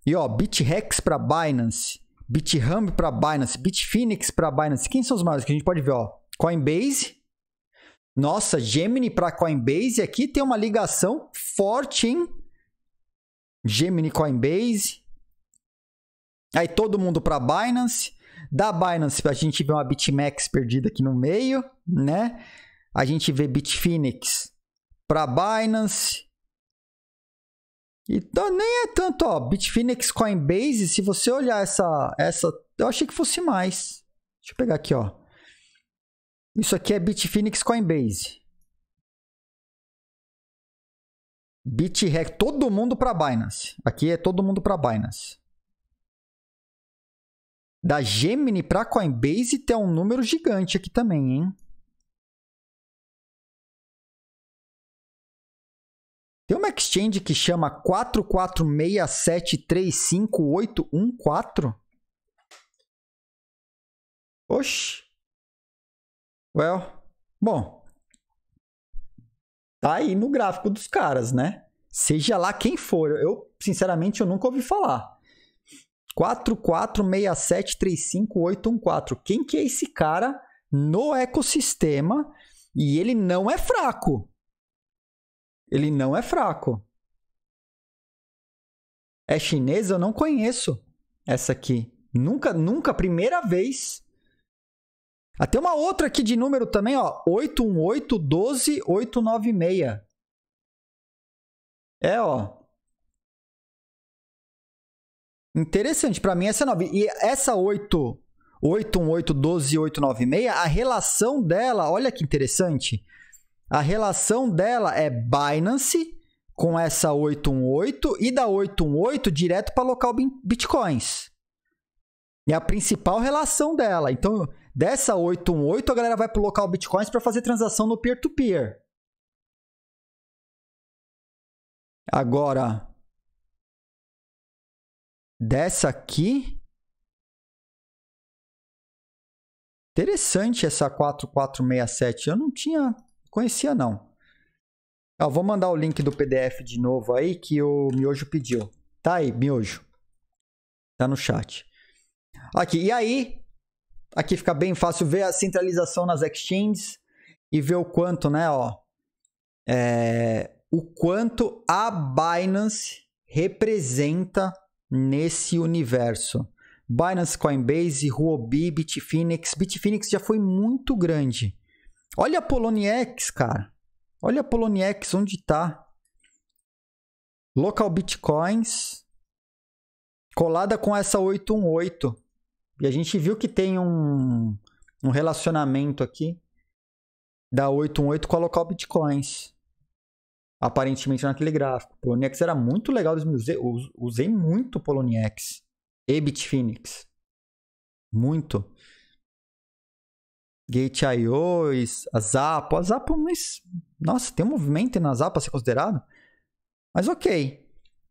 E ó, BitREx para Binance, BitHumb para Binance, BitPhoenix para Binance. Quem são os maiores que a gente pode ver? Ó, Coinbase. Nossa, Gemini para Coinbase aqui tem uma ligação forte, hein? Gemini Coinbase. Aí todo mundo para Binance. Da Binance a gente vê uma BitMEX perdida aqui no meio, né? A gente vê Bitfinex para Binance. Então nem é tanto, ó, Bitfinex Coinbase, se você olhar essa essa, eu achei que fosse mais. Deixa eu pegar aqui, ó. Isso aqui é Bitfinex Coinbase. BitREC, todo mundo para Binance. Aqui é todo mundo para Binance. Da Gemini para Coinbase tem um número gigante aqui também, hein? Tem uma exchange que chama 446735814? Oxi. Well, bom. Tá aí no gráfico dos caras, né? Seja lá quem for. Eu, sinceramente, eu nunca ouvi falar. 446735814. Quem que é esse cara no ecossistema? E ele não é fraco. Ele não é fraco. É chinês? Eu não conheço essa aqui. Nunca, nunca, primeira vez ah, tem uma outra aqui de número também, ó. 818 É, ó. Interessante, para mim essa é 9. E essa 8, a relação dela, olha que interessante. A relação dela é Binance com essa 818 e da 818 direto para local bitcoins. É a principal relação dela. Então, Dessa 818, a galera vai pro local Bitcoins para fazer transação no peer-to-peer. -peer. Agora, dessa aqui. Interessante essa 4467. Eu não tinha. Conhecia, não. Eu vou mandar o link do PDF de novo aí que o Miojo pediu. Tá aí, Miojo. Tá no chat. Aqui. E aí, Aqui fica bem fácil ver a centralização nas exchanges e ver o quanto, né, ó. É, o quanto a Binance representa nesse universo. Binance, Coinbase, Huobi, Bitfinex. Bitfinex já foi muito grande. Olha a Poloniex, cara. Olha a Poloniex onde tá. Local Bitcoins colada com essa 818. E a gente viu que tem um, um relacionamento aqui da 818 a o Bitcoins. Aparentemente naquele gráfico. Poloniex era muito legal. Eu usei muito Poloniex e Bitfinex. Muito. Gate.io, a Zapa. A Zapa, mas... Nossa, tem um movimento na Zapa a ser considerado? Mas ok.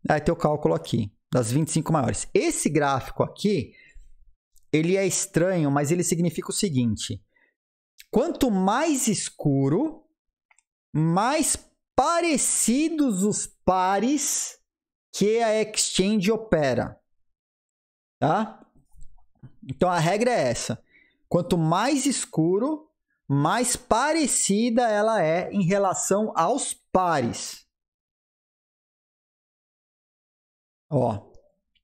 Aí tem o cálculo aqui, das 25 maiores. Esse gráfico aqui ele é estranho, mas ele significa o seguinte: quanto mais escuro, mais parecidos os pares que a exchange opera. Tá? Então a regra é essa. Quanto mais escuro, mais parecida ela é em relação aos pares. Ó.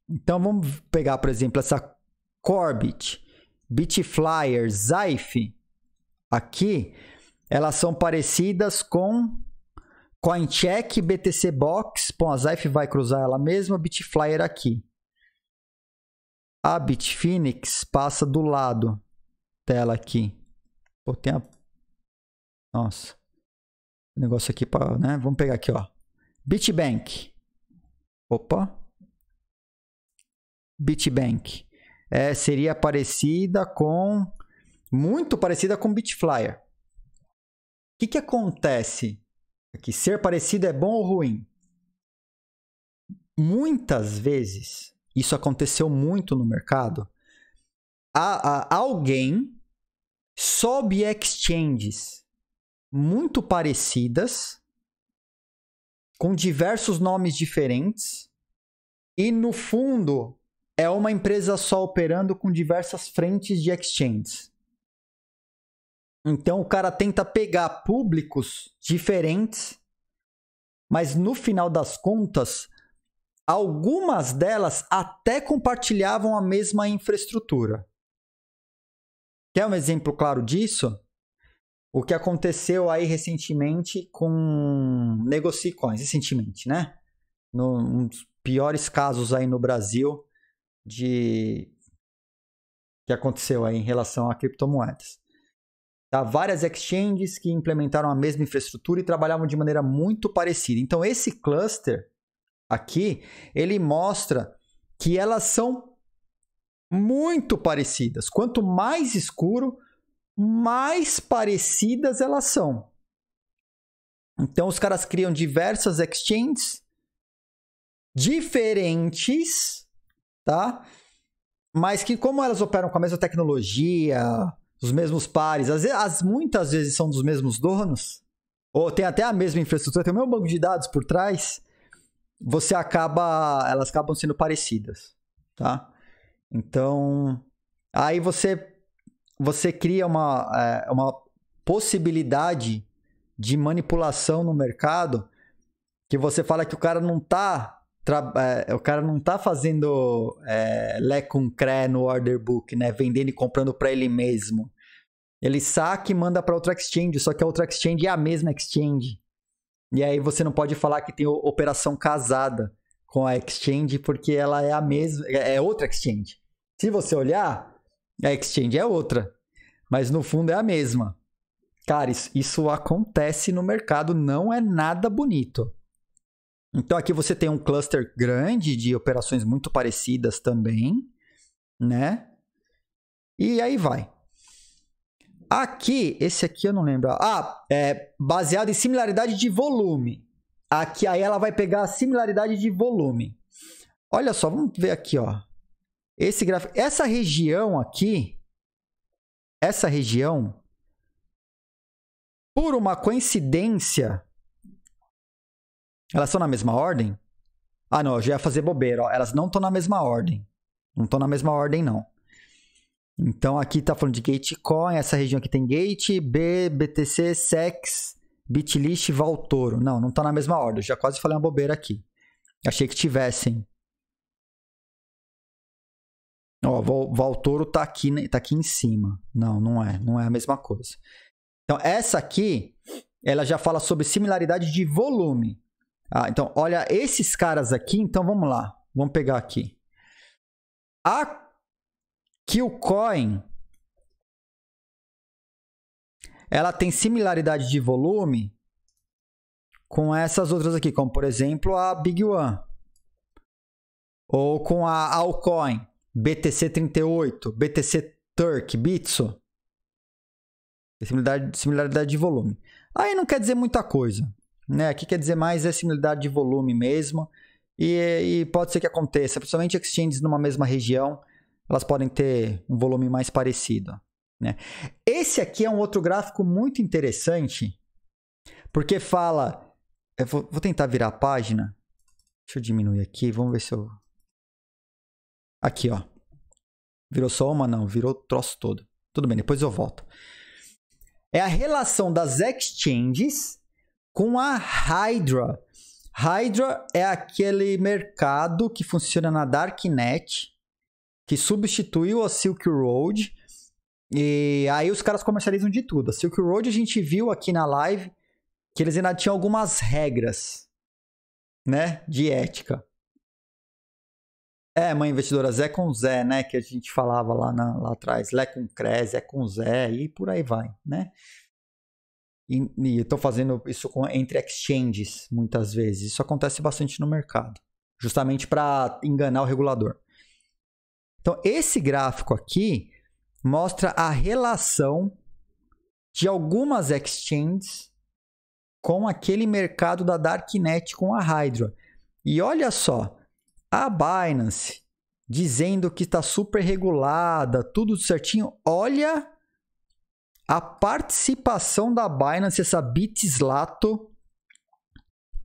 Então vamos pegar, por exemplo, essa Corbit, Bitflyer, Zaife, aqui, elas são parecidas com CoinCheck, BTC Box. Bom, a Zaife vai cruzar ela mesma, Bitflyer aqui. A Bitfinex passa do lado dela aqui. Pô, tem a... Nossa. Negócio aqui para, né? Vamos pegar aqui, ó. Bitbank. Opa. Bitbank é, seria parecida com. Muito parecida com Bitflyer. O que, que acontece? Que ser parecido é bom ou ruim? Muitas vezes, isso aconteceu muito no mercado, a, a, alguém sobe exchanges muito parecidas, com diversos nomes diferentes, e no fundo é uma empresa só operando com diversas frentes de exchanges. Então o cara tenta pegar públicos diferentes, mas no final das contas, algumas delas até compartilhavam a mesma infraestrutura. Quer um exemplo claro disso? O que aconteceu aí recentemente com Negocicoins, recentemente, né? No, um dos piores casos aí no Brasil de que aconteceu aí em relação a criptomoedas. Tá? Várias exchanges que implementaram a mesma infraestrutura e trabalhavam de maneira muito parecida. Então, esse cluster aqui, ele mostra que elas são muito parecidas. Quanto mais escuro, mais parecidas elas são. Então, os caras criam diversas exchanges diferentes tá? Mas que como elas operam com a mesma tecnologia, os mesmos pares, às, vezes, muitas vezes são dos mesmos donos, ou tem até a mesma infraestrutura, tem o mesmo banco de dados por trás, você acaba, elas acabam sendo parecidas, tá? Então, aí você você cria uma, é, uma possibilidade de manipulação no mercado que você fala que o cara não tá é, é, o cara não tá fazendo é, lé com cré no order book, né? Vendendo e comprando para ele mesmo. Ele saca e manda para outra exchange, só que a outra exchange é a mesma exchange. E aí você não pode falar que tem operação casada com a exchange, porque ela é a mesma, é, é outra exchange. Se você olhar, a exchange é outra, mas no fundo é a mesma. Cara, isso, isso acontece no mercado, não é nada bonito. Então aqui você tem um cluster grande de operações muito parecidas também, né? E aí vai. Aqui, esse aqui eu não lembro. Ah, é baseado em similaridade de volume. Aqui aí ela vai pegar a similaridade de volume. Olha só, vamos ver aqui, ó. Esse gráfico, essa região aqui, essa região por uma coincidência, elas estão na mesma ordem? Ah, não, eu já ia fazer bobeira. Ó. Elas não estão na mesma ordem. Não estão na mesma ordem, não. Então aqui está falando de Gatecoin, essa região aqui tem Gate, B, BTC, SEX, Bitlist e Valtoro. Não, não está na mesma ordem. Eu já quase falei uma bobeira aqui. Achei que tivessem. Ó, o Valtoro está aqui, né, tá aqui em cima. Não, não é. Não é a mesma coisa. Então essa aqui, ela já fala sobre similaridade de volume. Ah, então, olha, esses caras aqui, então vamos lá. Vamos pegar aqui. A Qcoin ela tem similaridade de volume com essas outras aqui, como por exemplo a Big One ou com a Alcoin, BTC38, BTC Turk, Bitso. Similaridade, similaridade de volume. Aí não quer dizer muita coisa. Né? Aqui quer dizer mais é similaridade de volume mesmo. E, e, pode ser que aconteça, principalmente exchanges numa mesma região, elas podem ter um volume mais parecido. Né? Esse aqui é um outro gráfico muito interessante, porque fala. Vou, vou, tentar virar a página. Deixa eu diminuir aqui, vamos ver se eu. Aqui, ó. Virou só uma? Não, virou o troço todo. Tudo bem, depois eu volto. É a relação das exchanges com a Hydra. Hydra é aquele mercado que funciona na Darknet, que substituiu a Silk Road. E aí os caras comercializam de tudo. A Silk Road a gente viu aqui na live que eles ainda tinham algumas regras, né, de ética. É, mãe investidora, Zé com Zé, né, que a gente falava lá, na, lá atrás. Lé com Cré, Zé com Zé e por aí vai, né? E estão fazendo isso com, entre exchanges, muitas vezes. Isso acontece bastante no mercado, justamente para enganar o regulador. Então, esse gráfico aqui mostra a relação de algumas exchanges com aquele mercado da Darknet com a Hydra. E olha só, a Binance dizendo que está super regulada, tudo certinho. Olha a participação da Binance, essa Bitslato,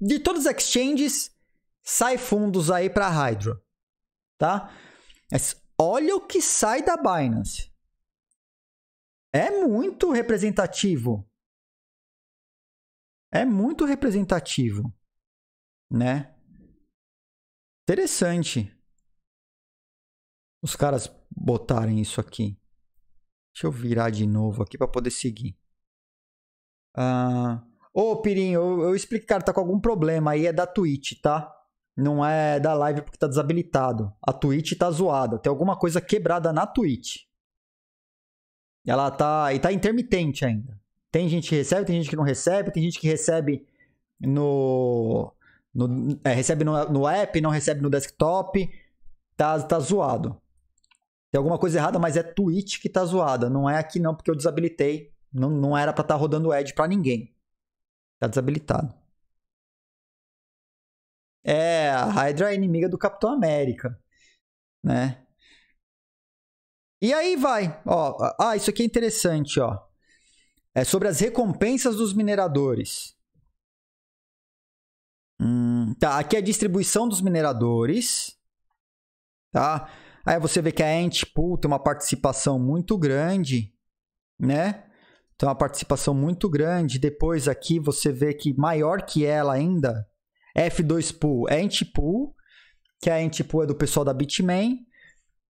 de todos os exchanges, sai fundos aí para a Hydra, tá? Mas olha o que sai da Binance. É muito representativo. É muito representativo, né? Interessante. Os caras botarem isso aqui. Deixa eu virar de novo aqui para poder seguir. Ah, ô, Pirinho, eu, eu explico, cara, tá com algum problema aí, é da Twitch, tá? Não é da live porque tá desabilitado. A Twitch tá zoada, tem alguma coisa quebrada na Twitch. Ela tá, e tá intermitente ainda. Tem gente que recebe, tem gente que não recebe, tem gente que recebe no, no é, recebe no, no app, não recebe no desktop. Tá, tá zoado. Tem alguma coisa errada, mas é Twitch que tá zoada. Não é aqui não, porque eu desabilitei. Não, não era para estar tá rodando o Edge para ninguém. Tá desabilitado. É, a Hydra é inimiga do Capitão América, né? E aí vai, ó, ah, isso aqui é interessante, ó. É sobre as recompensas dos mineradores. Hum, tá, aqui é a distribuição dos mineradores, tá? Aí você vê que a Ant Pool tem uma participação muito grande, né? Tem uma participação muito grande. Depois aqui você vê que maior que ela ainda, é F2 Pool, é Ant Pool, que a Ant Pool é do pessoal da Bitmain,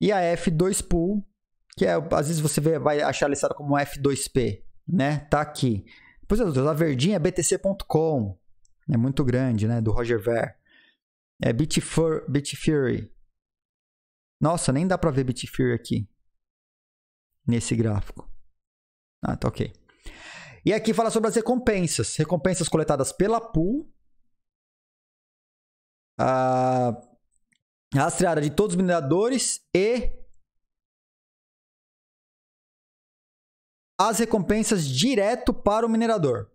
e a F2 Pool, que é, às vezes você vê, vai achar listada como F2P, né? Tá aqui. Depois é, a verdinha é btc.com, é muito grande, né? Do Roger Ver. É Bitfury, nossa, nem dá para ver Bitfear aqui. Nesse gráfico. Ah, tá ok. E aqui fala sobre as recompensas. Recompensas coletadas pela pool. A ah, rastreada de todos os mineradores e as recompensas direto para o minerador.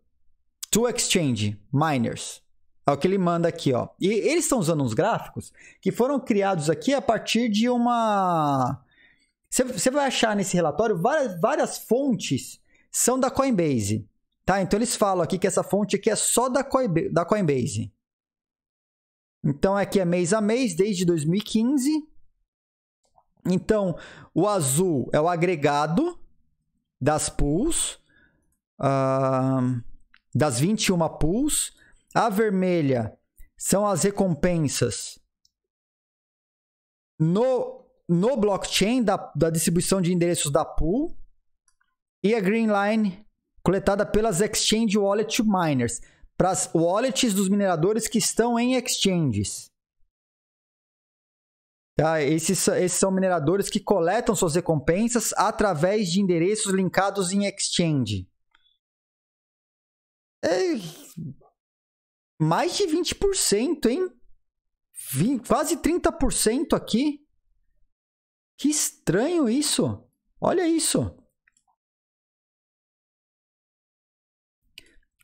To exchange, miners. É o que ele manda aqui, ó. E eles estão usando uns gráficos que foram criados aqui a partir de uma. Você vai achar nesse relatório várias, várias fontes são da Coinbase. Tá? Então eles falam aqui que essa fonte aqui é só da Coinbase. Então aqui é, é mês a mês, desde 2015. Então o azul é o agregado das pools, uh, das 21 pools. A vermelha são as recompensas no, no blockchain da, da distribuição de endereços da pool. E a green line coletada pelas exchange wallet miners, para as wallets dos mineradores que estão em exchanges. Tá, esses, esses são mineradores que coletam suas recompensas através de endereços linkados em exchange. É, mais de 20%, hein? 20, quase 30% aqui. Que estranho isso. Olha isso.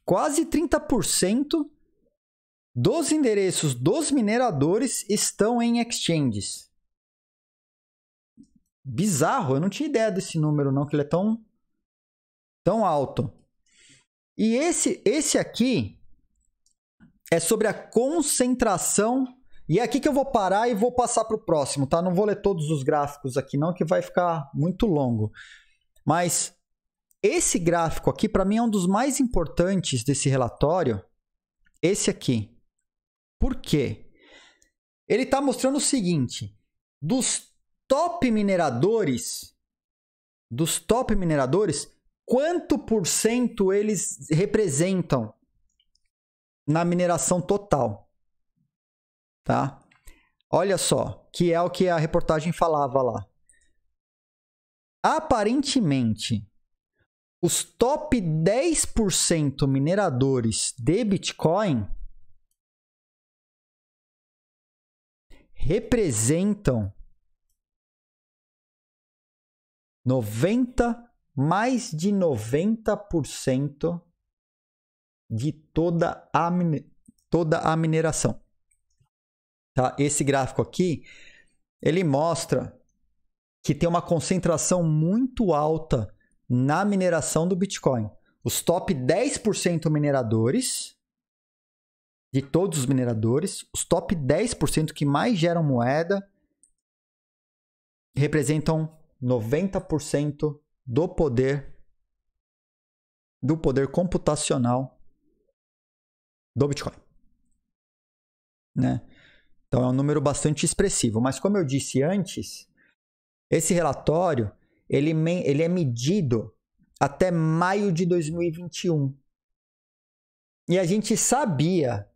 Quase 30% dos endereços dos mineradores estão em exchanges. Bizarro, eu não tinha ideia desse número não, que ele é tão, tão alto. E esse, esse aqui, é sobre a concentração. E é aqui que eu vou parar e vou passar para o próximo, tá? Não vou ler todos os gráficos aqui, não, que vai ficar muito longo. Mas esse gráfico aqui, para mim, é um dos mais importantes desse relatório. Esse aqui. Por quê? Ele está mostrando o seguinte: dos top mineradores, dos top mineradores, quanto por cento eles representam na mineração total. Tá? Olha só, que é o que a reportagem falava lá. Aparentemente, os top 10% mineradores de Bitcoin representam 90 mais de 90% de toda a, toda a mineração. Tá? Esse gráfico aqui, ele mostra que tem uma concentração muito alta na mineração do Bitcoin. Os top 10% mineradores, de todos os mineradores, os top 10% que mais geram moeda representam 90% do poder do poder computacional do Bitcoin. Né? Então é um número bastante expressivo. Mas como eu disse antes, esse relatório ele, ele é medido até maio de 2021. E a gente sabia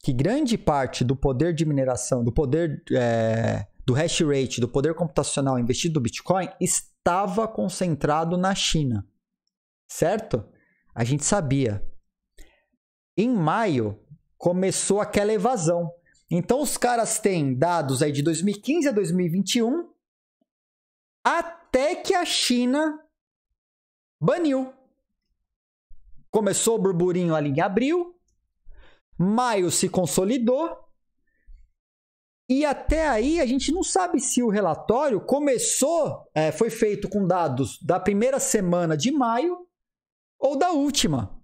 que grande parte do poder de mineração, do poder é, do hash rate, do poder computacional investido no Bitcoin estava concentrado na China. Certo? A gente sabia em maio começou aquela evasão. Então os caras têm dados aí de 2015 a 2021 até que a China baniu. Começou o burburinho ali em abril, maio se consolidou. E até aí a gente não sabe se o relatório começou, é, foi feito com dados da primeira semana de maio ou da última.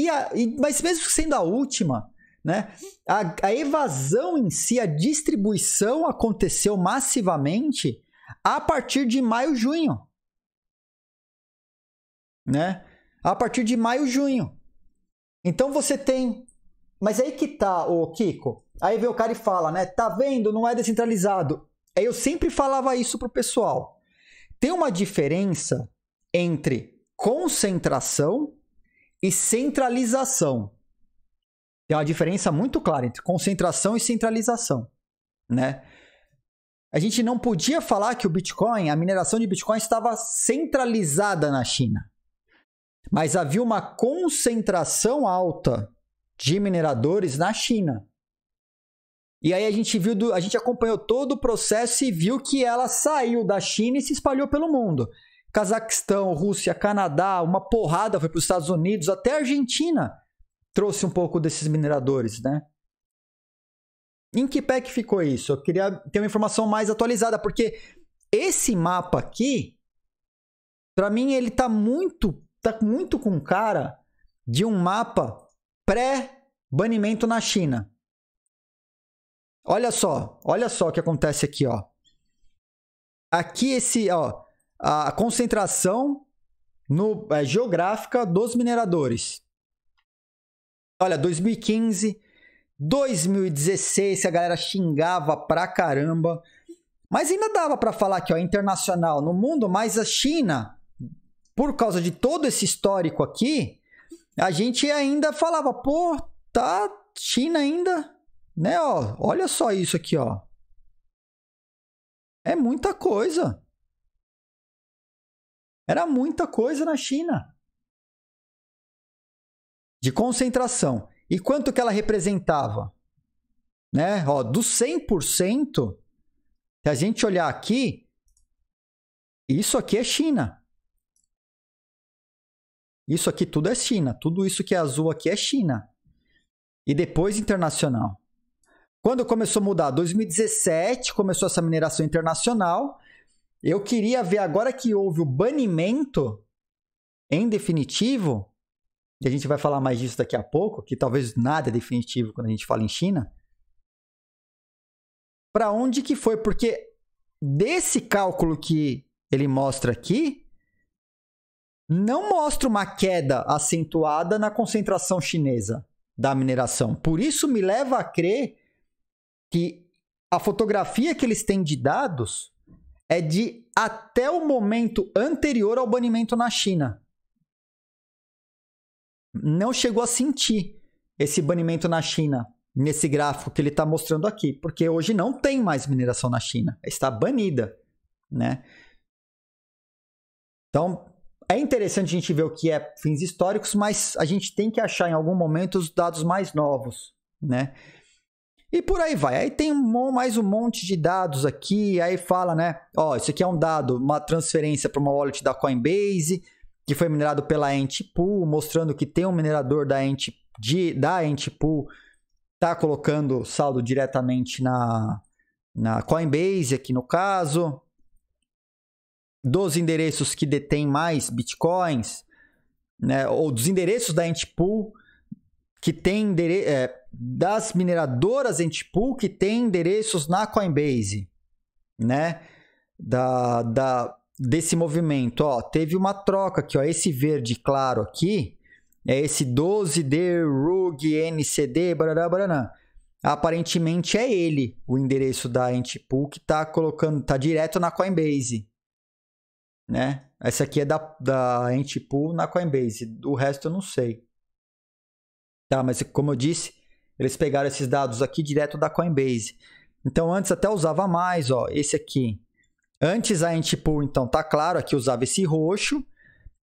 E, a, e mas mesmo sendo a última, né? A, a, evasão em si, a distribuição aconteceu massivamente a partir de maio, junho. Né? A partir de maio, junho. Então você tem. Mas aí que tá, o Kiko. Aí vem o cara e fala, né? Tá vendo? Não é descentralizado. Eu sempre falava isso pro pessoal. Tem uma diferença entre concentração e centralização. Tem uma diferença muito clara entre concentração e centralização, né? A gente não podia falar que o Bitcoin, a mineração de Bitcoin estava centralizada na China. Mas havia uma concentração alta de mineradores na China. E aí a gente viu, a gente acompanhou todo o processo e viu que ela saiu da China e se espalhou pelo mundo. Cazaquistão, Rússia, Canadá, uma porrada foi para os Estados Unidos, até a Argentina trouxe um pouco desses mineradores, né? Em que pé que ficou isso? Eu queria ter uma informação mais atualizada, porque esse mapa aqui, para mim, ele tá muito, tá muito com cara de um mapa pré-banimento na China. Olha só, olha só o que acontece aqui, ó. Aqui esse, ó, a concentração no, é, geográfica dos mineradores. Olha, 2015, 2016, a galera xingava pra caramba. Mas ainda dava para falar que ó, internacional no mundo, mas a China, por causa de todo esse histórico aqui, a gente ainda falava, pô, tá China ainda, né, ó, olha só isso aqui, ó. É muita coisa. Era muita coisa na China. De concentração. E quanto que ela representava? Né? Ó, dos 100%, se a gente olhar aqui, isso aqui é China. Isso aqui tudo é China. Tudo isso que é azul aqui é China. E depois internacional. Quando começou a mudar? 2017 começou essa mineração internacional eu queria ver agora que houve o banimento em definitivo, e a gente vai falar mais disso daqui a pouco, que talvez nada é definitivo quando a gente fala em China. Para onde que foi? Porque desse cálculo que ele mostra aqui, não mostra uma queda acentuada na concentração chinesa da mineração. Por isso me leva a crer que a fotografia que eles têm de dados é de até o momento anterior ao banimento na China. Não chegou a sentir esse banimento na China nesse gráfico que ele está mostrando aqui, porque hoje não tem mais mineração na China, está banida, né? Então é interessante a gente ver o que é fins históricos, mas a gente tem que achar em algum momento os dados mais novos, né? E por aí vai. Aí tem um, mais um monte de dados aqui. Aí fala, né? Ó, isso aqui é um dado, uma transferência para uma wallet da Coinbase, que foi minerado pela Antpool, mostrando que tem um minerador da, Ant, da Antpool tá colocando saldo diretamente na, na Coinbase, aqui no caso. Dos endereços que detêm mais bitcoins, né? Ou dos endereços da Antpool que tem endereço. É, das mineradoras em pool que tem endereços na Coinbase, né? Da, da, desse movimento, ó, teve uma troca aqui, ó, esse verde claro aqui, é esse 12D RUG NCD, barará, barará. Aparentemente é ele o endereço da Antipool que tá colocando, tá direto na Coinbase, né? Essa aqui é da, da Antipool na Coinbase, o resto eu não sei. Tá, mas como eu disse, eles pegaram esses dados aqui direto da Coinbase. Então antes até usava mais, ó, esse aqui. Antes a Antipool, então tá claro, aqui usava esse roxo.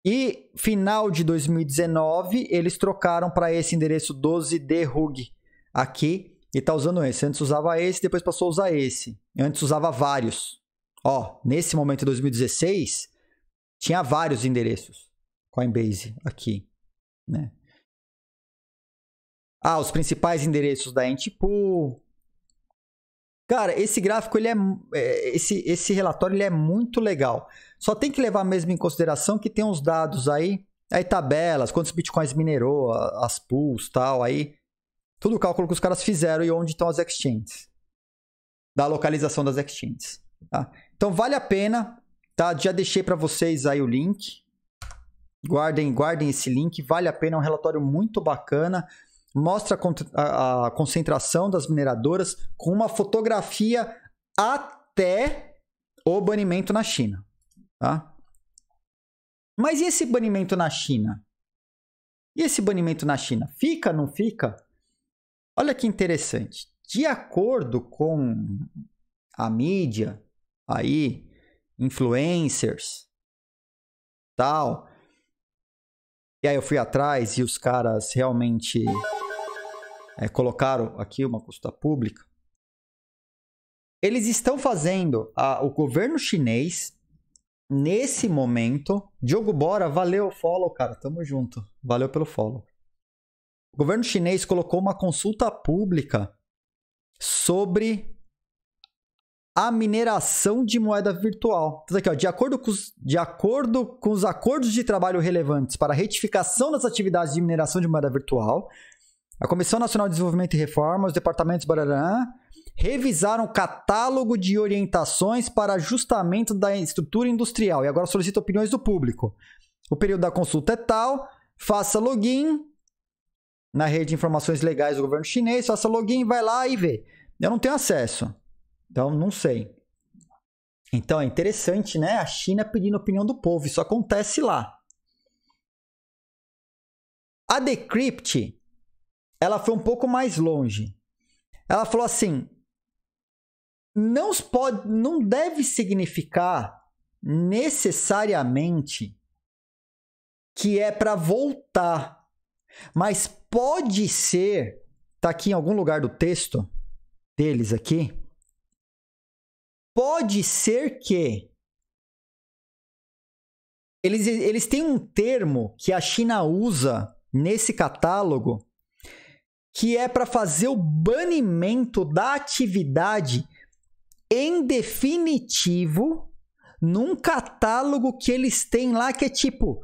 E final de 2019, eles trocaram para esse endereço 12D RUG aqui e tá usando esse. Antes usava esse, depois passou a usar esse. Antes usava vários. Ó, nesse momento em 2016, tinha vários endereços Coinbase aqui, né? Ah, os principais endereços da Entipool. Cara, esse gráfico, ele é, é, esse, esse relatório ele é muito legal. Só tem que levar mesmo em consideração que tem uns dados aí, aí tabelas, quantos bitcoins minerou, as pools, tal, aí tudo o cálculo que os caras fizeram e onde estão as exchanges, da localização das exchanges. Tá? Então vale a pena, tá? Já deixei para vocês aí o link. Guardem, guardem esse link, vale a pena, é um relatório muito bacana mostra a, a concentração das mineradoras com uma fotografia até o banimento na China. Tá? Mas e esse banimento na China? E esse banimento na China? Fica, não fica? Olha que interessante. De acordo com a mídia, aí, influencers, tal. E aí eu fui atrás e os caras realmente é, colocaram aqui uma consulta pública. Eles estão fazendo a, o governo chinês nesse momento. Diogo Bora, valeu, follow, cara. Tamo junto. Valeu pelo follow. O governo chinês colocou uma consulta pública sobre a mineração de moeda virtual. Então, tá aqui, ó, de, acordo com os, de acordo com os acordos de trabalho relevantes para a retificação das atividades de mineração de moeda virtual, a Comissão Nacional de Desenvolvimento e Reforma, os departamentos barará, revisaram o catálogo de orientações para ajustamento da estrutura industrial e agora solicita opiniões do público. O período da consulta é tal, faça login na rede de informações legais do governo chinês, faça login, vai lá e vê. Eu não tenho acesso, então não sei. Então é interessante, né? A China pedindo opinião do povo, isso acontece lá. A Decrypt ela foi um pouco mais longe. Ela falou assim: não, pode, não deve significar necessariamente que é para voltar, mas pode ser, tá aqui em algum lugar do texto deles aqui, pode ser que eles, eles têm um termo que a China usa nesse catálogo que é para fazer o banimento da atividade em definitivo num catálogo que eles têm lá que é tipo,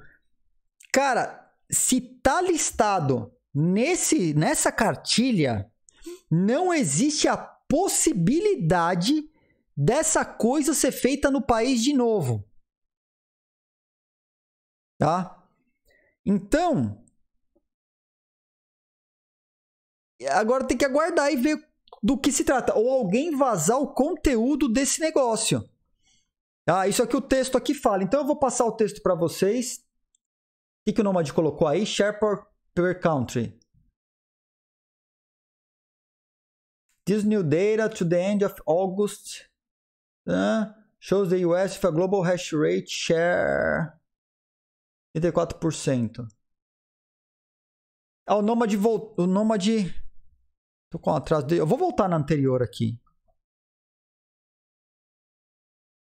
cara, se tá listado nesse nessa cartilha, não existe a possibilidade dessa coisa ser feita no país de novo. Tá? Então, Agora tem que aguardar e ver do que se trata. Ou alguém vazar o conteúdo desse negócio. Ah, isso aqui é o texto aqui fala. Então eu vou passar o texto para vocês. O que, que o Nomad colocou aí? Share per, country. This new data to the end of August uh, shows the US with a global hash rate share 34%. Ah, o Nomad, o Nomad Tô com atraso. De... Eu vou voltar na anterior aqui.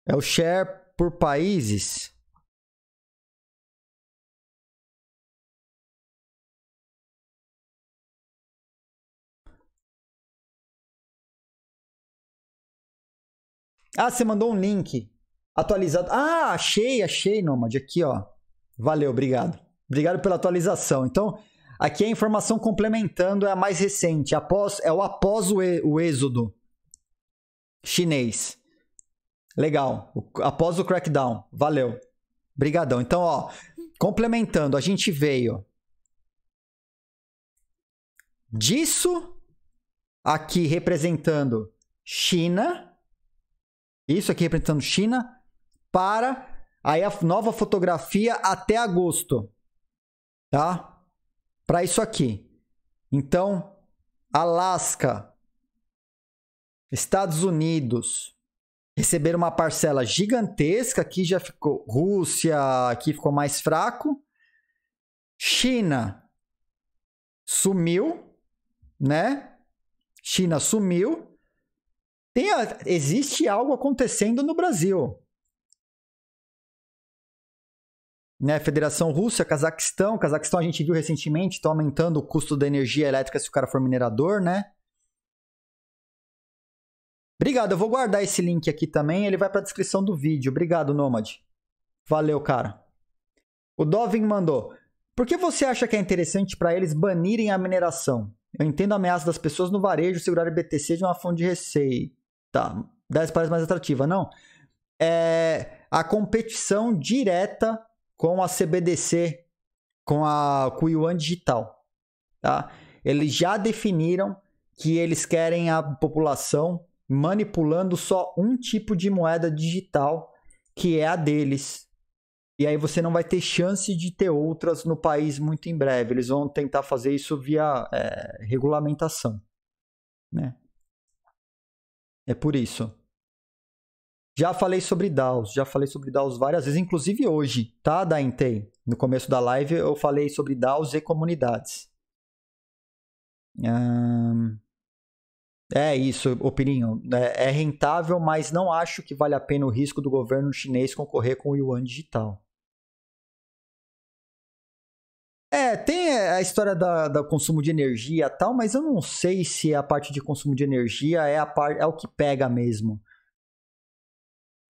É o share por países. Ah, você mandou um link atualizado. Ah, achei, achei, Nomad. Aqui, ó. Valeu, obrigado. Obrigado pela atualização. Então, Aqui é a informação complementando é a mais recente, após, é o após o, o êxodo chinês. Legal. O, após o crackdown. Valeu. Brigadão. Então, ó, complementando, a gente veio disso aqui representando China, isso aqui representando China, para aí a nova fotografia até agosto, tá? para isso aqui. Então, Alasca, Estados Unidos, receberam uma parcela gigantesca, aqui já ficou Rússia, aqui ficou mais fraco. China sumiu, né? China sumiu. Tem, existe algo acontecendo no Brasil. né? Federação Rússia, Cazaquistão. Cazaquistão a gente viu recentemente, estão tá aumentando o custo da energia elétrica se o cara for minerador, né? Obrigado, eu vou guardar esse link aqui também, ele vai para a descrição do vídeo. Obrigado, Nômade. Valeu, cara. O Dovin mandou: Por que você acha que é interessante para eles banirem a mineração? Eu entendo a ameaça das pessoas no varejo segurar BTC de uma fonte de receita. Tá, 10 parece mais atrativa, não? É a competição direta com a CBDC, com a yuan Digital. Tá? Eles já definiram que eles querem a população manipulando só um tipo de moeda digital, que é a deles. E aí você não vai ter chance de ter outras no país muito em breve. Eles vão tentar fazer isso via é, regulamentação. Né? É por isso. Já falei sobre DAOs, já falei sobre DAOs várias vezes, inclusive hoje, tá, da No começo da live eu falei sobre DAOs e comunidades. Hum... É isso, opinião. Né, é rentável, mas não acho que vale a pena o risco do governo chinês concorrer com o yuan digital. É, tem a história da, do consumo de energia e tal, mas eu não sei se a parte de consumo de energia é, a par, é o que pega mesmo.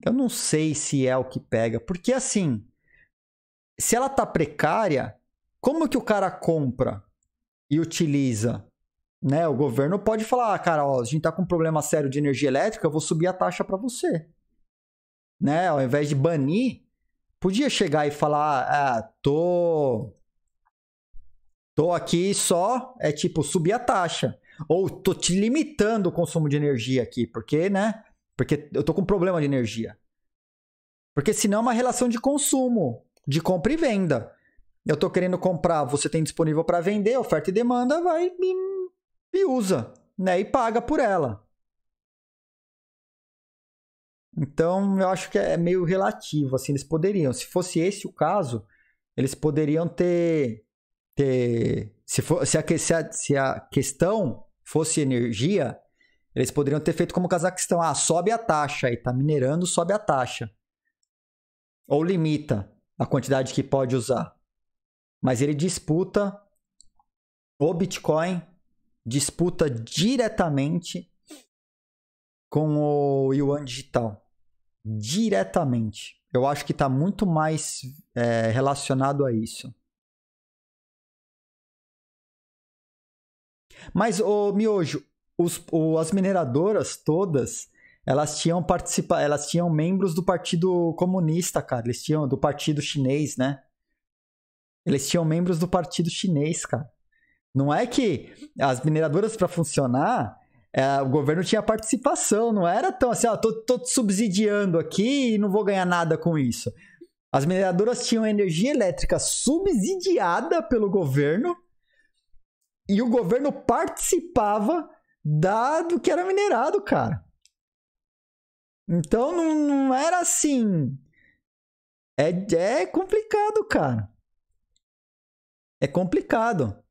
Eu não sei se é o que pega, porque assim, se ela tá precária, como que o cara compra e utiliza? Né? O governo pode falar, ah, cara, ó, a gente tá com um problema sério de energia elétrica, eu vou subir a taxa para você. Né? Ao invés de banir, podia chegar e falar, ah, ah, tô tô aqui só é tipo subir a taxa ou tô te limitando o consumo de energia aqui, porque, né? Porque eu tô com problema de energia. Porque senão é uma relação de consumo, de compra e venda. Eu tô querendo comprar, você tem disponível para vender, oferta e demanda, vai e, e usa, né? E paga por ela. Então, eu acho que é, é meio relativo, assim, eles poderiam. Se fosse esse o caso, eles poderiam ter... ter se, for, se, a, se, a, se a questão fosse energia, eles poderiam ter feito como o Cazaquistão: ah, sobe a taxa, aí tá minerando, sobe a taxa. Ou limita a quantidade que pode usar. Mas ele disputa o Bitcoin, disputa diretamente com o Yuan Digital. Diretamente. Eu acho que está muito mais é, relacionado a isso. Mas, o Miojo, os, o, as mineradoras todas, elas tinham participa elas tinham membros do Partido Comunista, cara. Eles tinham do Partido Chinês, né? Eles tinham membros do Partido Chinês, cara. Não é que as mineradoras para funcionar, é, o governo tinha participação, não era tão assim, ó, tô, tô subsidiando aqui e não vou ganhar nada com isso. As mineradoras tinham energia elétrica subsidiada pelo governo e o governo participava dado que era minerado, cara. Então não, não era assim. É, é complicado, cara. É complicado.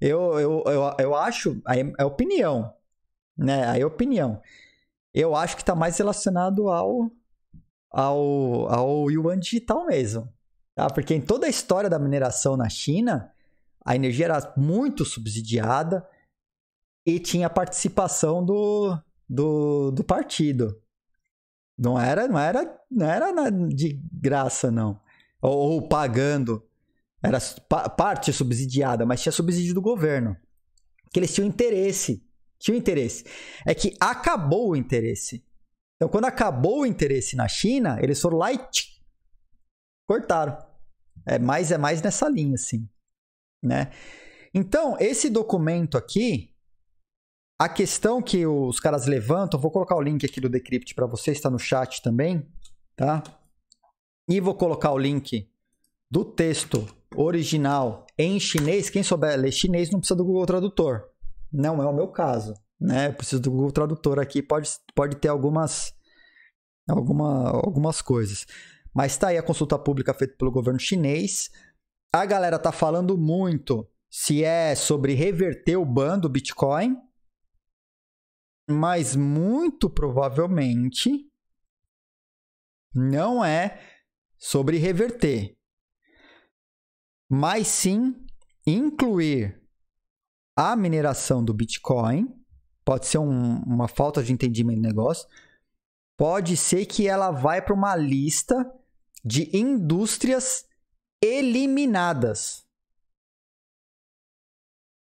Eu, eu, eu, eu acho. É opinião. Né? Aí é opinião. Eu acho que tá mais relacionado ao. ao. ao Yuan digital mesmo. Tá? Porque em toda a história da mineração na China, a energia era muito subsidiada e tinha participação do, do, do partido. Não era, não era, não era de graça não, ou, ou pagando. Era pa parte subsidiada, mas tinha subsídio do governo. Que eles tinham interesse, tinham interesse. É que acabou o interesse. Então, quando acabou o interesse na China, eles foram lá e cortaram. É mais é mais nessa linha, assim, né? Então, esse documento aqui, a questão que os caras levantam, vou colocar o link aqui do Decrypt para você, está no chat também, tá? E vou colocar o link do texto original em chinês. Quem souber ler chinês não precisa do Google Tradutor. Não é o meu caso, né? Eu preciso do Google Tradutor aqui, pode, pode ter algumas, alguma, algumas coisas. Mas está aí a consulta pública feita pelo governo chinês. A galera tá falando muito se é sobre reverter o ban do Bitcoin, mas muito provavelmente não é sobre reverter, mas sim incluir a mineração do Bitcoin. Pode ser um, uma falta de entendimento do negócio. Pode ser que ela vai para uma lista de indústrias eliminadas.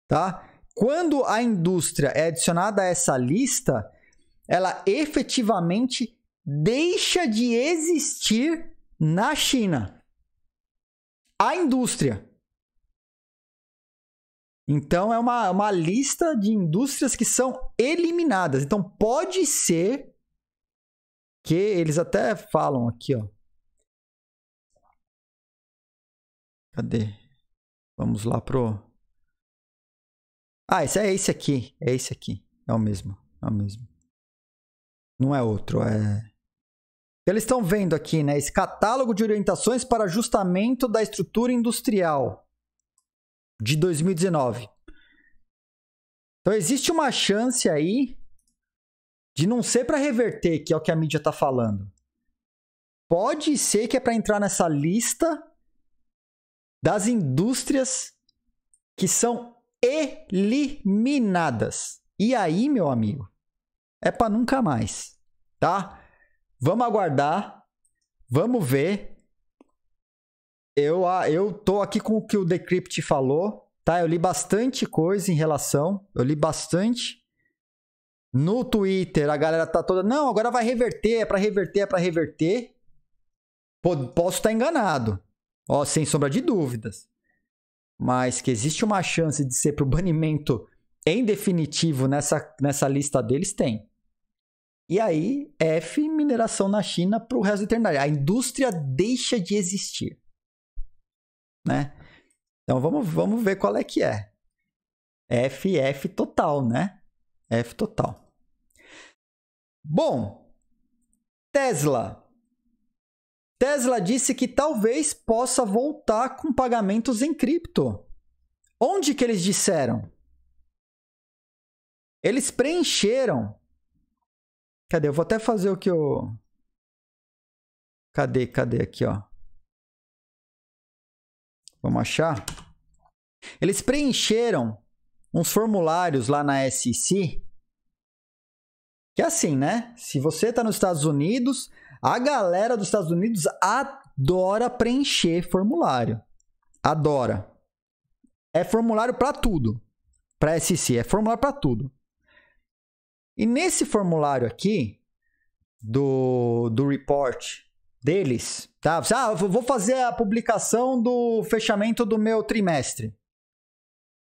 Tá? Quando a indústria é adicionada a essa lista, ela efetivamente deixa de existir na China. A indústria. Então, é uma, uma lista de indústrias que são eliminadas. Então, pode ser que eles até falam aqui, ó. Cadê? Vamos lá pro ah, esse é esse aqui. É esse aqui. É o mesmo. É o mesmo. Não é outro, é. Eles estão vendo aqui, né? Esse catálogo de orientações para ajustamento da estrutura industrial de 2019. Então existe uma chance aí de não ser para reverter, que é o que a mídia está falando. Pode ser que é para entrar nessa lista das indústrias que são eliminadas. E aí, meu amigo, é para nunca mais, tá? Vamos aguardar, vamos ver. Eu, ah, eu tô aqui com o que o Decrypt falou, tá? Eu li bastante coisa em relação, eu li bastante. No Twitter, a galera tá toda, não, agora vai reverter, é para reverter, é para reverter. Posso estar tá enganado, ó, sem sombra de dúvidas mas que existe uma chance de ser para o banimento em definitivo nessa, nessa lista deles, tem. E aí, F, mineração na China para o resto da eternidade. A indústria deixa de existir. Né? Então vamos, vamos ver qual é que é. F, F total, né? F total. Bom, Tesla. Tesla disse que talvez possa voltar com pagamentos em cripto. Onde que eles disseram? Eles preencheram. Cadê? Eu vou até fazer o que eu. Cadê? Cadê aqui, ó? Vamos achar. Eles preencheram uns formulários lá na SEC. Que é assim, né? Se você está nos Estados Unidos, a galera dos Estados Unidos adora preencher formulário. Adora. É formulário para tudo. Para SC, é formulário para tudo. E nesse formulário aqui, do, do report deles, tá? ah, vou fazer a publicação do fechamento do meu trimestre.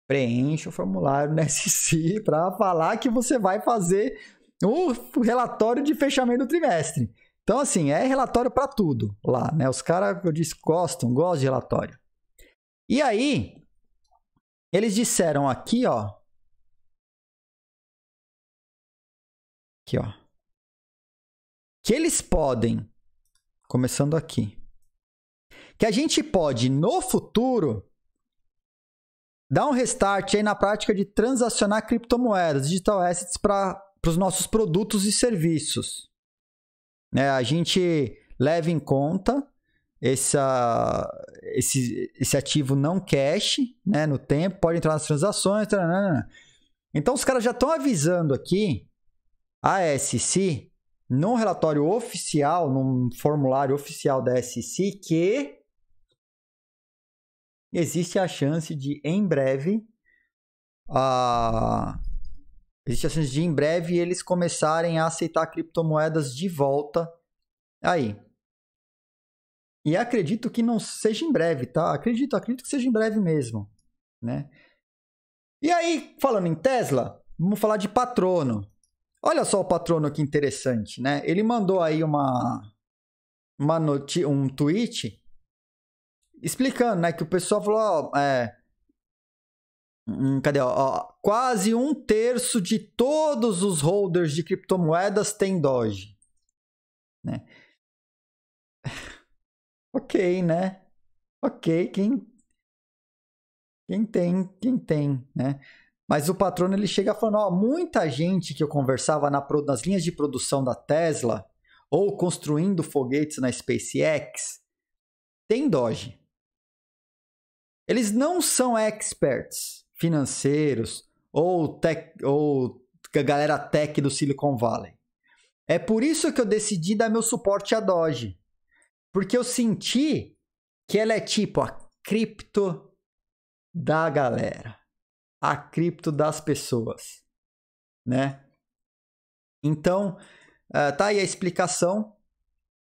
Preenche o formulário no SC para falar que você vai fazer o relatório de fechamento do trimestre. Então, assim, é relatório para tudo lá, né? Os caras, eu disse, gostam, gostam de relatório. E aí, eles disseram aqui, ó. Aqui, ó. Que eles podem, começando aqui, que a gente pode, no futuro, dar um restart aí na prática de transacionar criptomoedas, digital assets para os nossos produtos e serviços. Né? A gente leva em conta essa, esse, esse ativo não cash né? no tempo, pode entrar nas transações. Taranana. Tá, né, né, né. Então os caras já estão avisando aqui a SC num relatório oficial, num formulário oficial da SC que existe a chance de em breve a Existe a chance de em breve eles começarem a aceitar criptomoedas de volta aí. E acredito que não seja em breve, tá? Acredito, acredito que seja em breve mesmo, né? E aí, falando em Tesla, vamos falar de patrono. Olha só o patrono que interessante, né? Ele mandou aí uma, uma um tweet explicando, né, que o pessoal falou, ó, é, Hum, cadê? Ó, ó, quase um terço de todos os holders de criptomoedas tem Doge. Né? ok, né? Ok, quem, quem tem, quem tem, né? Mas o patrono ele chega falando, ó, muita gente que eu conversava na, nas linhas de produção da Tesla ou construindo foguetes na SpaceX tem Doge. Eles não são experts, financeiros ou, tech, ou a galera tech do Silicon Valley. É por isso que eu decidi dar meu suporte à Doge. Porque eu senti que ela é tipo a cripto da galera, a cripto das pessoas, né? Então, eh, tá aí a explicação,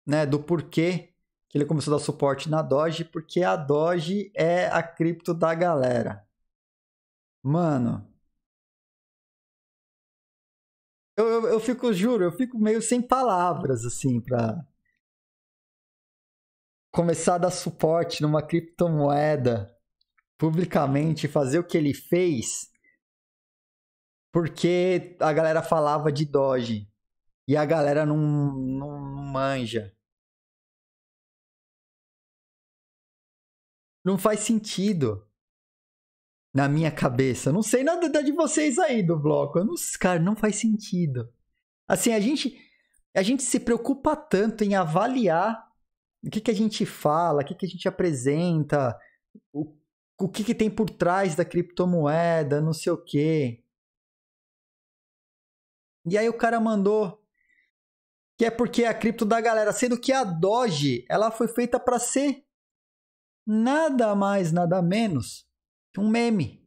né, do porquê que ele começou a dar suporte na Doge, porque a Doge é a cripto da galera. Mano. Eu, eu, eu fico, juro, eu fico meio sem palavras, assim, pra começar a dar suporte numa criptomoeda publicamente, fazer o que ele fez, porque a galera falava de Doge e a galera não, não, não manja. Não faz sentido na minha cabeça. Não sei nada de vocês aí do bloco. Eu não, cara, não faz sentido. Assim, a gente a gente se preocupa tanto em avaliar o que, que a gente fala, o que, que a gente apresenta, o, o que, que tem por trás da criptomoeda, não sei o quê. E aí o cara mandou que é porque a cripto da galera, sendo que a Doge, ela foi feita para ser nada mais, nada menos um meme.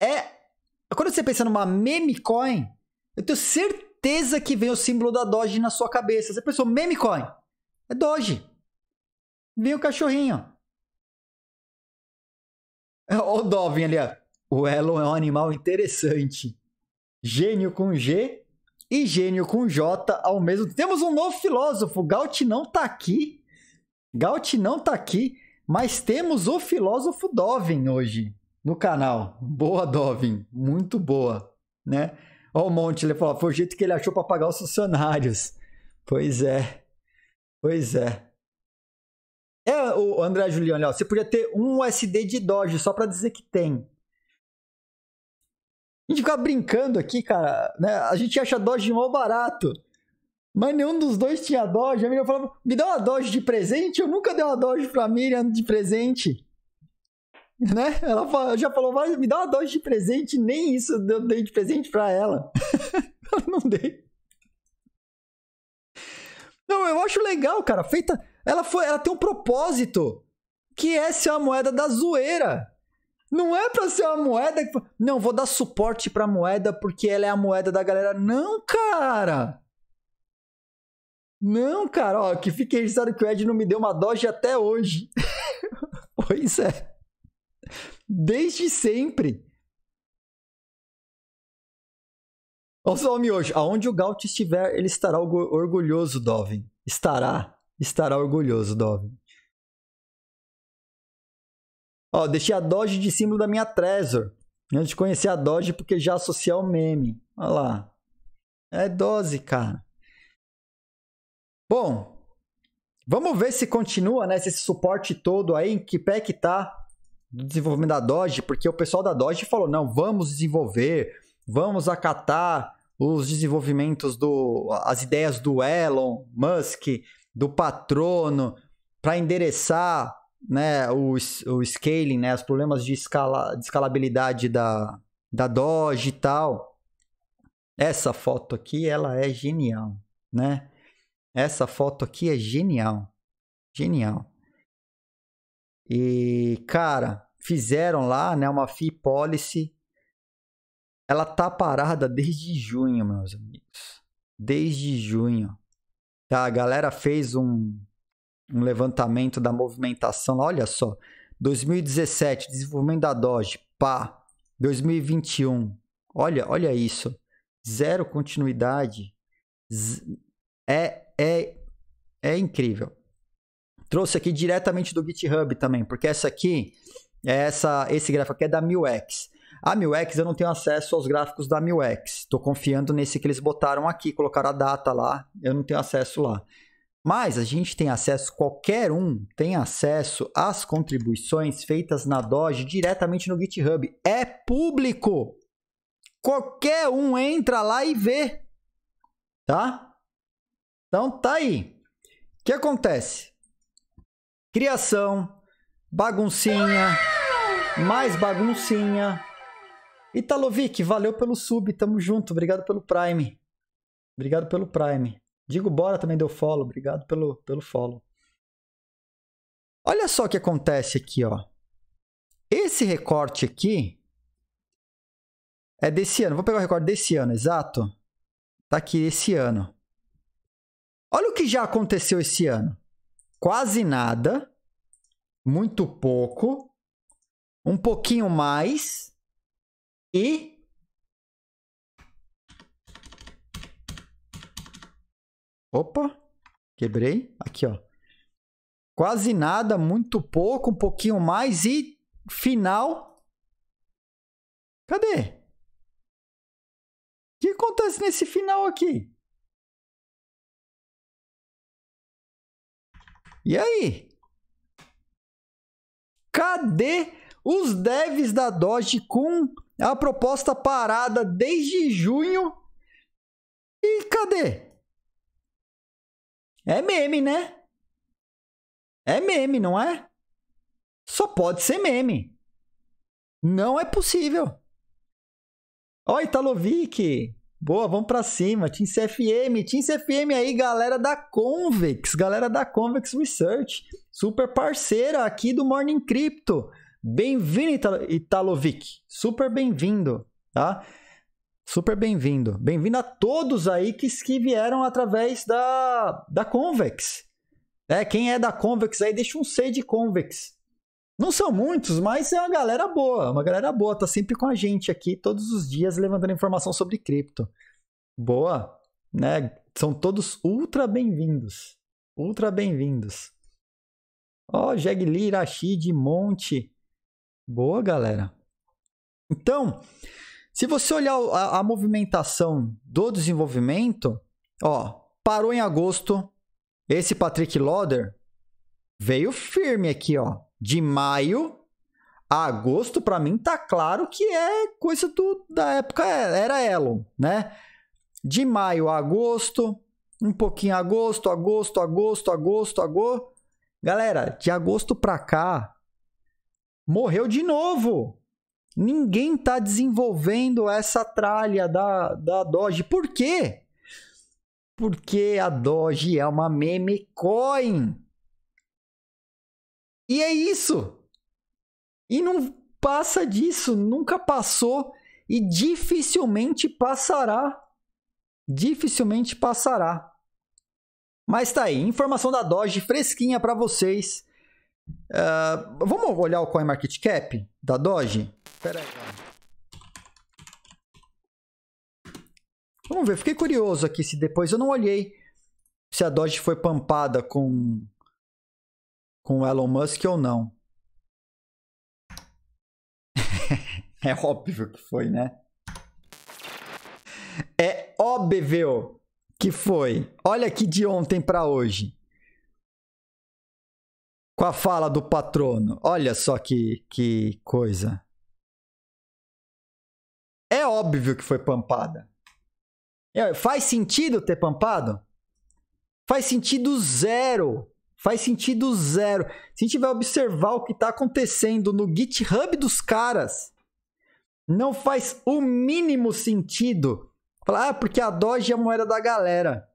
É. Quando você pensa numa meme coin, eu tenho certeza que vem o símbolo da Doge na sua cabeça. Você pensou, meme coin? É Doge. Vem o cachorrinho. Olha é, o Dovin ali, ó. O Elon é um animal interessante. Gênio com G e gênio com J ao mesmo tempo. Temos um novo filósofo. Galt não tá aqui. Galt não tá aqui. Mas temos o filósofo Dovin hoje no canal. Boa, Dovin. Muito boa, né? Ó, o Monte, ele falou, foi o jeito que ele achou para pagar os funcionários. Pois é. Pois é. É, o André Juliano, olha, você podia ter um USD de Doge só para dizer que tem. A gente fica brincando aqui, cara, né? A gente acha Doge mal barato. Mas nenhum dos dois tinha Doge. A Miriam falava, me dá uma Doge de presente? Eu nunca dei uma Doge pra Miriam de presente. Né? Ela já falou, me dá uma Doge de presente. Nem isso eu dei de presente pra ela. eu não dei. Não, eu acho legal, cara. Feita. Ela foi, ela tem um propósito. Que é ser a moeda da zoeira. Não é pra ser uma moeda. Que... Não, vou dar suporte pra moeda porque ela é a moeda da galera. Não, cara! Não, cara, ó, que fique registrado que o Ed não me deu uma Doge até hoje. pois é. Desde sempre. Olha só o hoje. Aonde o Gaut estiver, ele estará orgulhoso, Dovin. Estará. Estará orgulhoso, Dovin. Ó, deixei a Doge de símbolo da minha Trezor. Antes de conhecer a Doge, porque já associar o meme. Olha lá. É dose, cara. Bom, vamos ver se continua, né? esse suporte todo aí, em que pé que tá do desenvolvimento da Doge, porque o pessoal da Doge falou: não, vamos desenvolver, vamos acatar os desenvolvimentos do. as ideias do Elon, Musk, do patrono, para endereçar né, o, o scaling, né, os problemas de, escala, de escalabilidade da, da Doge e tal. Essa foto aqui, ela é genial, né? Essa foto aqui é genial. Genial. E, cara, fizeram lá, né, uma fee policy. Ela tá parada desde junho, meus amigos. Desde junho. Tá, a galera fez um, um levantamento da movimentação. Olha só, 2017, desenvolvimento da Doge, pá. 2021, olha, olha isso. Zero continuidade. Z é é, é incrível. Trouxe aqui diretamente do GitHub também, porque essa aqui, é essa, esse gráfico aqui é da 1000x. A 1000x eu não tenho acesso aos gráficos da 1000x. Estou confiando nesse que eles botaram aqui, colocaram a data lá, eu não tenho acesso lá. Mas a gente tem acesso, qualquer um tem acesso às contribuições feitas na Doge diretamente no GitHub. É público! Qualquer um entra lá e vê, tá? Então tá aí. O que acontece? Criação, baguncinha, mais baguncinha. Italovic, valeu pelo sub, tamo junto, obrigado pelo Prime. Obrigado pelo Prime. Digo Bora também deu follow, obrigado pelo, pelo follow. Olha só o que acontece aqui, ó. Esse recorte aqui é desse ano. Vou pegar o recorte desse ano, exato. Tá aqui esse ano. Olha o que já aconteceu esse ano: quase nada, muito pouco, um pouquinho mais e. Opa, quebrei. Aqui, ó. Quase nada, muito pouco, um pouquinho mais e final. Cadê? O que acontece nesse final aqui? E aí? Cadê os devs da Doge com a proposta parada desde junho? E cadê? É meme, né? É meme, não é? Só pode ser meme. Não é possível. Oi, Talovic. Boa, vamos para cima. Team CFM, Team CFM aí, galera da Convex, galera da Convex Research, super parceira aqui do Morning Crypto. Bem-vindo, Italovik, Italovic. Super bem-vindo, tá? Super bem-vindo. Bem-vindo a todos aí que, que vieram através da, da Convex. É, quem é da Convex aí, deixa um C de Convex não são muitos, mas é uma galera boa, é uma galera boa, tá sempre com a gente aqui todos os dias levantando informação sobre cripto. Boa, né? São todos ultra bem-vindos. Ultra bem-vindos. Ó, oh, Jegli, Rashid, Monte. Boa, galera. Então, se você olhar a, a movimentação do desenvolvimento, ó, parou em agosto. Esse Patrick Loder veio firme aqui, ó de maio a agosto, para mim, tá claro que é coisa do, da época, é, era Elon, né? De maio a agosto, um pouquinho agosto, agosto, agosto, agosto, agosto. Galera, de agosto para cá, morreu de novo. Ninguém tá desenvolvendo essa tralha da, da Doge. Por quê? Porque a Doge é uma meme coin. E é isso. E não passa disso, nunca passou e dificilmente passará. Dificilmente passará. Mas tá aí, informação da Doge fresquinha para vocês. Uh, vamos olhar o CoinMarketCap da Doge? Pera aí. Vamos ver, fiquei curioso aqui se depois eu não olhei se a Doge foi pampada com com o Elon Musk ou não. é óbvio que foi, né? É óbvio que foi. Olha aqui de ontem para hoje. Com a fala do patrono. Olha só que, que coisa. É óbvio que foi pampada. É, faz sentido ter pampado? Faz sentido zero. Faz sentido zero. Se a gente vai observar o que está acontecendo no GitHub dos caras, não faz o mínimo sentido falar, ah, porque a Doge é a moeda da galera.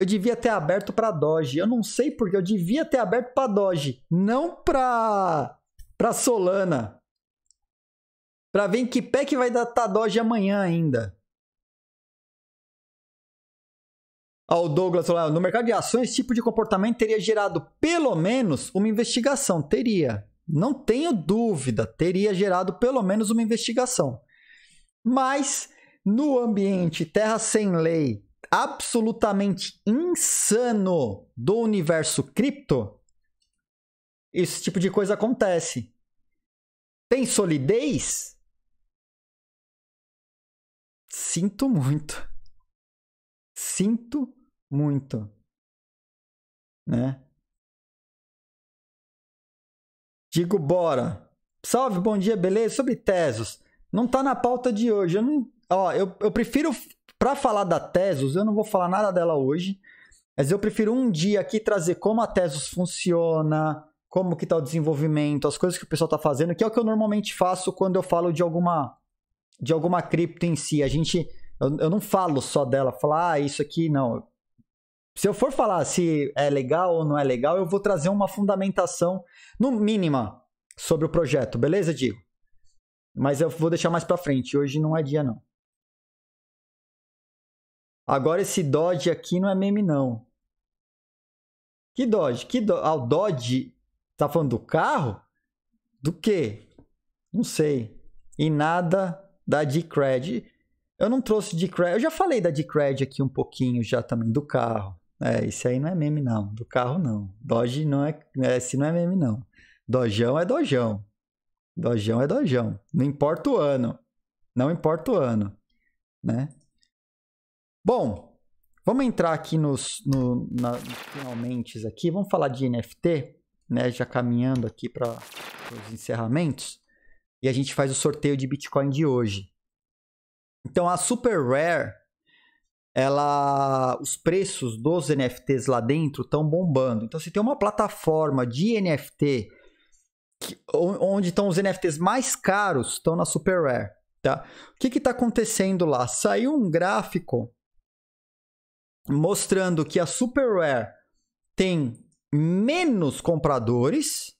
Eu devia ter aberto para Doge. Eu não sei porque eu devia ter aberto para Doge, não para para Solana. Para ver em que pé que vai dar tá Doge amanhã ainda. ao Douglas falou, ah, no mercado de ações, esse tipo de comportamento teria gerado pelo menos uma investigação. Teria. Não tenho dúvida, teria gerado pelo menos uma investigação. Mas no ambiente terra sem lei, absolutamente insano do universo cripto, esse tipo de coisa acontece. Tem solidez? Sinto muito. Sinto muito, né? Digo bora. Salve, bom dia, beleza? Sobre Tesos. Não tá na pauta de hoje. Eu não, ó, eu, eu prefiro para falar da Tesos, eu não vou falar nada dela hoje, mas eu prefiro um dia aqui trazer como a Tesos funciona, como que tá o desenvolvimento, as coisas que o pessoal tá fazendo, que é o que eu normalmente faço quando eu falo de alguma de alguma cripto em si. A gente eu, eu não falo só dela, falar ah, isso aqui não. Se eu for falar se é legal ou não é legal, eu vou trazer uma fundamentação, no mínima, sobre o projeto, beleza, Diego? Mas eu vou deixar mais pra frente. Hoje não é dia, não. Agora esse Dodge aqui não é meme, não. Que Dodge? Que do... Ah, o Dodge tá falando do carro? Do quê? Não sei. E nada da Decred. Eu não trouxe Decred. Eu já falei da Decred aqui um pouquinho já também, do carro. É, isso aí não é meme, não. Do carro, não. Doge não é. é não é meme, não. Dojão é dojão. Dojão é dojão. Não importa o ano. Não importa o ano. Né? Bom, vamos entrar aqui nos, no, na, finalmente aqui. Vamos falar de NFT, né? Já caminhando aqui para os encerramentos. E a gente faz o sorteio de Bitcoin de hoje. Então a Super Rare ela os preços dos NFTs lá dentro estão bombando. Então, se tem uma plataforma de NFT que, onde estão os NFTs mais caros, estão na Super Rare, tá? O que está acontecendo lá? Saiu um gráfico mostrando que a Super Rare tem menos compradores,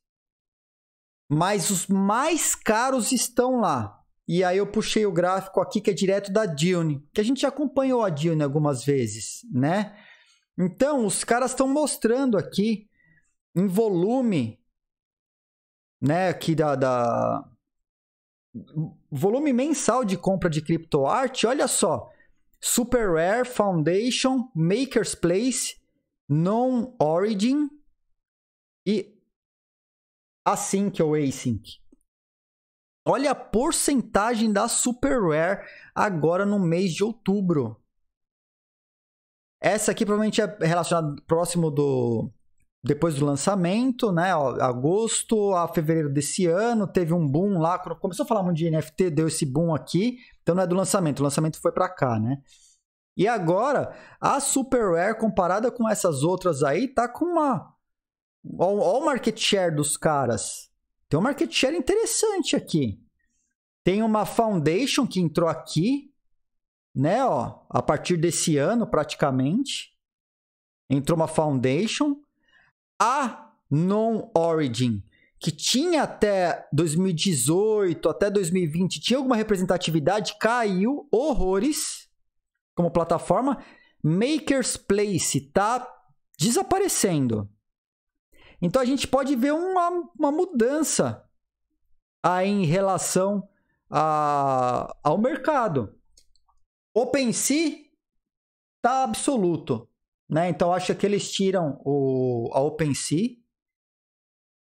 mas os mais caros estão lá. E aí eu puxei o gráfico aqui que é direto da Dune, que a gente já acompanhou a Dune algumas vezes, né? Então, os caras estão mostrando aqui em volume, né, aqui da, da volume mensal de compra de criptoarte, olha só. Super Rare Foundation, Maker's Place, Non Origin e Async ou Async. Olha a porcentagem da Super Rare agora no mês de outubro. Essa aqui provavelmente é relacionada próximo do depois do lançamento, né? Agosto a fevereiro desse ano, teve um boom lá. começou a falar muito de NFT, deu esse boom aqui. Então não é do lançamento, o lançamento foi para cá, né? E agora, a Super Rare comparada com essas outras aí, tá com uma. Olha o market share dos caras. Tem um market share interessante aqui. Tem uma foundation que entrou aqui, né, ó, a partir desse ano praticamente. Entrou uma foundation. A non-origin, que tinha até 2018, até 2020, tinha alguma representatividade, caiu horrores como plataforma. Maker's Place tá desaparecendo. Então a gente pode ver uma, uma mudança aí em relação a, ao mercado. OpenSea está absoluto, né? Então acho que eles tiram o, a OpenSea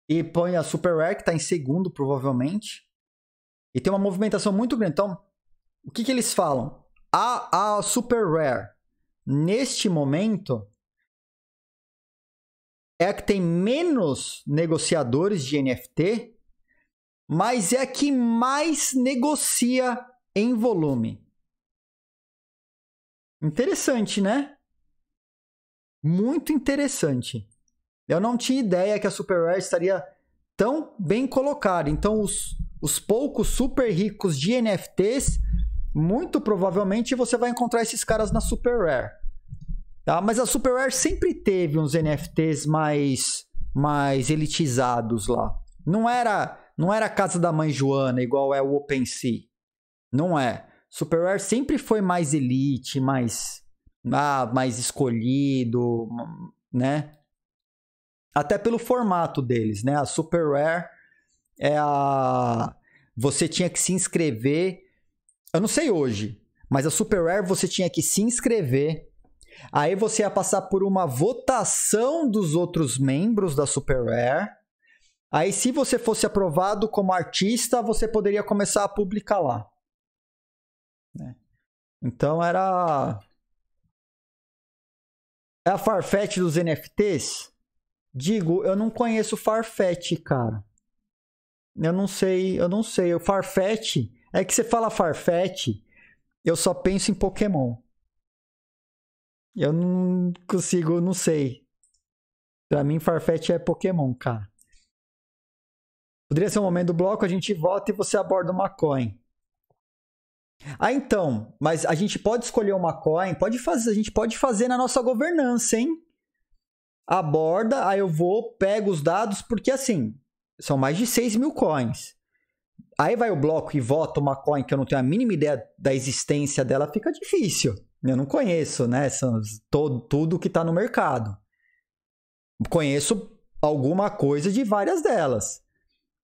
e põem a Super Rare, que está em segundo provavelmente. E tem uma movimentação muito grande. Então, o que, que eles falam? A, a Super Rare, neste momento, é a que tem menos negociadores de NFT, mas é a que mais negocia em volume. Interessante, né? Muito interessante. Eu não tinha ideia que a Super Rare estaria tão bem colocada. Então, os, os poucos super ricos de NFTs, muito provavelmente você vai encontrar esses caras na Super Rare. Tá? Mas a Rare sempre teve uns NFTs mais, mais elitizados lá. Não era, não era a casa da mãe Joana, igual é o OpenSea. Não é. Rare sempre foi mais elite, mais, ah, mais escolhido, né? Até pelo formato deles, né? A Rare é a. Você tinha que se inscrever. Eu não sei hoje, mas a Rare você tinha que se inscrever Aí você ia passar por uma votação dos outros membros da Super Rare. Aí, se você fosse aprovado como artista, você poderia começar a publicar lá. Né? Então era. É a Farfetch dos NFTs? Digo, eu não conheço Farfetch, cara. Eu não sei, eu não sei. O Farfetch é que você fala Farfetch, eu só penso em Pokémon. Eu não consigo, não sei. Pra mim, Farfetch é Pokémon, cara. Poderia ser um momento do bloco, a gente volta e você aborda uma coin. Ah, então, mas a gente pode escolher uma coin, pode fazer, a gente pode fazer na nossa governança, hein? Aborda, aí eu vou, pego os dados, porque assim, são mais de 6 mil coins. Aí vai o bloco e vota uma coin que eu não tenho a mínima ideia da existência dela, fica difícil. Eu não conheço, né? Todo, tudo que está no mercado. Conheço alguma coisa de várias delas.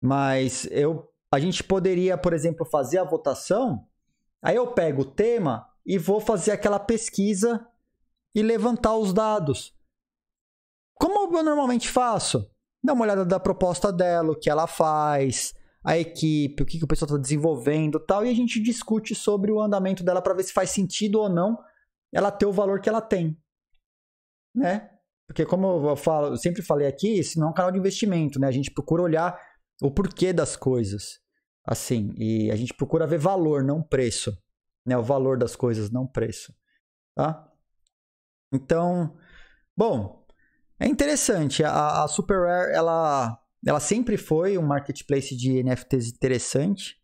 Mas eu, a gente poderia, por exemplo, fazer a votação. Aí eu pego o tema e vou fazer aquela pesquisa e levantar os dados. Como eu normalmente faço? Dá uma olhada da proposta dela, o que ela faz, a equipe, o que, que o pessoal está desenvolvendo tal, e a gente discute sobre o andamento dela para ver se faz sentido ou não ela ter o valor que ela tem. Né? Porque como eu, falo, eu sempre falei aqui, isso não é um canal de investimento, né? A gente procura olhar o porquê das coisas. Assim, e a gente procura ver valor, não preço. Né? O valor das coisas, não preço. Tá? Então, bom, é interessante. A, a Super Rare, ela ela sempre foi um marketplace de NFTs interessante,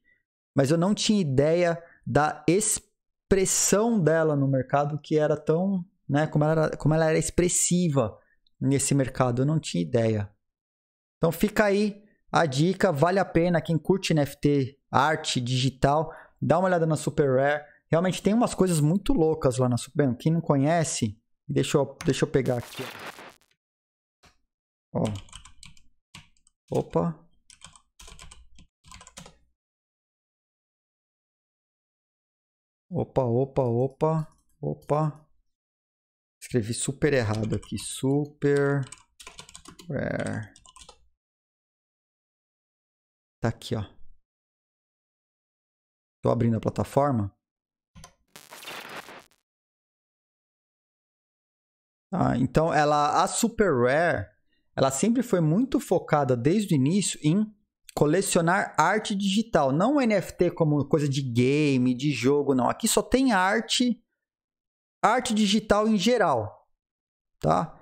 mas eu não tinha ideia da expressão dela no mercado que era tão, né, como ela era, como ela era expressiva nesse mercado, eu não tinha ideia. Então fica aí a dica, vale a pena quem curte NFT, arte digital, dá uma olhada na Super Rare. Realmente tem umas coisas muito loucas lá na Super. Rare. Quem não conhece, deixa eu, deixa eu pegar aqui. Ó. Opa. Opa, opa, opa, opa. Escrevi super errado aqui. Super rare. Tá aqui, ó. Tô abrindo a plataforma. Ah, então ela a super rare ela sempre foi muito focada desde o início em colecionar arte digital, não NFT como coisa de game, de jogo, não. Aqui só tem arte, arte digital em geral, tá?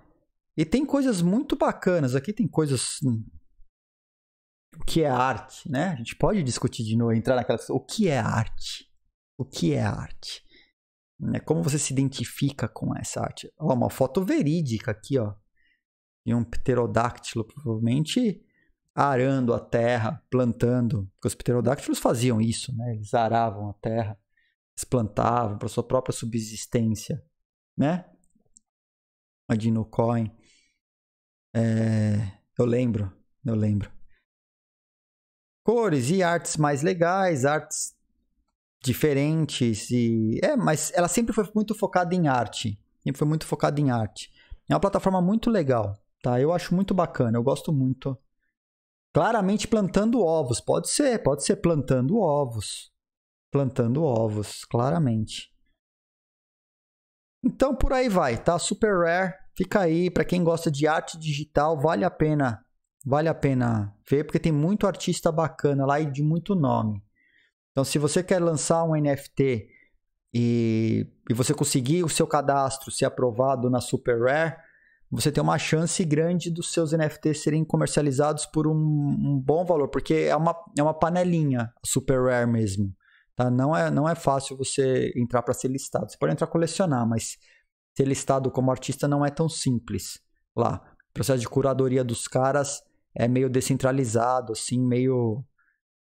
E tem coisas muito bacanas. Aqui tem coisas hum, o que é arte, né? A gente pode discutir de novo, entrar naquela o que é arte, o que é arte, né, como você se identifica com essa arte? Ó, uma foto verídica aqui, ó e um pterodáctilo, provavelmente arando a terra, plantando, porque os pterodáctilos faziam isso, né? Eles aravam a terra, eles plantavam para sua própria subsistência, né? A Dinocoin. É, eu lembro, eu lembro. Cores e artes mais legais, artes diferentes e é, mas ela sempre foi muito focada em arte, sempre foi muito focada em arte. É uma plataforma muito legal. Tá? Eu acho muito bacana, eu gosto muito. Claramente plantando ovos, pode ser, pode ser plantando ovos. Plantando ovos, claramente. Então por aí vai, tá? Super Rare, fica aí para quem gosta de arte digital, vale a pena, vale a pena ver porque tem muito artista bacana lá e de muito nome. Então se você quer lançar um NFT e, e você conseguir o seu cadastro ser aprovado na Super Rare, você tem uma chance grande dos seus NFTs serem comercializados por um, um, bom valor, porque é uma, é uma panelinha super rare mesmo. Tá? Não, é, não é fácil você entrar para ser listado. Você pode entrar colecionar, mas ser listado como artista não é tão simples lá. O processo de curadoria dos caras é meio descentralizado, assim, meio,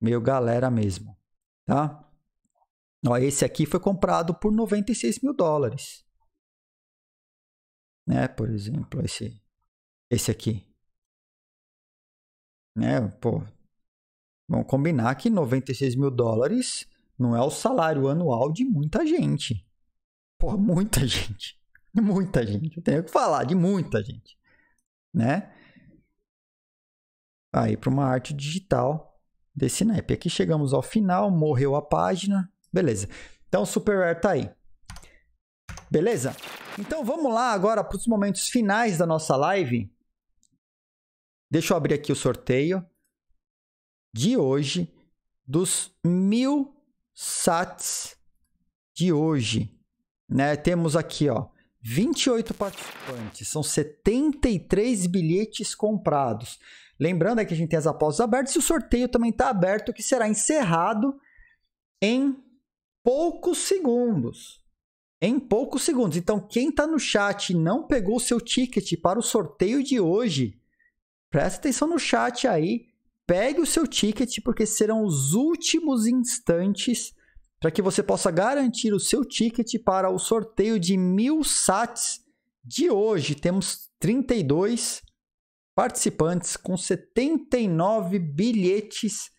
meio galera mesmo. Tá? Ó, esse aqui foi comprado por 96 mil dólares né? Por exemplo, esse esse aqui. Né? Pô, vamos combinar que 96 mil dólares não é o salário anual de muita gente. Pô, muita gente. Muita gente. Eu tenho que falar de muita gente. Né? Aí para uma arte digital desse naipe. Aqui chegamos ao final, morreu a página. Beleza. Então, Superware tá aí. Beleza? Então vamos lá agora para os momentos finais da nossa live. Deixa eu abrir aqui o sorteio de hoje, dos mil sats de hoje. Né? Temos aqui ó, 28 participantes, são 73 bilhetes comprados. Lembrando que a gente tem as apostas abertas e o sorteio também está aberto, que será encerrado em poucos segundos em poucos segundos. Então, quem está no chat e não pegou o seu ticket para o sorteio de hoje, presta atenção no chat aí, pegue o seu ticket, porque serão os últimos instantes para que você possa garantir o seu ticket para o sorteio de mil sats de hoje. Temos 32 participantes com 79 bilhetes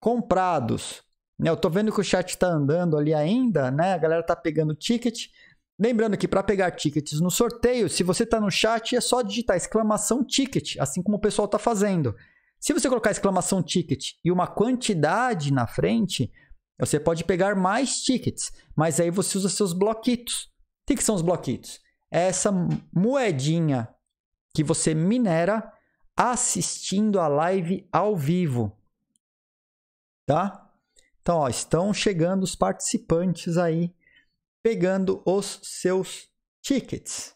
comprados. Né, eu tô vendo que o chat tá andando ali ainda, né? A galera tá pegando ticket. Lembrando que para pegar tickets no sorteio, se você tá no chat, é só digitar exclamação ticket, assim como o pessoal tá fazendo. Se você colocar exclamação ticket e uma quantidade na frente, você pode pegar mais tickets, mas aí você usa seus bloquitos. O que são os bloquitos? É essa moedinha que você minera assistindo a live ao vivo. Tá? Então, ó, estão chegando os participantes aí, pegando os seus tickets.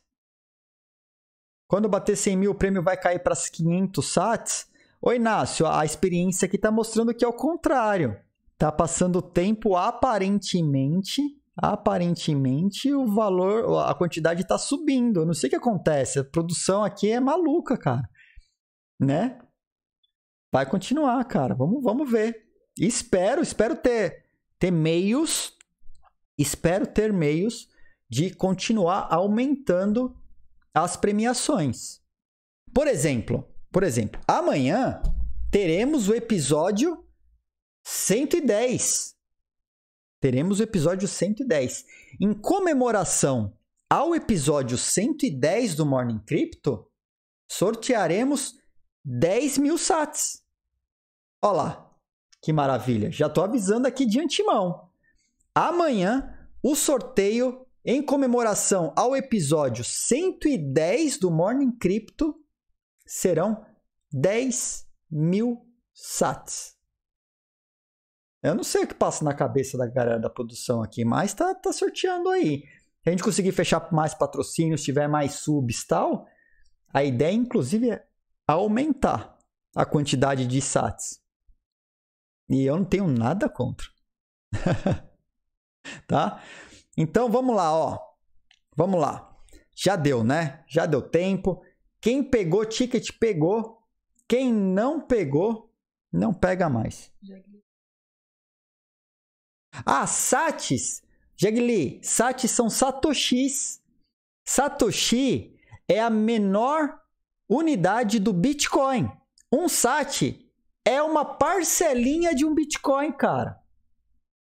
Quando bater 100 mil, o prêmio vai cair para 500 sats. Ô Inácio, a experiência aqui está mostrando que é o contrário. Tá passando o tempo, aparentemente, aparentemente o valor, a quantidade está subindo. Eu não sei o que acontece. A produção aqui é maluca, cara. Né? Vai continuar, cara. Vamos, vamos ver espero, espero ter, ter meios, espero ter meios de continuar aumentando as premiações. Por exemplo, por exemplo, amanhã teremos o episódio 110. Teremos o episódio 110. Em comemoração ao episódio 110 do Morning Crypto, sortearemos 10 mil sats. Olha lá, que maravilha. Já tô avisando aqui de antemão. Amanhã, o sorteio em comemoração ao episódio 110 do Morning Crypto serão 10 mil sats. Eu não sei o que passa na cabeça da galera da produção aqui, mas tá, tá sorteando aí. Se a gente conseguir fechar mais patrocínios, tiver mais subs tal, a ideia, inclusive, é aumentar a quantidade de sats. E eu não tenho nada contra. tá? Então vamos lá, ó. Vamos lá. Já deu, né? Já deu tempo. Quem pegou ticket pegou. Quem não pegou, não pega mais. Ah, satis. Jagli, satis são satoshis. Satoshi é a menor unidade do Bitcoin. Um sat é uma parcelinha de um Bitcoin, cara.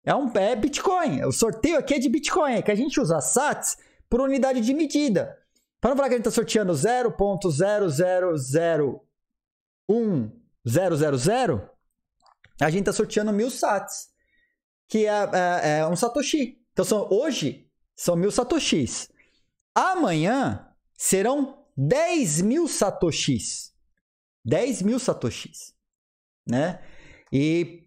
É um é Bitcoin. O sorteio aqui é de Bitcoin, é que a gente usa sats por unidade de medida. Para não falar que a gente está sorteando 0.0001000, a gente está sorteando mil sats, que é, é, é um satoshi. Então são, hoje são mil satoshis. Amanhã serão 10 mil satoshis. 10 mil satoshis né? E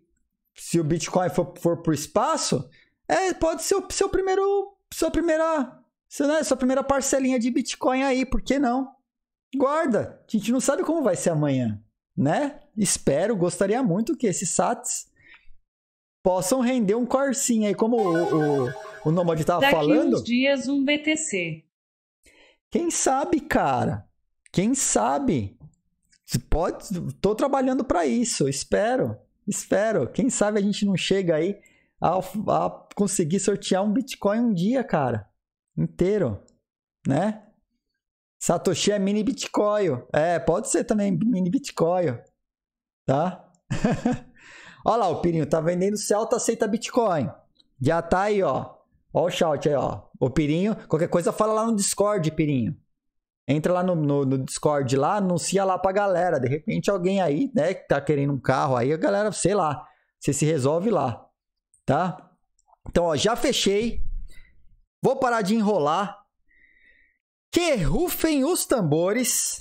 se o Bitcoin for, for para o espaço, é, pode ser o seu primeiro, sua primeira, seu, né, sua primeira parcelinha de Bitcoin aí, por que não? Guarda, a gente não sabe como vai ser amanhã, né? Espero, gostaria muito que esses sats possam render um corsinho aí, como o, o, o Nomad tava Daqui falando. Daqui uns dias um BTC. Quem sabe, cara? Quem sabe? Pode, tô trabalhando para isso, espero, espero. Quem sabe a gente não chega aí a, a conseguir sortear um Bitcoin um dia, cara, inteiro, né? Satoshi é mini Bitcoin. É, pode ser também mini Bitcoin. Tá? Olha lá, o Pirinho tá vendendo Celta, aceita Bitcoin. Já tá aí, ó. Ó o shout aí, ó. O Pirinho, qualquer coisa fala lá no Discord, Pirinho. Entra lá no, no, no, Discord lá, anuncia lá pra galera. De repente alguém aí, né, que tá querendo um carro aí, a galera, sei lá, você se resolve lá, tá? Então, ó, já fechei. Vou parar de enrolar. Que rufem os tambores.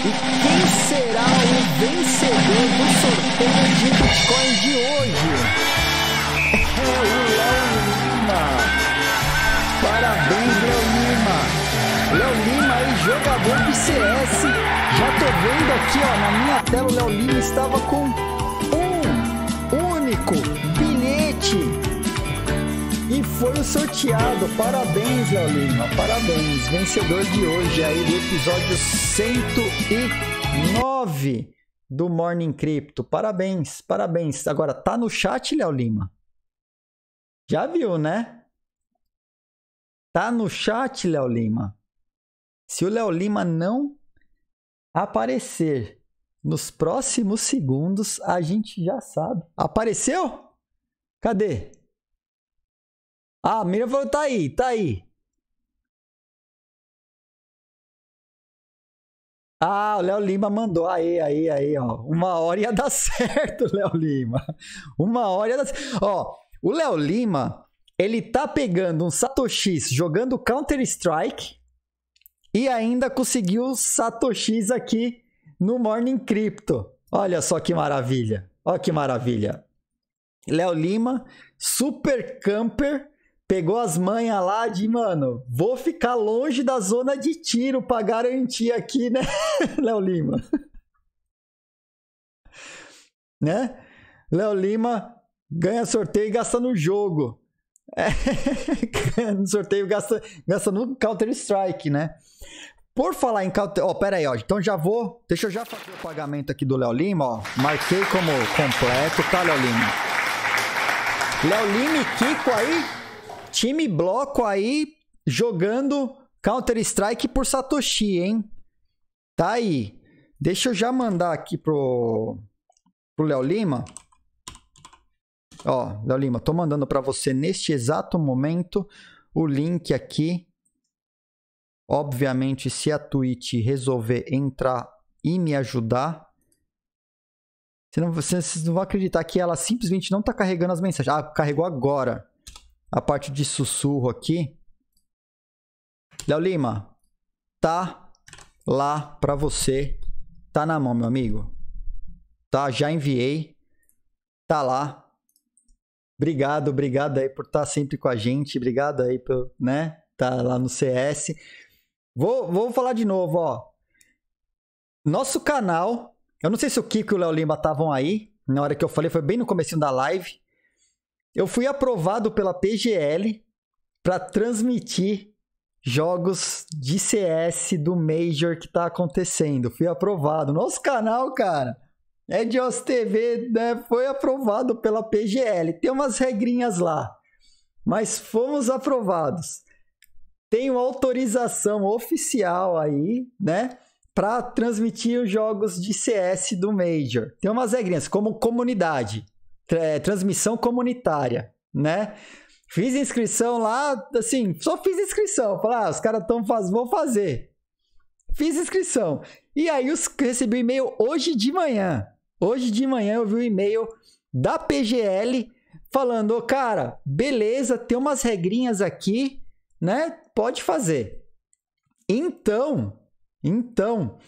E quem será o vencedor do sorteio de Bitcoin de hoje? É o Léo Lima. Parabéns. Camp CS. Já tô vendo aqui, ó, na minha tela o Léo Lima estava com um único bilhete. E foi o sorteado. Parabéns, Léo Lima. Parabéns. Vencedor de hoje aí do episódio 109 do Morning Crypto. Parabéns, parabéns. Agora, tá no chat, Léo Lima? Já viu, né? Tá no chat, Léo Lima? Se o Léo Lima não aparecer nos próximos segundos, a gente já sabe. Apareceu? Cadê? Ah, a Miriam falou: tá aí, tá aí. Ah, o Léo Lima mandou. Aí, aí, aí, ó. Uma hora ia dar certo, Léo Lima. Uma hora ia dar certo. Ó, o Léo Lima, ele tá pegando um Satoshi jogando Counter-Strike e ainda conseguiu satoshis aqui no Morning Crypto. Olha só que maravilha. Olha que maravilha. Léo Lima, super camper, pegou as manhas lá de, mano, vou ficar longe da zona de tiro para garantir aqui, né, Léo Lima? né? Léo Lima ganha sorteio e gasta no jogo. É, no sorteio gasta, gasta no Counter-Strike, né? Por falar em Counter... Ó, oh, pera aí, ó. Então já vou... Deixa eu já fazer o pagamento aqui do Léo Lima, ó. Marquei como completo, tá, Léo Lima? Léo Lima e Kiko aí, time bloco aí, jogando Counter-Strike por Satoshi, hein? Tá aí. Deixa eu já mandar aqui pro, pro Léo Lima. Ó, Léo Lima, tô mandando para você neste exato momento o link aqui. Obviamente, se a Twitch resolver entrar e me ajudar, vocês não, vão acreditar que ela simplesmente não está carregando as mensagens. Ah, carregou agora. A parte de sussurro aqui. Léo Lima, tá lá para você. Tá na mão, meu amigo. Tá, já enviei. Tá lá. Obrigado, obrigado aí por estar sempre com a gente. Obrigado aí por, né, tá lá no CS. Vou, vou falar de novo, ó. Nosso canal, eu não sei se o Kiko e o Léo Lima estavam aí, na hora que eu falei, foi bem no começo da live. Eu fui aprovado pela PGL para transmitir jogos de CS do Major que tá acontecendo. Fui aprovado. Nosso canal, cara. É Edios TV né, foi aprovado pela PGL. Tem umas regrinhas lá, mas fomos aprovados. Tenho autorização oficial aí, né? Para transmitir os jogos de CS do Major. Tem umas regrinhas, como comunidade, é, transmissão comunitária, né? Fiz inscrição lá, assim, só fiz inscrição. Falar, ah, os caras estão fazendo, vou fazer. Fiz inscrição. E aí eu recebi e-mail hoje de manhã. Hoje de manhã eu vi um e-mail da PGL falando: oh, cara, beleza, tem umas regrinhas aqui, né? Pode fazer. Então, então,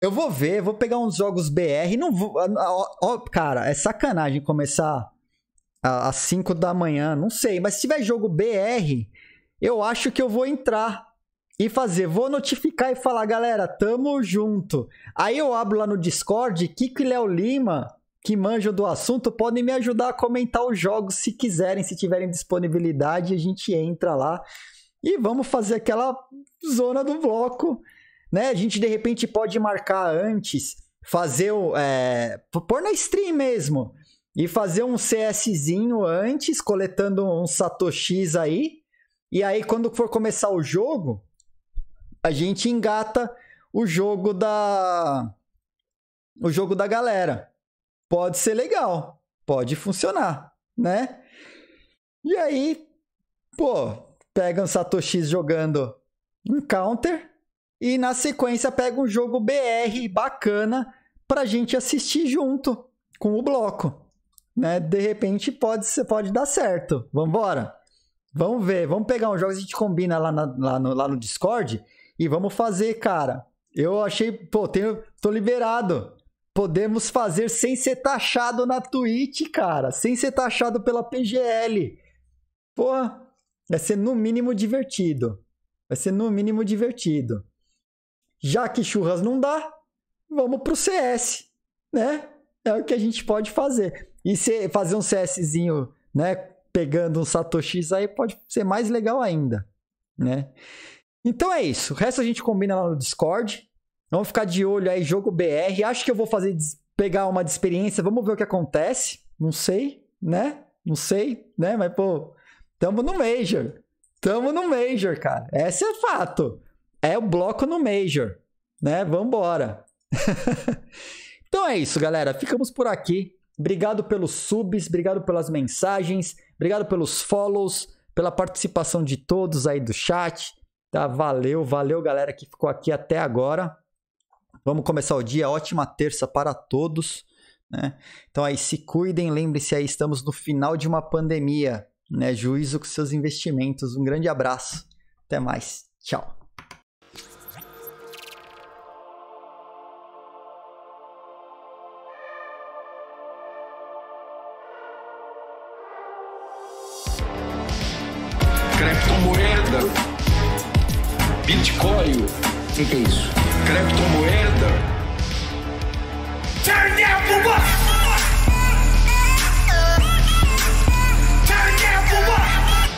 eu vou ver, vou pegar uns jogos BR. Não vou. Ó, ó, cara, é sacanagem começar às 5 da manhã, não sei. Mas se tiver jogo BR, eu acho que eu vou entrar e fazer, vou notificar e falar, galera, tamo junto. Aí eu abro lá no Discord, Kiko e Léo Lima, que manjam do assunto, podem me ajudar a comentar os jogos se quiserem, se tiverem disponibilidade, a gente entra lá e vamos fazer aquela zona do bloco, né? A gente de repente pode marcar antes, fazer o. É, pôr na stream mesmo. E fazer um CSzinho antes, coletando uns Satoshis aí. E aí, quando for começar o jogo, a gente engata o jogo da o jogo da galera. Pode ser legal, pode funcionar, né? E aí, pô, pega um Satoshi jogando um counter e na sequência pega um jogo BR bacana pra gente assistir junto com o bloco, né? De repente pode pode dar certo. Vamos embora. Vamos ver, vamos pegar jogo que a gente combina lá, na, lá, no, lá no Discord e vamos fazer, cara. Eu achei, pô, tenho, tô liberado. Podemos fazer sem ser taxado na Twitch, cara. Sem ser taxado pela PGL. Porra, vai ser no mínimo divertido. Vai ser no mínimo divertido. Já que churras não dá, vamos pro CS, né? É o que a gente pode fazer. E se fazer um CSzinho, né? Pegando um satoshi aí pode ser mais legal ainda, né? Então é isso. O resto a gente combina lá no Discord. Vamos ficar de olho aí, jogo BR. Acho que eu vou fazer pegar uma de experiência. Vamos ver o que acontece. Não sei, né? Não sei, né? Mas, pô, tamo no Major. Tamo no Major, cara. Esse é fato. É o bloco no Major, né? Vambora. então é isso, galera. Ficamos por aqui. Obrigado pelos subs, obrigado pelas mensagens, obrigado pelos follows, pela participação de todos aí do chat. Tá, valeu, valeu galera que ficou aqui até agora. Vamos começar o dia, ótima terça para todos. Né? Então aí se cuidem, lembre-se aí, estamos no final de uma pandemia. Né? Juízo com seus investimentos. Um grande abraço, até mais, tchau. É Bitcoin. O que, que é isso? Criptomoeda. Turn down for what? Turn down for what?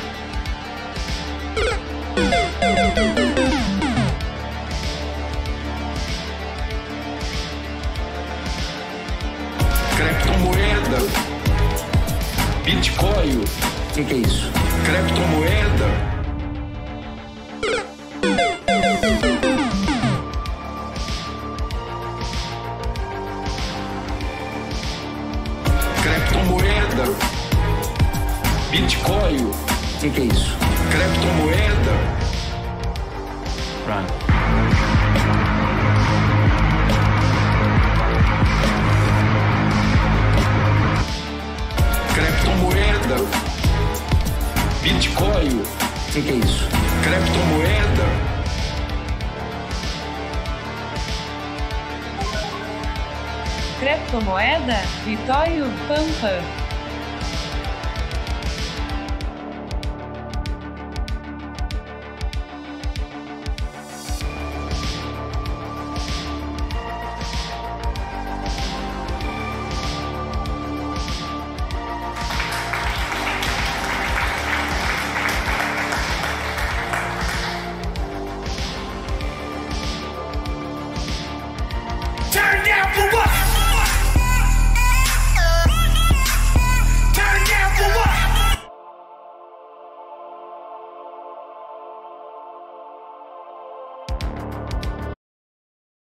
Criptomoeda. Bitcoin. O que, que é isso? Criptomoeda. Bitcoin. O que, que, é isso? Criptomoeda. Run. Criptomoeda. Bitcoin. O que, que, é isso? Criptomoeda. criptomoeda, Vitório Pampa.